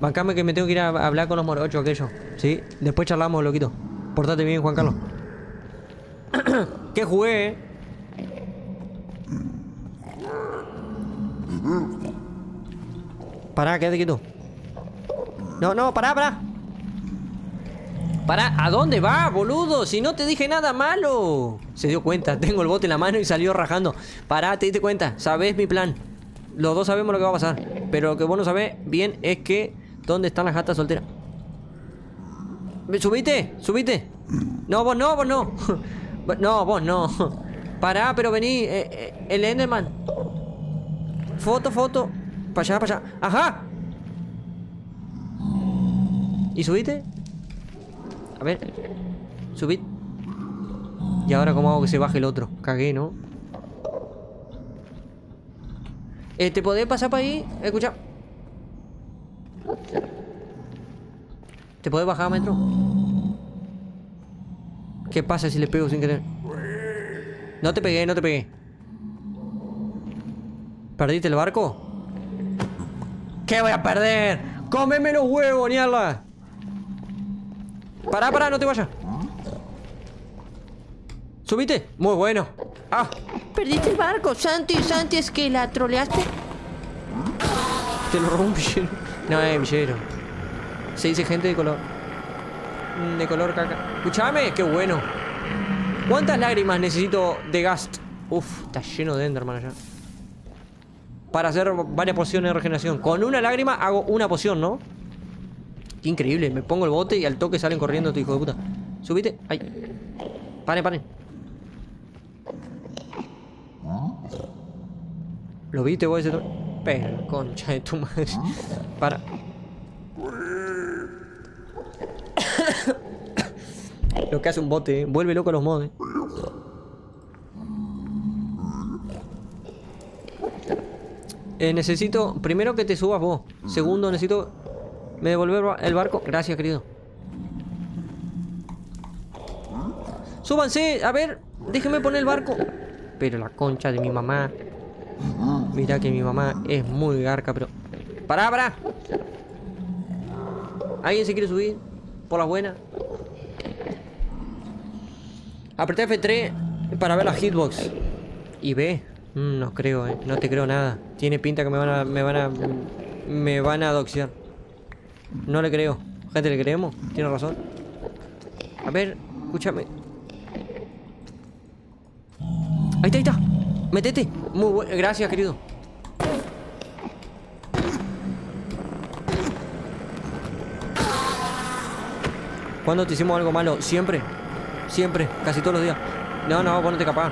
A: Bancame que me tengo que ir a hablar con los morochos aquello, ¿Sí? Después charlamos, loquito. Portate bien, Juan Carlos. <coughs> ¿Qué jugué, Pará, quédate quieto. No, no, pará, pará. Pará, ¿a dónde va, boludo? Si no te dije nada malo. Se dio cuenta, tengo el bote en la mano y salió rajando. Pará, te diste cuenta, sabes mi plan los dos sabemos lo que va a pasar. Pero lo que vos no sabés bien es que... ¿Dónde están las gatas solteras? ¡Subite! ¡Subite! No, vos no, vos no. <laughs> no, vos no. <laughs> Pará, pero vení. Eh, eh, el Enderman. Foto, foto. Para allá, para allá. ¡Ajá! ¿Y subiste? A ver. Subid. ¿Y ahora cómo hago que se baje el otro? Cagué, ¿no? Eh, ¿Te podés pasar para ahí? Escucha. ¿Te podés bajar, metro? ¿Qué pasa si le pego sin querer? No te pegué, no te pegué. ¿Perdiste el barco? ¿Qué voy a perder? ¡Cómeme los huevos, niala! para! pará, no te vayas. ¡Subite! Muy bueno. ¡Ah! Perdiste el barco, Santi. Santi, es que la troleaste. Te lo robó No, eh, Se dice gente de color. Mm, de color caca. Escuchame, qué bueno. ¿Cuántas lágrimas necesito de Gast? Uf, está lleno de Enderman allá. Para hacer varias pociones de regeneración. Con una lágrima hago una poción, ¿no? Qué increíble. Me pongo el bote y al toque salen corriendo, tu hijo de puta. Subite. Ay. Paren, paren. Lo vi, vos ese a Pero, concha de tu madre. ¿Mm? Para. Lo que hace un bote, ¿eh? Vuelve loco a los mods, eh. ¿eh? necesito, primero que te subas vos. Segundo, necesito me devolver el barco. Gracias, querido. Súbanse, a ver, déjeme poner el barco. Pero la concha de mi mamá. Mira que mi mamá es muy garca, pero... ¡Para, para! ¿Alguien se quiere subir? Por la buena. Apreté F3 para ver la hitbox. Y ve. Mm, no creo, eh. No te creo nada. Tiene pinta que me van a... Me van a... Me van a doxear. No le creo. Gente, le creemos. Tiene razón. A ver, escúchame. Ahí está, ahí está. Métete. Muy bueno. Gracias, querido. ¿Cuándo te hicimos algo malo? Siempre. Siempre. Casi todos los días. No, no, Ponete capaz.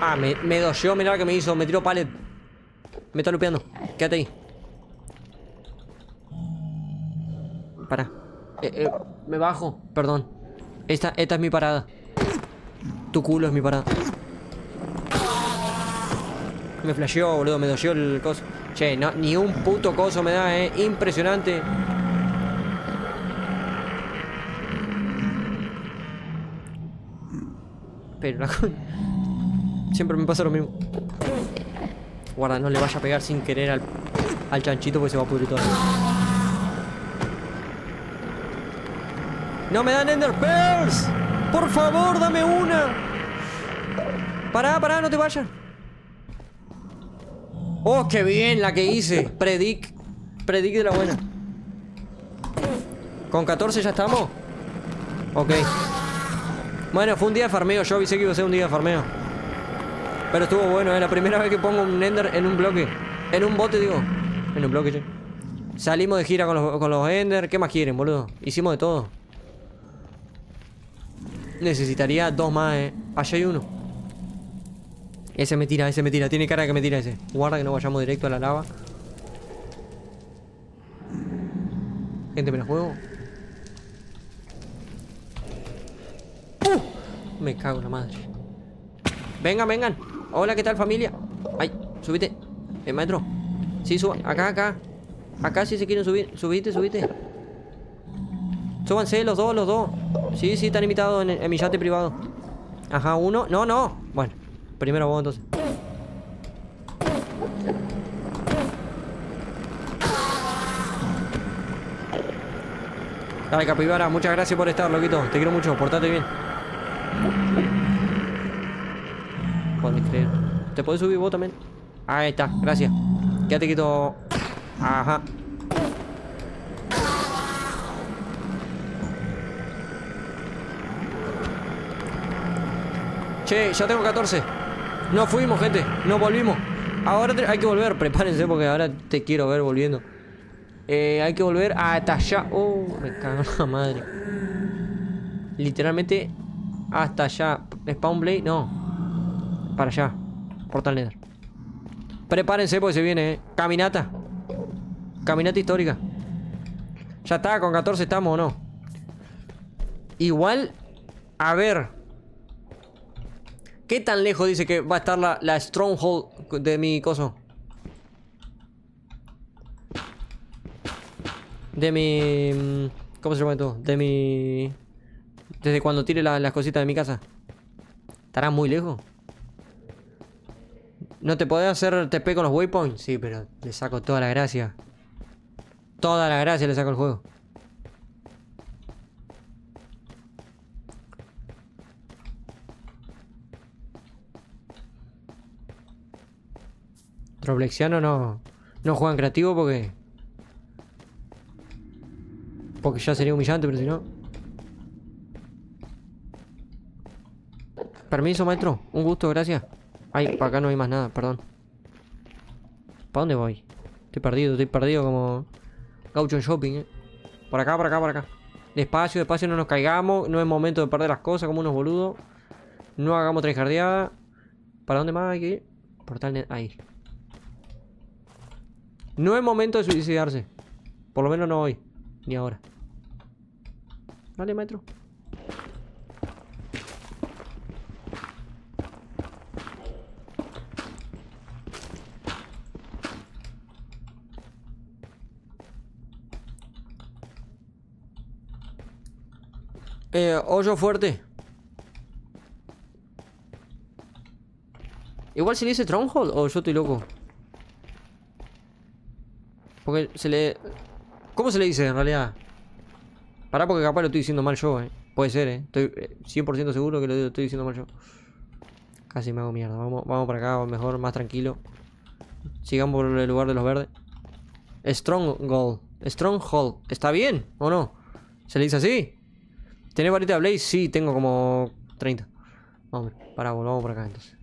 A: Ah, me, me doyó. Mirá lo que me hizo. Me tiró palet. Me está lupeando. Quédate ahí. Para. Eh, eh, me bajo. Perdón. Esta, esta es mi parada. Tu culo es mi parada. Me flasheó, boludo, me doyó el coso. Che, ni un puto coso me da, eh. Impresionante. Pero la Siempre me pasa lo mismo. Guarda, no le vaya a pegar sin querer al, al chanchito porque se va a pudrir todo. ¡No me dan Ender ¡Por favor, dame una! ¡Pará, pará, no te vayas! ¡Oh, qué bien la que hice! Predic. Predic de la buena. ¿Con 14 ya estamos? Ok. Bueno, fue un día de farmeo. Yo avisé que iba a ser un día de farmeo. Pero estuvo bueno, es ¿eh? la primera vez que pongo un Ender en un bloque. En un bote, digo. En un bloque, che. Salimos de gira con los, con los Ender. ¿Qué más quieren, boludo? Hicimos de todo. Necesitaría dos más, eh. Allá hay uno. Ese me tira, ese me tira. Tiene cara que me tira ese. Guarda que no vayamos directo a la lava. Gente, me la juego. ¡Uh! Me cago en la madre. Vengan, vengan. Hola, ¿qué tal familia? Ay, subite. El metro Sí, suban Acá, acá. Acá sí se quieren subir. Subite, subite. Súbanse los dos, los dos. Sí, sí, están invitados en, en mi yate privado. Ajá, uno. No, no. Bueno. Primero vos entonces. Dale, capibara, muchas gracias por estar, loquito. Te quiero mucho, portate bien. creer. ¿Te podés subir vos también? Ahí está, gracias. Ya te quito. Ajá. Che, ya tengo 14. No fuimos, gente. No volvimos. Ahora hay que volver. Prepárense porque ahora te quiero ver volviendo. Eh, hay que volver hasta allá. Oh, me cago la madre. Literalmente hasta allá. Spawn Blade, no. Para allá. Portal Nether. Prepárense porque se viene, eh. Caminata. Caminata histórica. Ya está, con 14 estamos o no. Igual, a ver. ¿Qué tan lejos dice que va a estar la, stronghold de mi coso? De mi... Mm, ¿Cómo se llama esto? De mi... Desde cuando tire las cositas de mi casa. ¿Estará muy lejos? ¿No te podés hacer TP con los waypoints? Sí, pero le saco toda la gracia. Toda la gracia le saco el juego. Troblexianos no, no juegan creativo porque... Porque ya sería humillante, pero si no... Permiso, maestro. Un gusto, gracias. Ay, para acá no hay más nada, perdón. ¿Para dónde voy? Estoy perdido, estoy perdido como... Gaucho en shopping, eh. Por acá, por acá, por acá. Despacio, despacio, no nos caigamos. No es momento de perder las cosas como unos boludos. No hagamos tres jardeadas. ¿Para dónde más hay que ir? Portal... Ahí. No es momento de suicidarse. Por lo menos no hoy. Ni ahora. Vale, maestro. Eh, hoyo fuerte. Igual si dice Stronghold o yo estoy loco. Porque se le... ¿Cómo se le dice en realidad? Pará porque capaz lo estoy diciendo mal yo, eh. Puede ser, eh. Estoy 100% eh, seguro que lo estoy diciendo mal yo. Casi me hago mierda. Vamos, vamos para acá, mejor, más tranquilo. Sigamos por el lugar de los verdes. Stronghold. Stronghold. ¿Está bien o no? ¿Se le dice así? ¿Tenés varita de Blaze? Sí, tengo como 30. Vamos, pará, volvamos por acá entonces.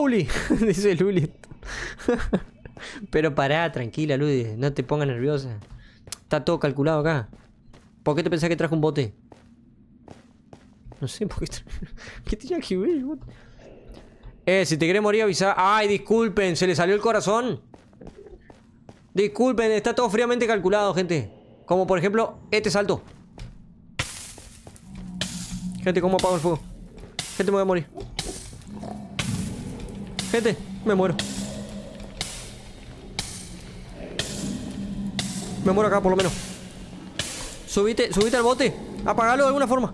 A: <laughs> Dice Luli. <laughs> Pero pará, tranquila, Luli. No te pongas nerviosa. Está todo calculado acá. ¿Por qué te pensás que trajo un bote? No sé, ¿por qué, <laughs> ¿Qué tenía que ver? Eh, si te querés morir, avisar. ¡Ay, disculpen! ¿Se le salió el corazón? Disculpen, está todo fríamente calculado, gente. Como por ejemplo, este salto. Gente, ¿cómo apago el fuego? Gente, me voy a morir. Gente, me muero. Me muero acá, por lo menos. Subite, subite al bote. Apagalo de alguna forma.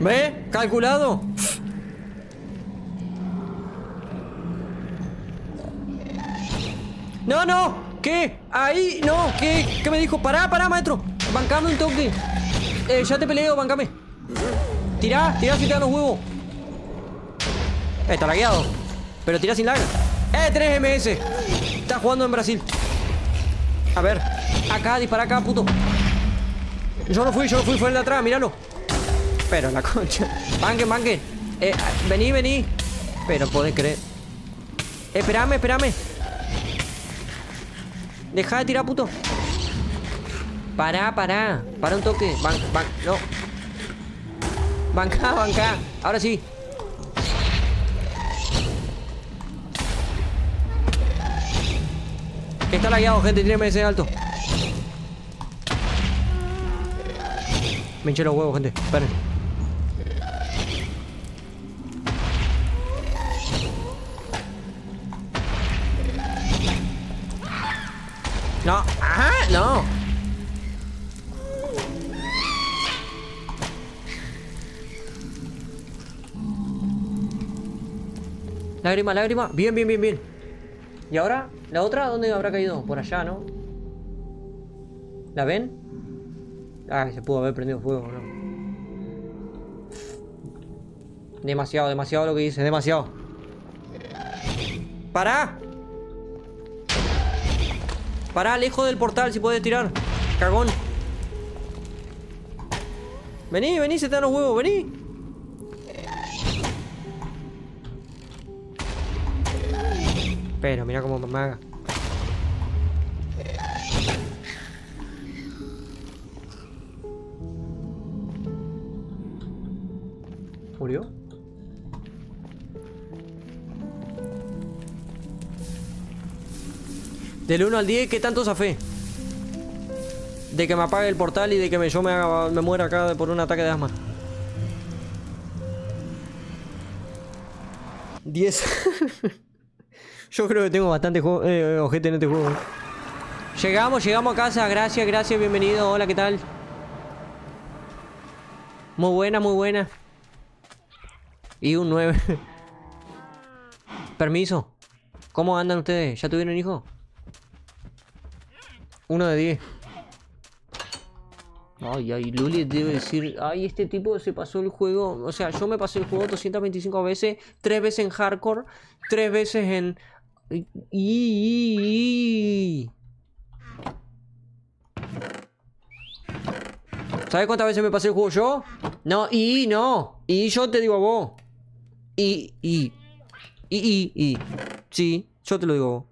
A: ¿Ve? Calculado. No, no. ¿Qué? Ahí, no. ¿Qué? ¿Qué me dijo? Pará, pará, maestro. Bancando un toque eh, ya te peleo, bancame. tira tira si te dan los huevos. está lagueado. Pero tira sin lag. Eh, 3 MS. Está jugando en Brasil. A ver. Acá, dispara acá, puto. Yo no fui, yo no fui, fue el de atrás, míralo. Pero la <laughs> concha. Mangue, mangue. Eh, vení, vení. Pero podés creer. Esperame, esperame. Deja de tirar, puto. Pará, pará. Para un toque. Van, van. no. Banca, banca. Ahora sí. Está lagueado, gente. Tiene ese alto. Me hinché los huevos, gente. Esperen. No. Ajá, no. Lágrima, lágrima. Bien, bien, bien, bien. ¿Y ahora? ¿La otra? ¿Dónde habrá caído? Por allá, ¿no? ¿La ven? Ah, se pudo haber prendido fuego, ¿no? Demasiado, demasiado lo que dice, demasiado. ¡Para! ¡Para, lejos del portal si puedes tirar! ¡Cagón! Vení, vení, se te dan los huevos, vení. Pero mira cómo me haga. ¿Murió? Del 1 al 10, ¿qué tanto fe De que me apague el portal y de que yo me, me muera acá por un ataque de asma. 10. <laughs> Yo creo que tengo bastante objeto eh, ojete en este juego. Llegamos, llegamos a casa. Gracias, gracias, bienvenido. Hola, ¿qué tal? Muy buena, muy buena. Y un 9. Permiso. ¿Cómo andan ustedes? ¿Ya tuvieron hijo? Uno de 10. Ay, ay, Luli debe decir, ay, este tipo se pasó el juego, o sea, yo me pasé el juego 225 veces, tres veces en hardcore, tres veces en y, ¿Sabes cuántas veces me pasé el juego yo? No, y no. Y yo te digo a vos. Y, y. Y, y, Sí, yo te lo digo a vos.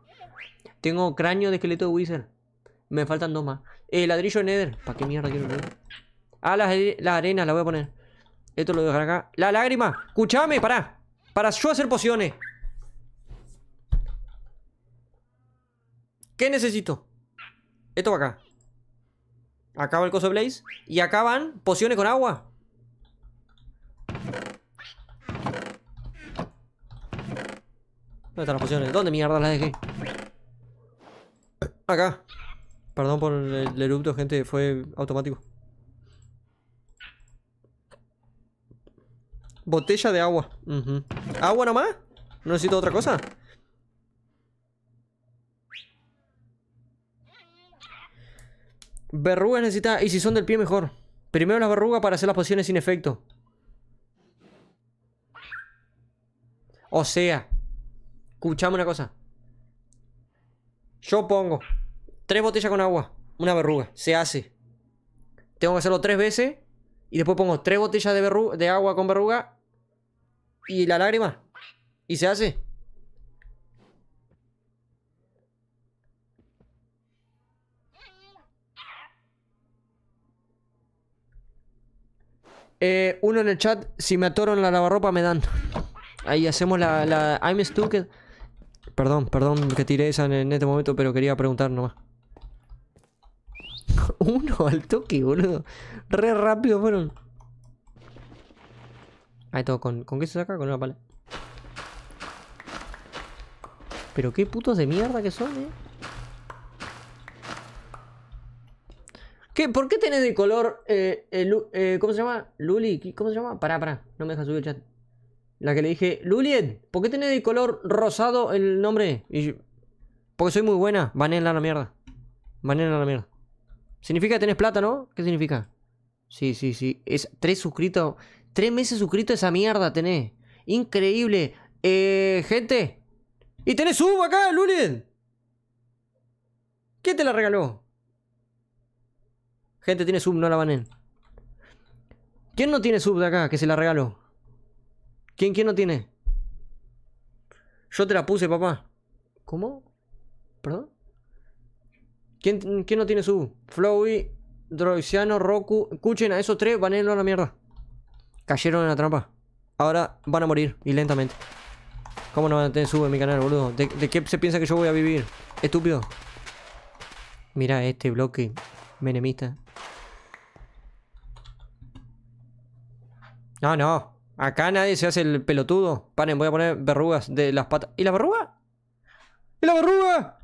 A: Tengo cráneo de esqueleto de Wizard. Me faltan dos más. El eh, ladrillo de Nether. ¿Para qué mierda quiero Ah, las, arenas, la voy a poner. Esto lo voy a dejar acá. La lágrima. Escuchame, pará. Para yo hacer pociones. ¿Qué necesito? Esto va acá. Acaba el coso Blaze. Y acaban pociones con agua. ¿Dónde están las pociones? ¿Dónde mierda las dejé? Acá. Perdón por el erupto, gente. Fue automático. Botella de agua. ¿Agua nomás? ¿No necesito otra cosa? Verrugas necesitas Y si son del pie, mejor. Primero las verrugas para hacer las pociones sin efecto. O sea, escuchame una cosa. Yo pongo tres botellas con agua, una verruga, se hace. Tengo que hacerlo tres veces y después pongo tres botellas de, de agua con verruga y la lágrima y se hace. Eh, uno en el chat, si me atoro la lavarropa me dan. Ahí hacemos la, la I'm stuck Perdón, perdón que tiré esa en, este momento, pero quería preguntar nomás. <laughs> Uno al toque, boludo. Re rápido fueron. Ahí todo, ¿con, ¿con qué se saca? Con una pala. Pero qué putos de mierda que son, eh. ¿Por qué tenés de color. Eh, eh, eh, ¿Cómo se llama? Luli. ¿Cómo se llama? Pará, pará. No me deja subir el chat. La que le dije. Lulien, ¿por qué tenés de color rosado el nombre? Y porque soy muy buena. en la mierda. en la mierda. Significa que tenés plata, ¿no? ¿Qué significa? Sí, sí, sí. Es tres suscritos. Tres meses suscrito esa mierda tenés. Increíble. Eh, gente. Y tenés sub acá, Lulien. ¿Quién te la regaló? Gente, tiene sub, no la banen. ¿Quién no tiene sub de acá? Que se la regalo. ¿Quién, quién no tiene? Yo te la puse, papá. ¿Cómo? ¿Perdón? ¿Quién, no tiene sub? Flowey, Droiciano, Roku. Escuchen a esos tres, banenlo a la mierda. Cayeron en la trampa. Ahora van a morir, y lentamente. ¿Cómo no van a tener sub en mi canal, boludo? ¿De, ¿De qué se piensa que yo voy a vivir? Estúpido. Mira este bloque menemista. No, no. Acá nadie se hace el pelotudo. Paren, voy a poner verrugas de las patas. ¿Y la verruga? ¡Y la verruga!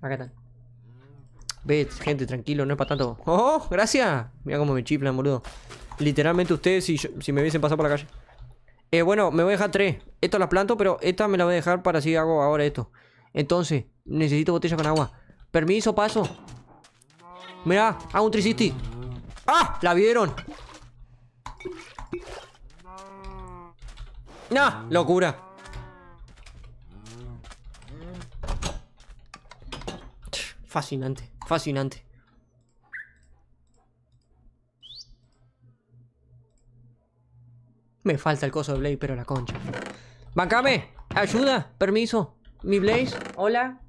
A: Acá están. Ves, gente, tranquilo, no es para tanto. ¡Oh! ¡Gracias! Mira cómo me chiflan, boludo. Literalmente ustedes si, si me hubiesen pasado por la calle. Eh, bueno, me voy a dejar tres. Estas las planto, pero esta me la voy a dejar para si hago ahora esto. Entonces, necesito botella con agua. Permiso, paso. Mira, hago un 360. ¡Ah! ¡La vieron! ¡Nah! ¡Locura! Fascinante, fascinante. Me falta el coso de Blaze, pero la concha. ¡Bancame! ¡Ayuda! ¡Permiso! ¿Mi Blaze? ¿Hola?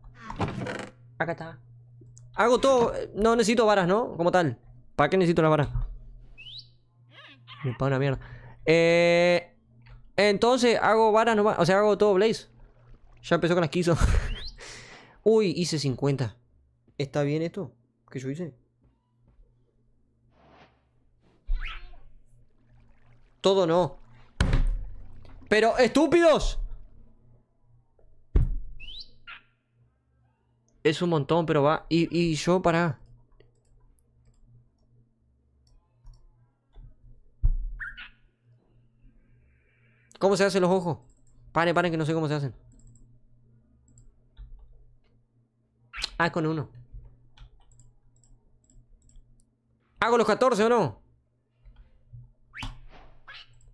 A: Acá está. Hago todo. No necesito varas, ¿no? Como tal. ¿Para qué necesito las vara? Me una mierda. Eh, entonces hago varas nomás. O sea, hago todo Blaze. Ya empezó con las quiso. <laughs> Uy, hice 50. ¿Está bien esto? ¿Qué yo hice? Todo no. Pero, estúpidos. Es un montón, pero va. Y, yo, para. ¿Cómo se hacen los ojos? Paren, paren, que no sé cómo se hacen. Ah, es con uno. ¿Hago los 14 o no?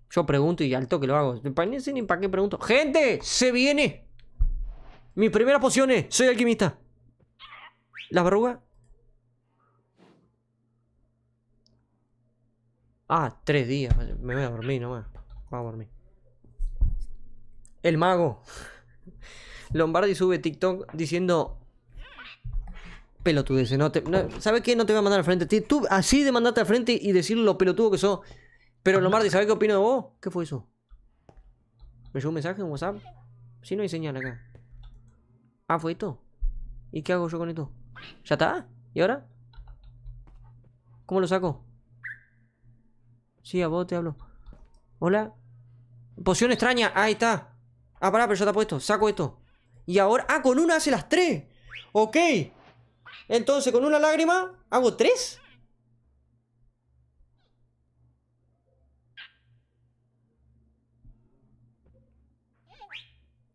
A: Yo pregunto y al toque lo hago. ni para qué pregunto. ¡Gente! ¡Se viene! Mis primeras pociones. Soy alquimista. La verrugas? Ah, tres días. Me voy a dormir nomás. voy a dormir. El mago. <laughs> Lombardi sube TikTok diciendo. Pelotudo no te. ¿Sabes qué? No te voy a mandar al frente. Tú así de mandarte al frente y decir lo pelotudo que sos. Pero Lombardi, ¿sabes qué opino de vos? ¿Qué fue eso? ¿Me llegó un mensaje en WhatsApp? Si sí, no hay señal acá. Ah, fue esto. ¿Y qué hago yo con esto? ¿Ya está? ¿Y ahora? ¿Cómo lo saco? Sí, a vos te hablo. Hola. Poción extraña. Ahí está. Ah, pará, pero ya está puesto. Saco esto. Y ahora... Ah, con una hace las tres. Ok. Entonces, con una lágrima hago tres.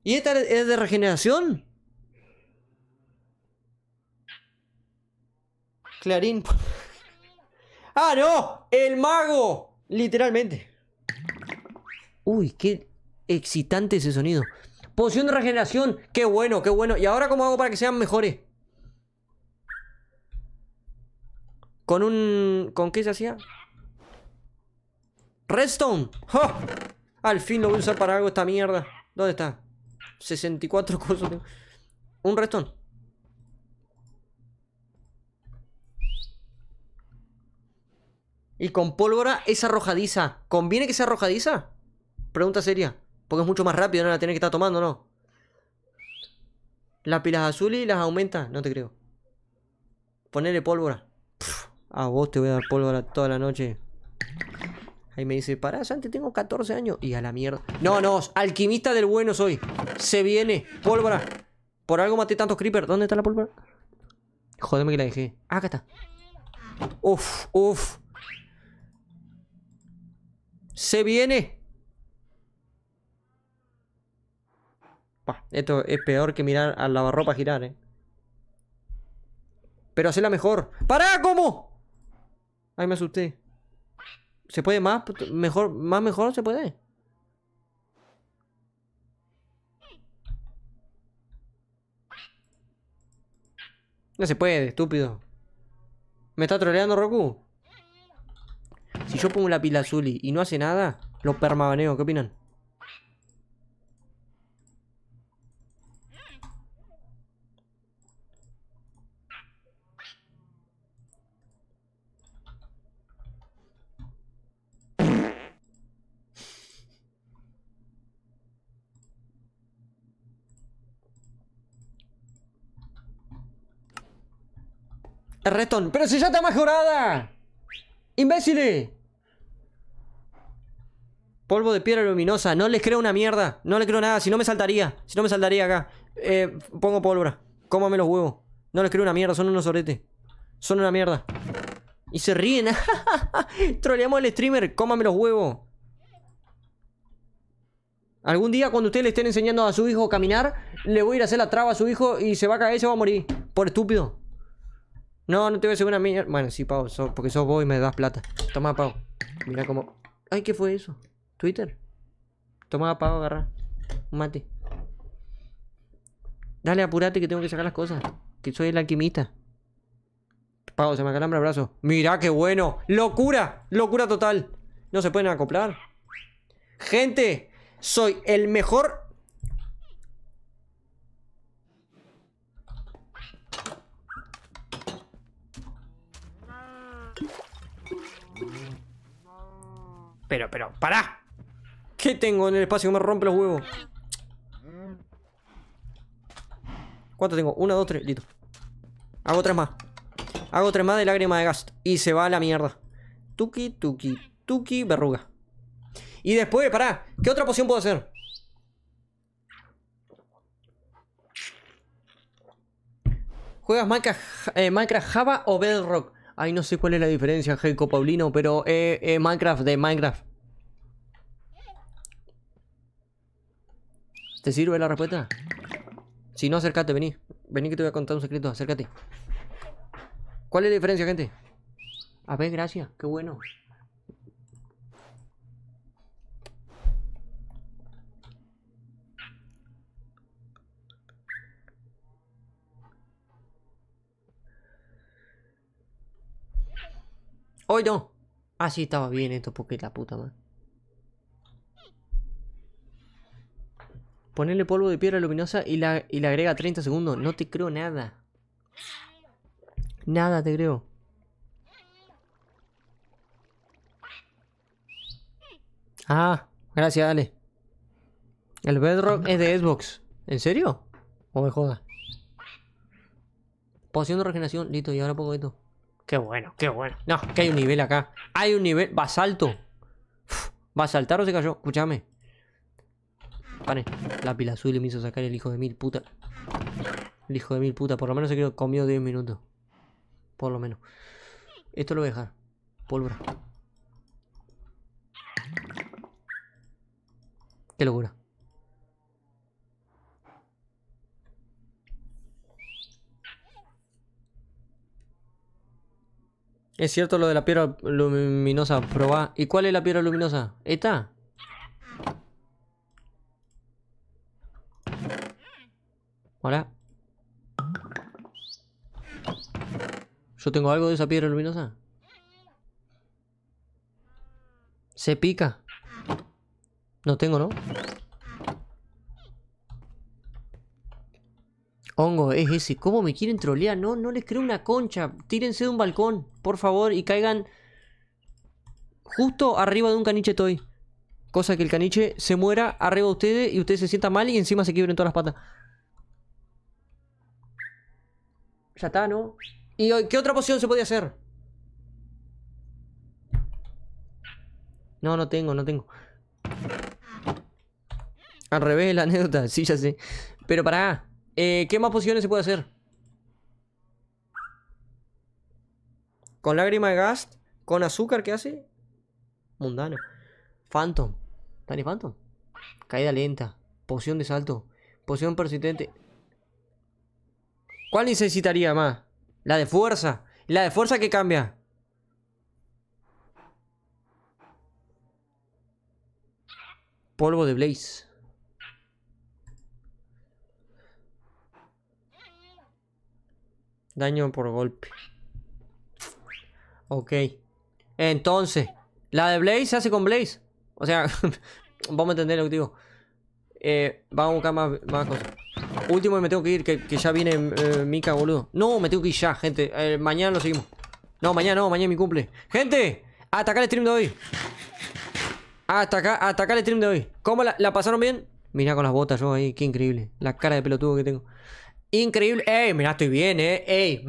A: ¿Y esta es de regeneración? Clarín. ¡Ah, no! ¡El mago! Literalmente. Uy, qué excitante ese sonido. Poción de regeneración. Qué bueno, qué bueno. ¿Y ahora cómo hago para que sean mejores? Con un... ¿Con qué se hacía? Redstone. Al fin lo voy a usar para algo esta mierda. ¿Dónde está? 64 cosas. Un redstone. Y con pólvora es arrojadiza. ¿Conviene que sea arrojadiza? Pregunta seria. Porque es mucho más rápido, no la tiene que estar tomando, ¿no? Las pilas azules y las aumenta. No te creo. ponerle pólvora. a vos te voy a dar pólvora toda la noche. Ahí me dice, pará, Santi, tengo 14 años. Y a la mierda. No, no, alquimista del bueno soy. Se viene. Pólvora. Por algo maté tantos creepers. ¿Dónde está la pólvora? Jodeme que la dejé. Ah, acá está. Uf, uf se viene. esto es peor que mirar al lavarropa girar, ¿eh? Pero la mejor. ¡Para! ¿Cómo? Ay, me asusté. ¿Se puede más? ¿Mejor? ¿Más mejor se puede? No se puede, estúpido. ¿Me está troleando Roku? Si yo pongo la pila azul y no hace nada, lo permabaneo. ¿Qué opinan? Retón, ¡Pero si ya está mejorada! ¡Imbécile! Polvo de piedra luminosa. No les creo una mierda. No les creo nada. Si no me saltaría. Si no me saltaría acá. Eh, pongo pólvora. Cómame los huevos. No les creo una mierda. Son unos soretes. Son una mierda. Y se ríen. <laughs> Troleamos al streamer. Cómame los huevos. Algún día cuando ustedes le estén enseñando a su hijo a caminar, le voy a ir a hacer la traba a su hijo y se va a caer y se va a morir. Por estúpido. No, no te voy a hacer una mierda. Bueno, sí, Pau, porque sos vos y me das plata. Toma, Pau. Mira cómo... Ay, ¿qué fue eso? Twitter. Toma, pago, agarra. Mate. Dale, apurate que tengo que sacar las cosas. Que soy el alquimista. Pago, se me acalambra el brazo. Mirá qué bueno. Locura. Locura total. No se pueden acoplar. Gente, soy el mejor... Pero, pero, pará. ¿Qué tengo en el espacio que me rompe los huevos? ¿Cuánto tengo? Una, dos, tres, listo. Hago tres más. Hago tres más de lágrima de gas. Y se va a la mierda. Tuki, tuki, tuki, verruga. Y después, pará, ¿qué otra poción puedo hacer? ¿Juegas Minecraft, eh, Minecraft Java o Bedrock? Ay, no sé cuál es la diferencia, Heiko Paulino, pero eh, eh, Minecraft de Minecraft. ¿Te sirve la respuesta? Si no, acércate, vení. Vení que te voy a contar un secreto, acércate. ¿Cuál es la diferencia, gente? A ver, gracias, qué bueno. Hoy no. Así ah, sí, estaba bien esto, porque la puta madre. Ponerle polvo de piedra luminosa y, la, y le agrega 30 segundos. No te creo nada. Nada te creo. Ah, gracias, dale. El Bedrock es de Xbox. ¿En serio? O me joda. Poción de regeneración, listo, y ahora pongo esto. Qué bueno, qué bueno. No, que hay un nivel acá. Hay un nivel. Basalto. ¿Va a saltar o se cayó? Escúchame. La pila azul y me hizo sacar el hijo de mil puta. El hijo de mil puta, por lo menos se quedó comido 10 minutos. Por lo menos. Esto lo voy a dejar. Pólvora. Qué locura. Es cierto lo de la piedra luminosa, probá. ¿Y cuál es la piedra luminosa? ¿Esta? Hola. ¿Yo tengo algo de esa piedra luminosa? ¿Se pica? No tengo, ¿no? Hongo, es ese. ¿Cómo me quieren trolear? No, no les creo una concha. Tírense de un balcón, por favor, y caigan justo arriba de un caniche toy. Cosa que el caniche se muera arriba de ustedes y ustedes se sientan mal y encima se quiebren todas las patas. Ya está, ¿no? ¿Y qué otra poción se podía hacer? No, no tengo, no tengo. Al revés la anécdota, sí, ya sé. Pero para... Eh, ¿qué más pociones se puede hacer? Con lágrima de gas, con azúcar, ¿qué hace? Mundano. Phantom. ¿Tani Phantom? Caída lenta. Poción de salto. Poción persistente. ¿Cuál necesitaría más? La de fuerza. ¿Y ¿La de fuerza qué cambia? Polvo de Blaze. Daño por golpe. Ok. Entonces, la de Blaze se hace con Blaze. O sea, <laughs> vamos a entender lo que digo. Eh, vamos a buscar más, más cosas. Último y me tengo que ir, que, ya viene eh, Mika, boludo. No, me tengo que ir ya, gente. Eh, mañana lo seguimos. No, mañana no, mañana mi cumple. Gente, hasta acá el stream de hoy. Hasta acá, hasta acá el stream de hoy. ¿Cómo la, pasaron bien? Mirá con las botas yo ahí, qué increíble. La cara de pelotudo que tengo. Increíble. Ey, mirá, estoy bien, eh. Ey,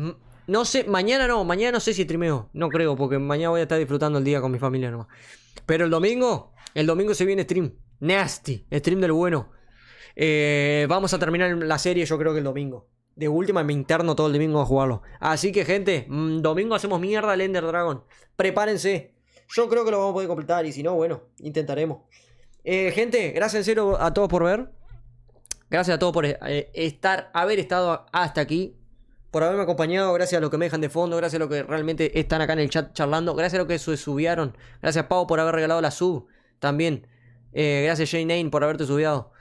A: no sé, mañana no, mañana no sé si streameo No creo, porque mañana voy a estar disfrutando el día con mi familia nomás. Pero el domingo, el domingo se viene stream. Nasty, stream del bueno. Eh, vamos a terminar la serie yo creo que el domingo. De última me interno todo el domingo a jugarlo. Así que gente, mm, domingo hacemos mierda al Ender Dragon. Prepárense. Yo creo que lo vamos a poder completar y si no, bueno, intentaremos. Eh, gente, gracias en serio a todos por ver. Gracias a todos por eh, estar, haber estado hasta aquí. Por haberme acompañado, gracias a los que me dejan de fondo, gracias a los que realmente están acá en el chat charlando, gracias a los que se subieron, gracias Pau por haber regalado la sub también, gracias Jane por haberte subido.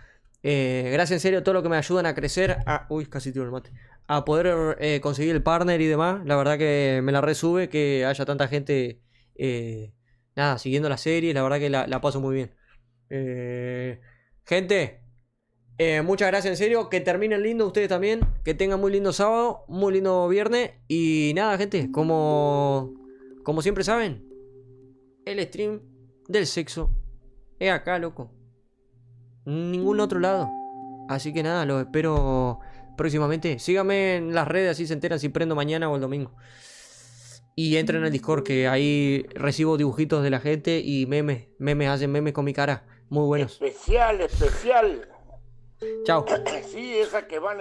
A: Eh, gracias en serio a todo lo que me ayudan a crecer. A, uy, casi tiro el mate. A poder eh, conseguir el partner y demás. La verdad que me la resube que haya tanta gente. Eh, nada, siguiendo la serie. La verdad que la, paso muy bien. gente, muchas gracias en serio. Que terminen lindo ustedes también. Que tengan muy lindo sábado, muy lindo viernes. Y nada, gente, como, como siempre saben, el stream del sexo es acá, loco ningún otro lado. Así que nada, los espero próximamente. Síganme en las redes, así se enteran si prendo mañana o el domingo. Y entren al Discord, que ahí recibo dibujitos de la gente y memes. Memes, hacen memes con mi cara. Muy buenos. Especial, especial. Chao. Sí, esa que van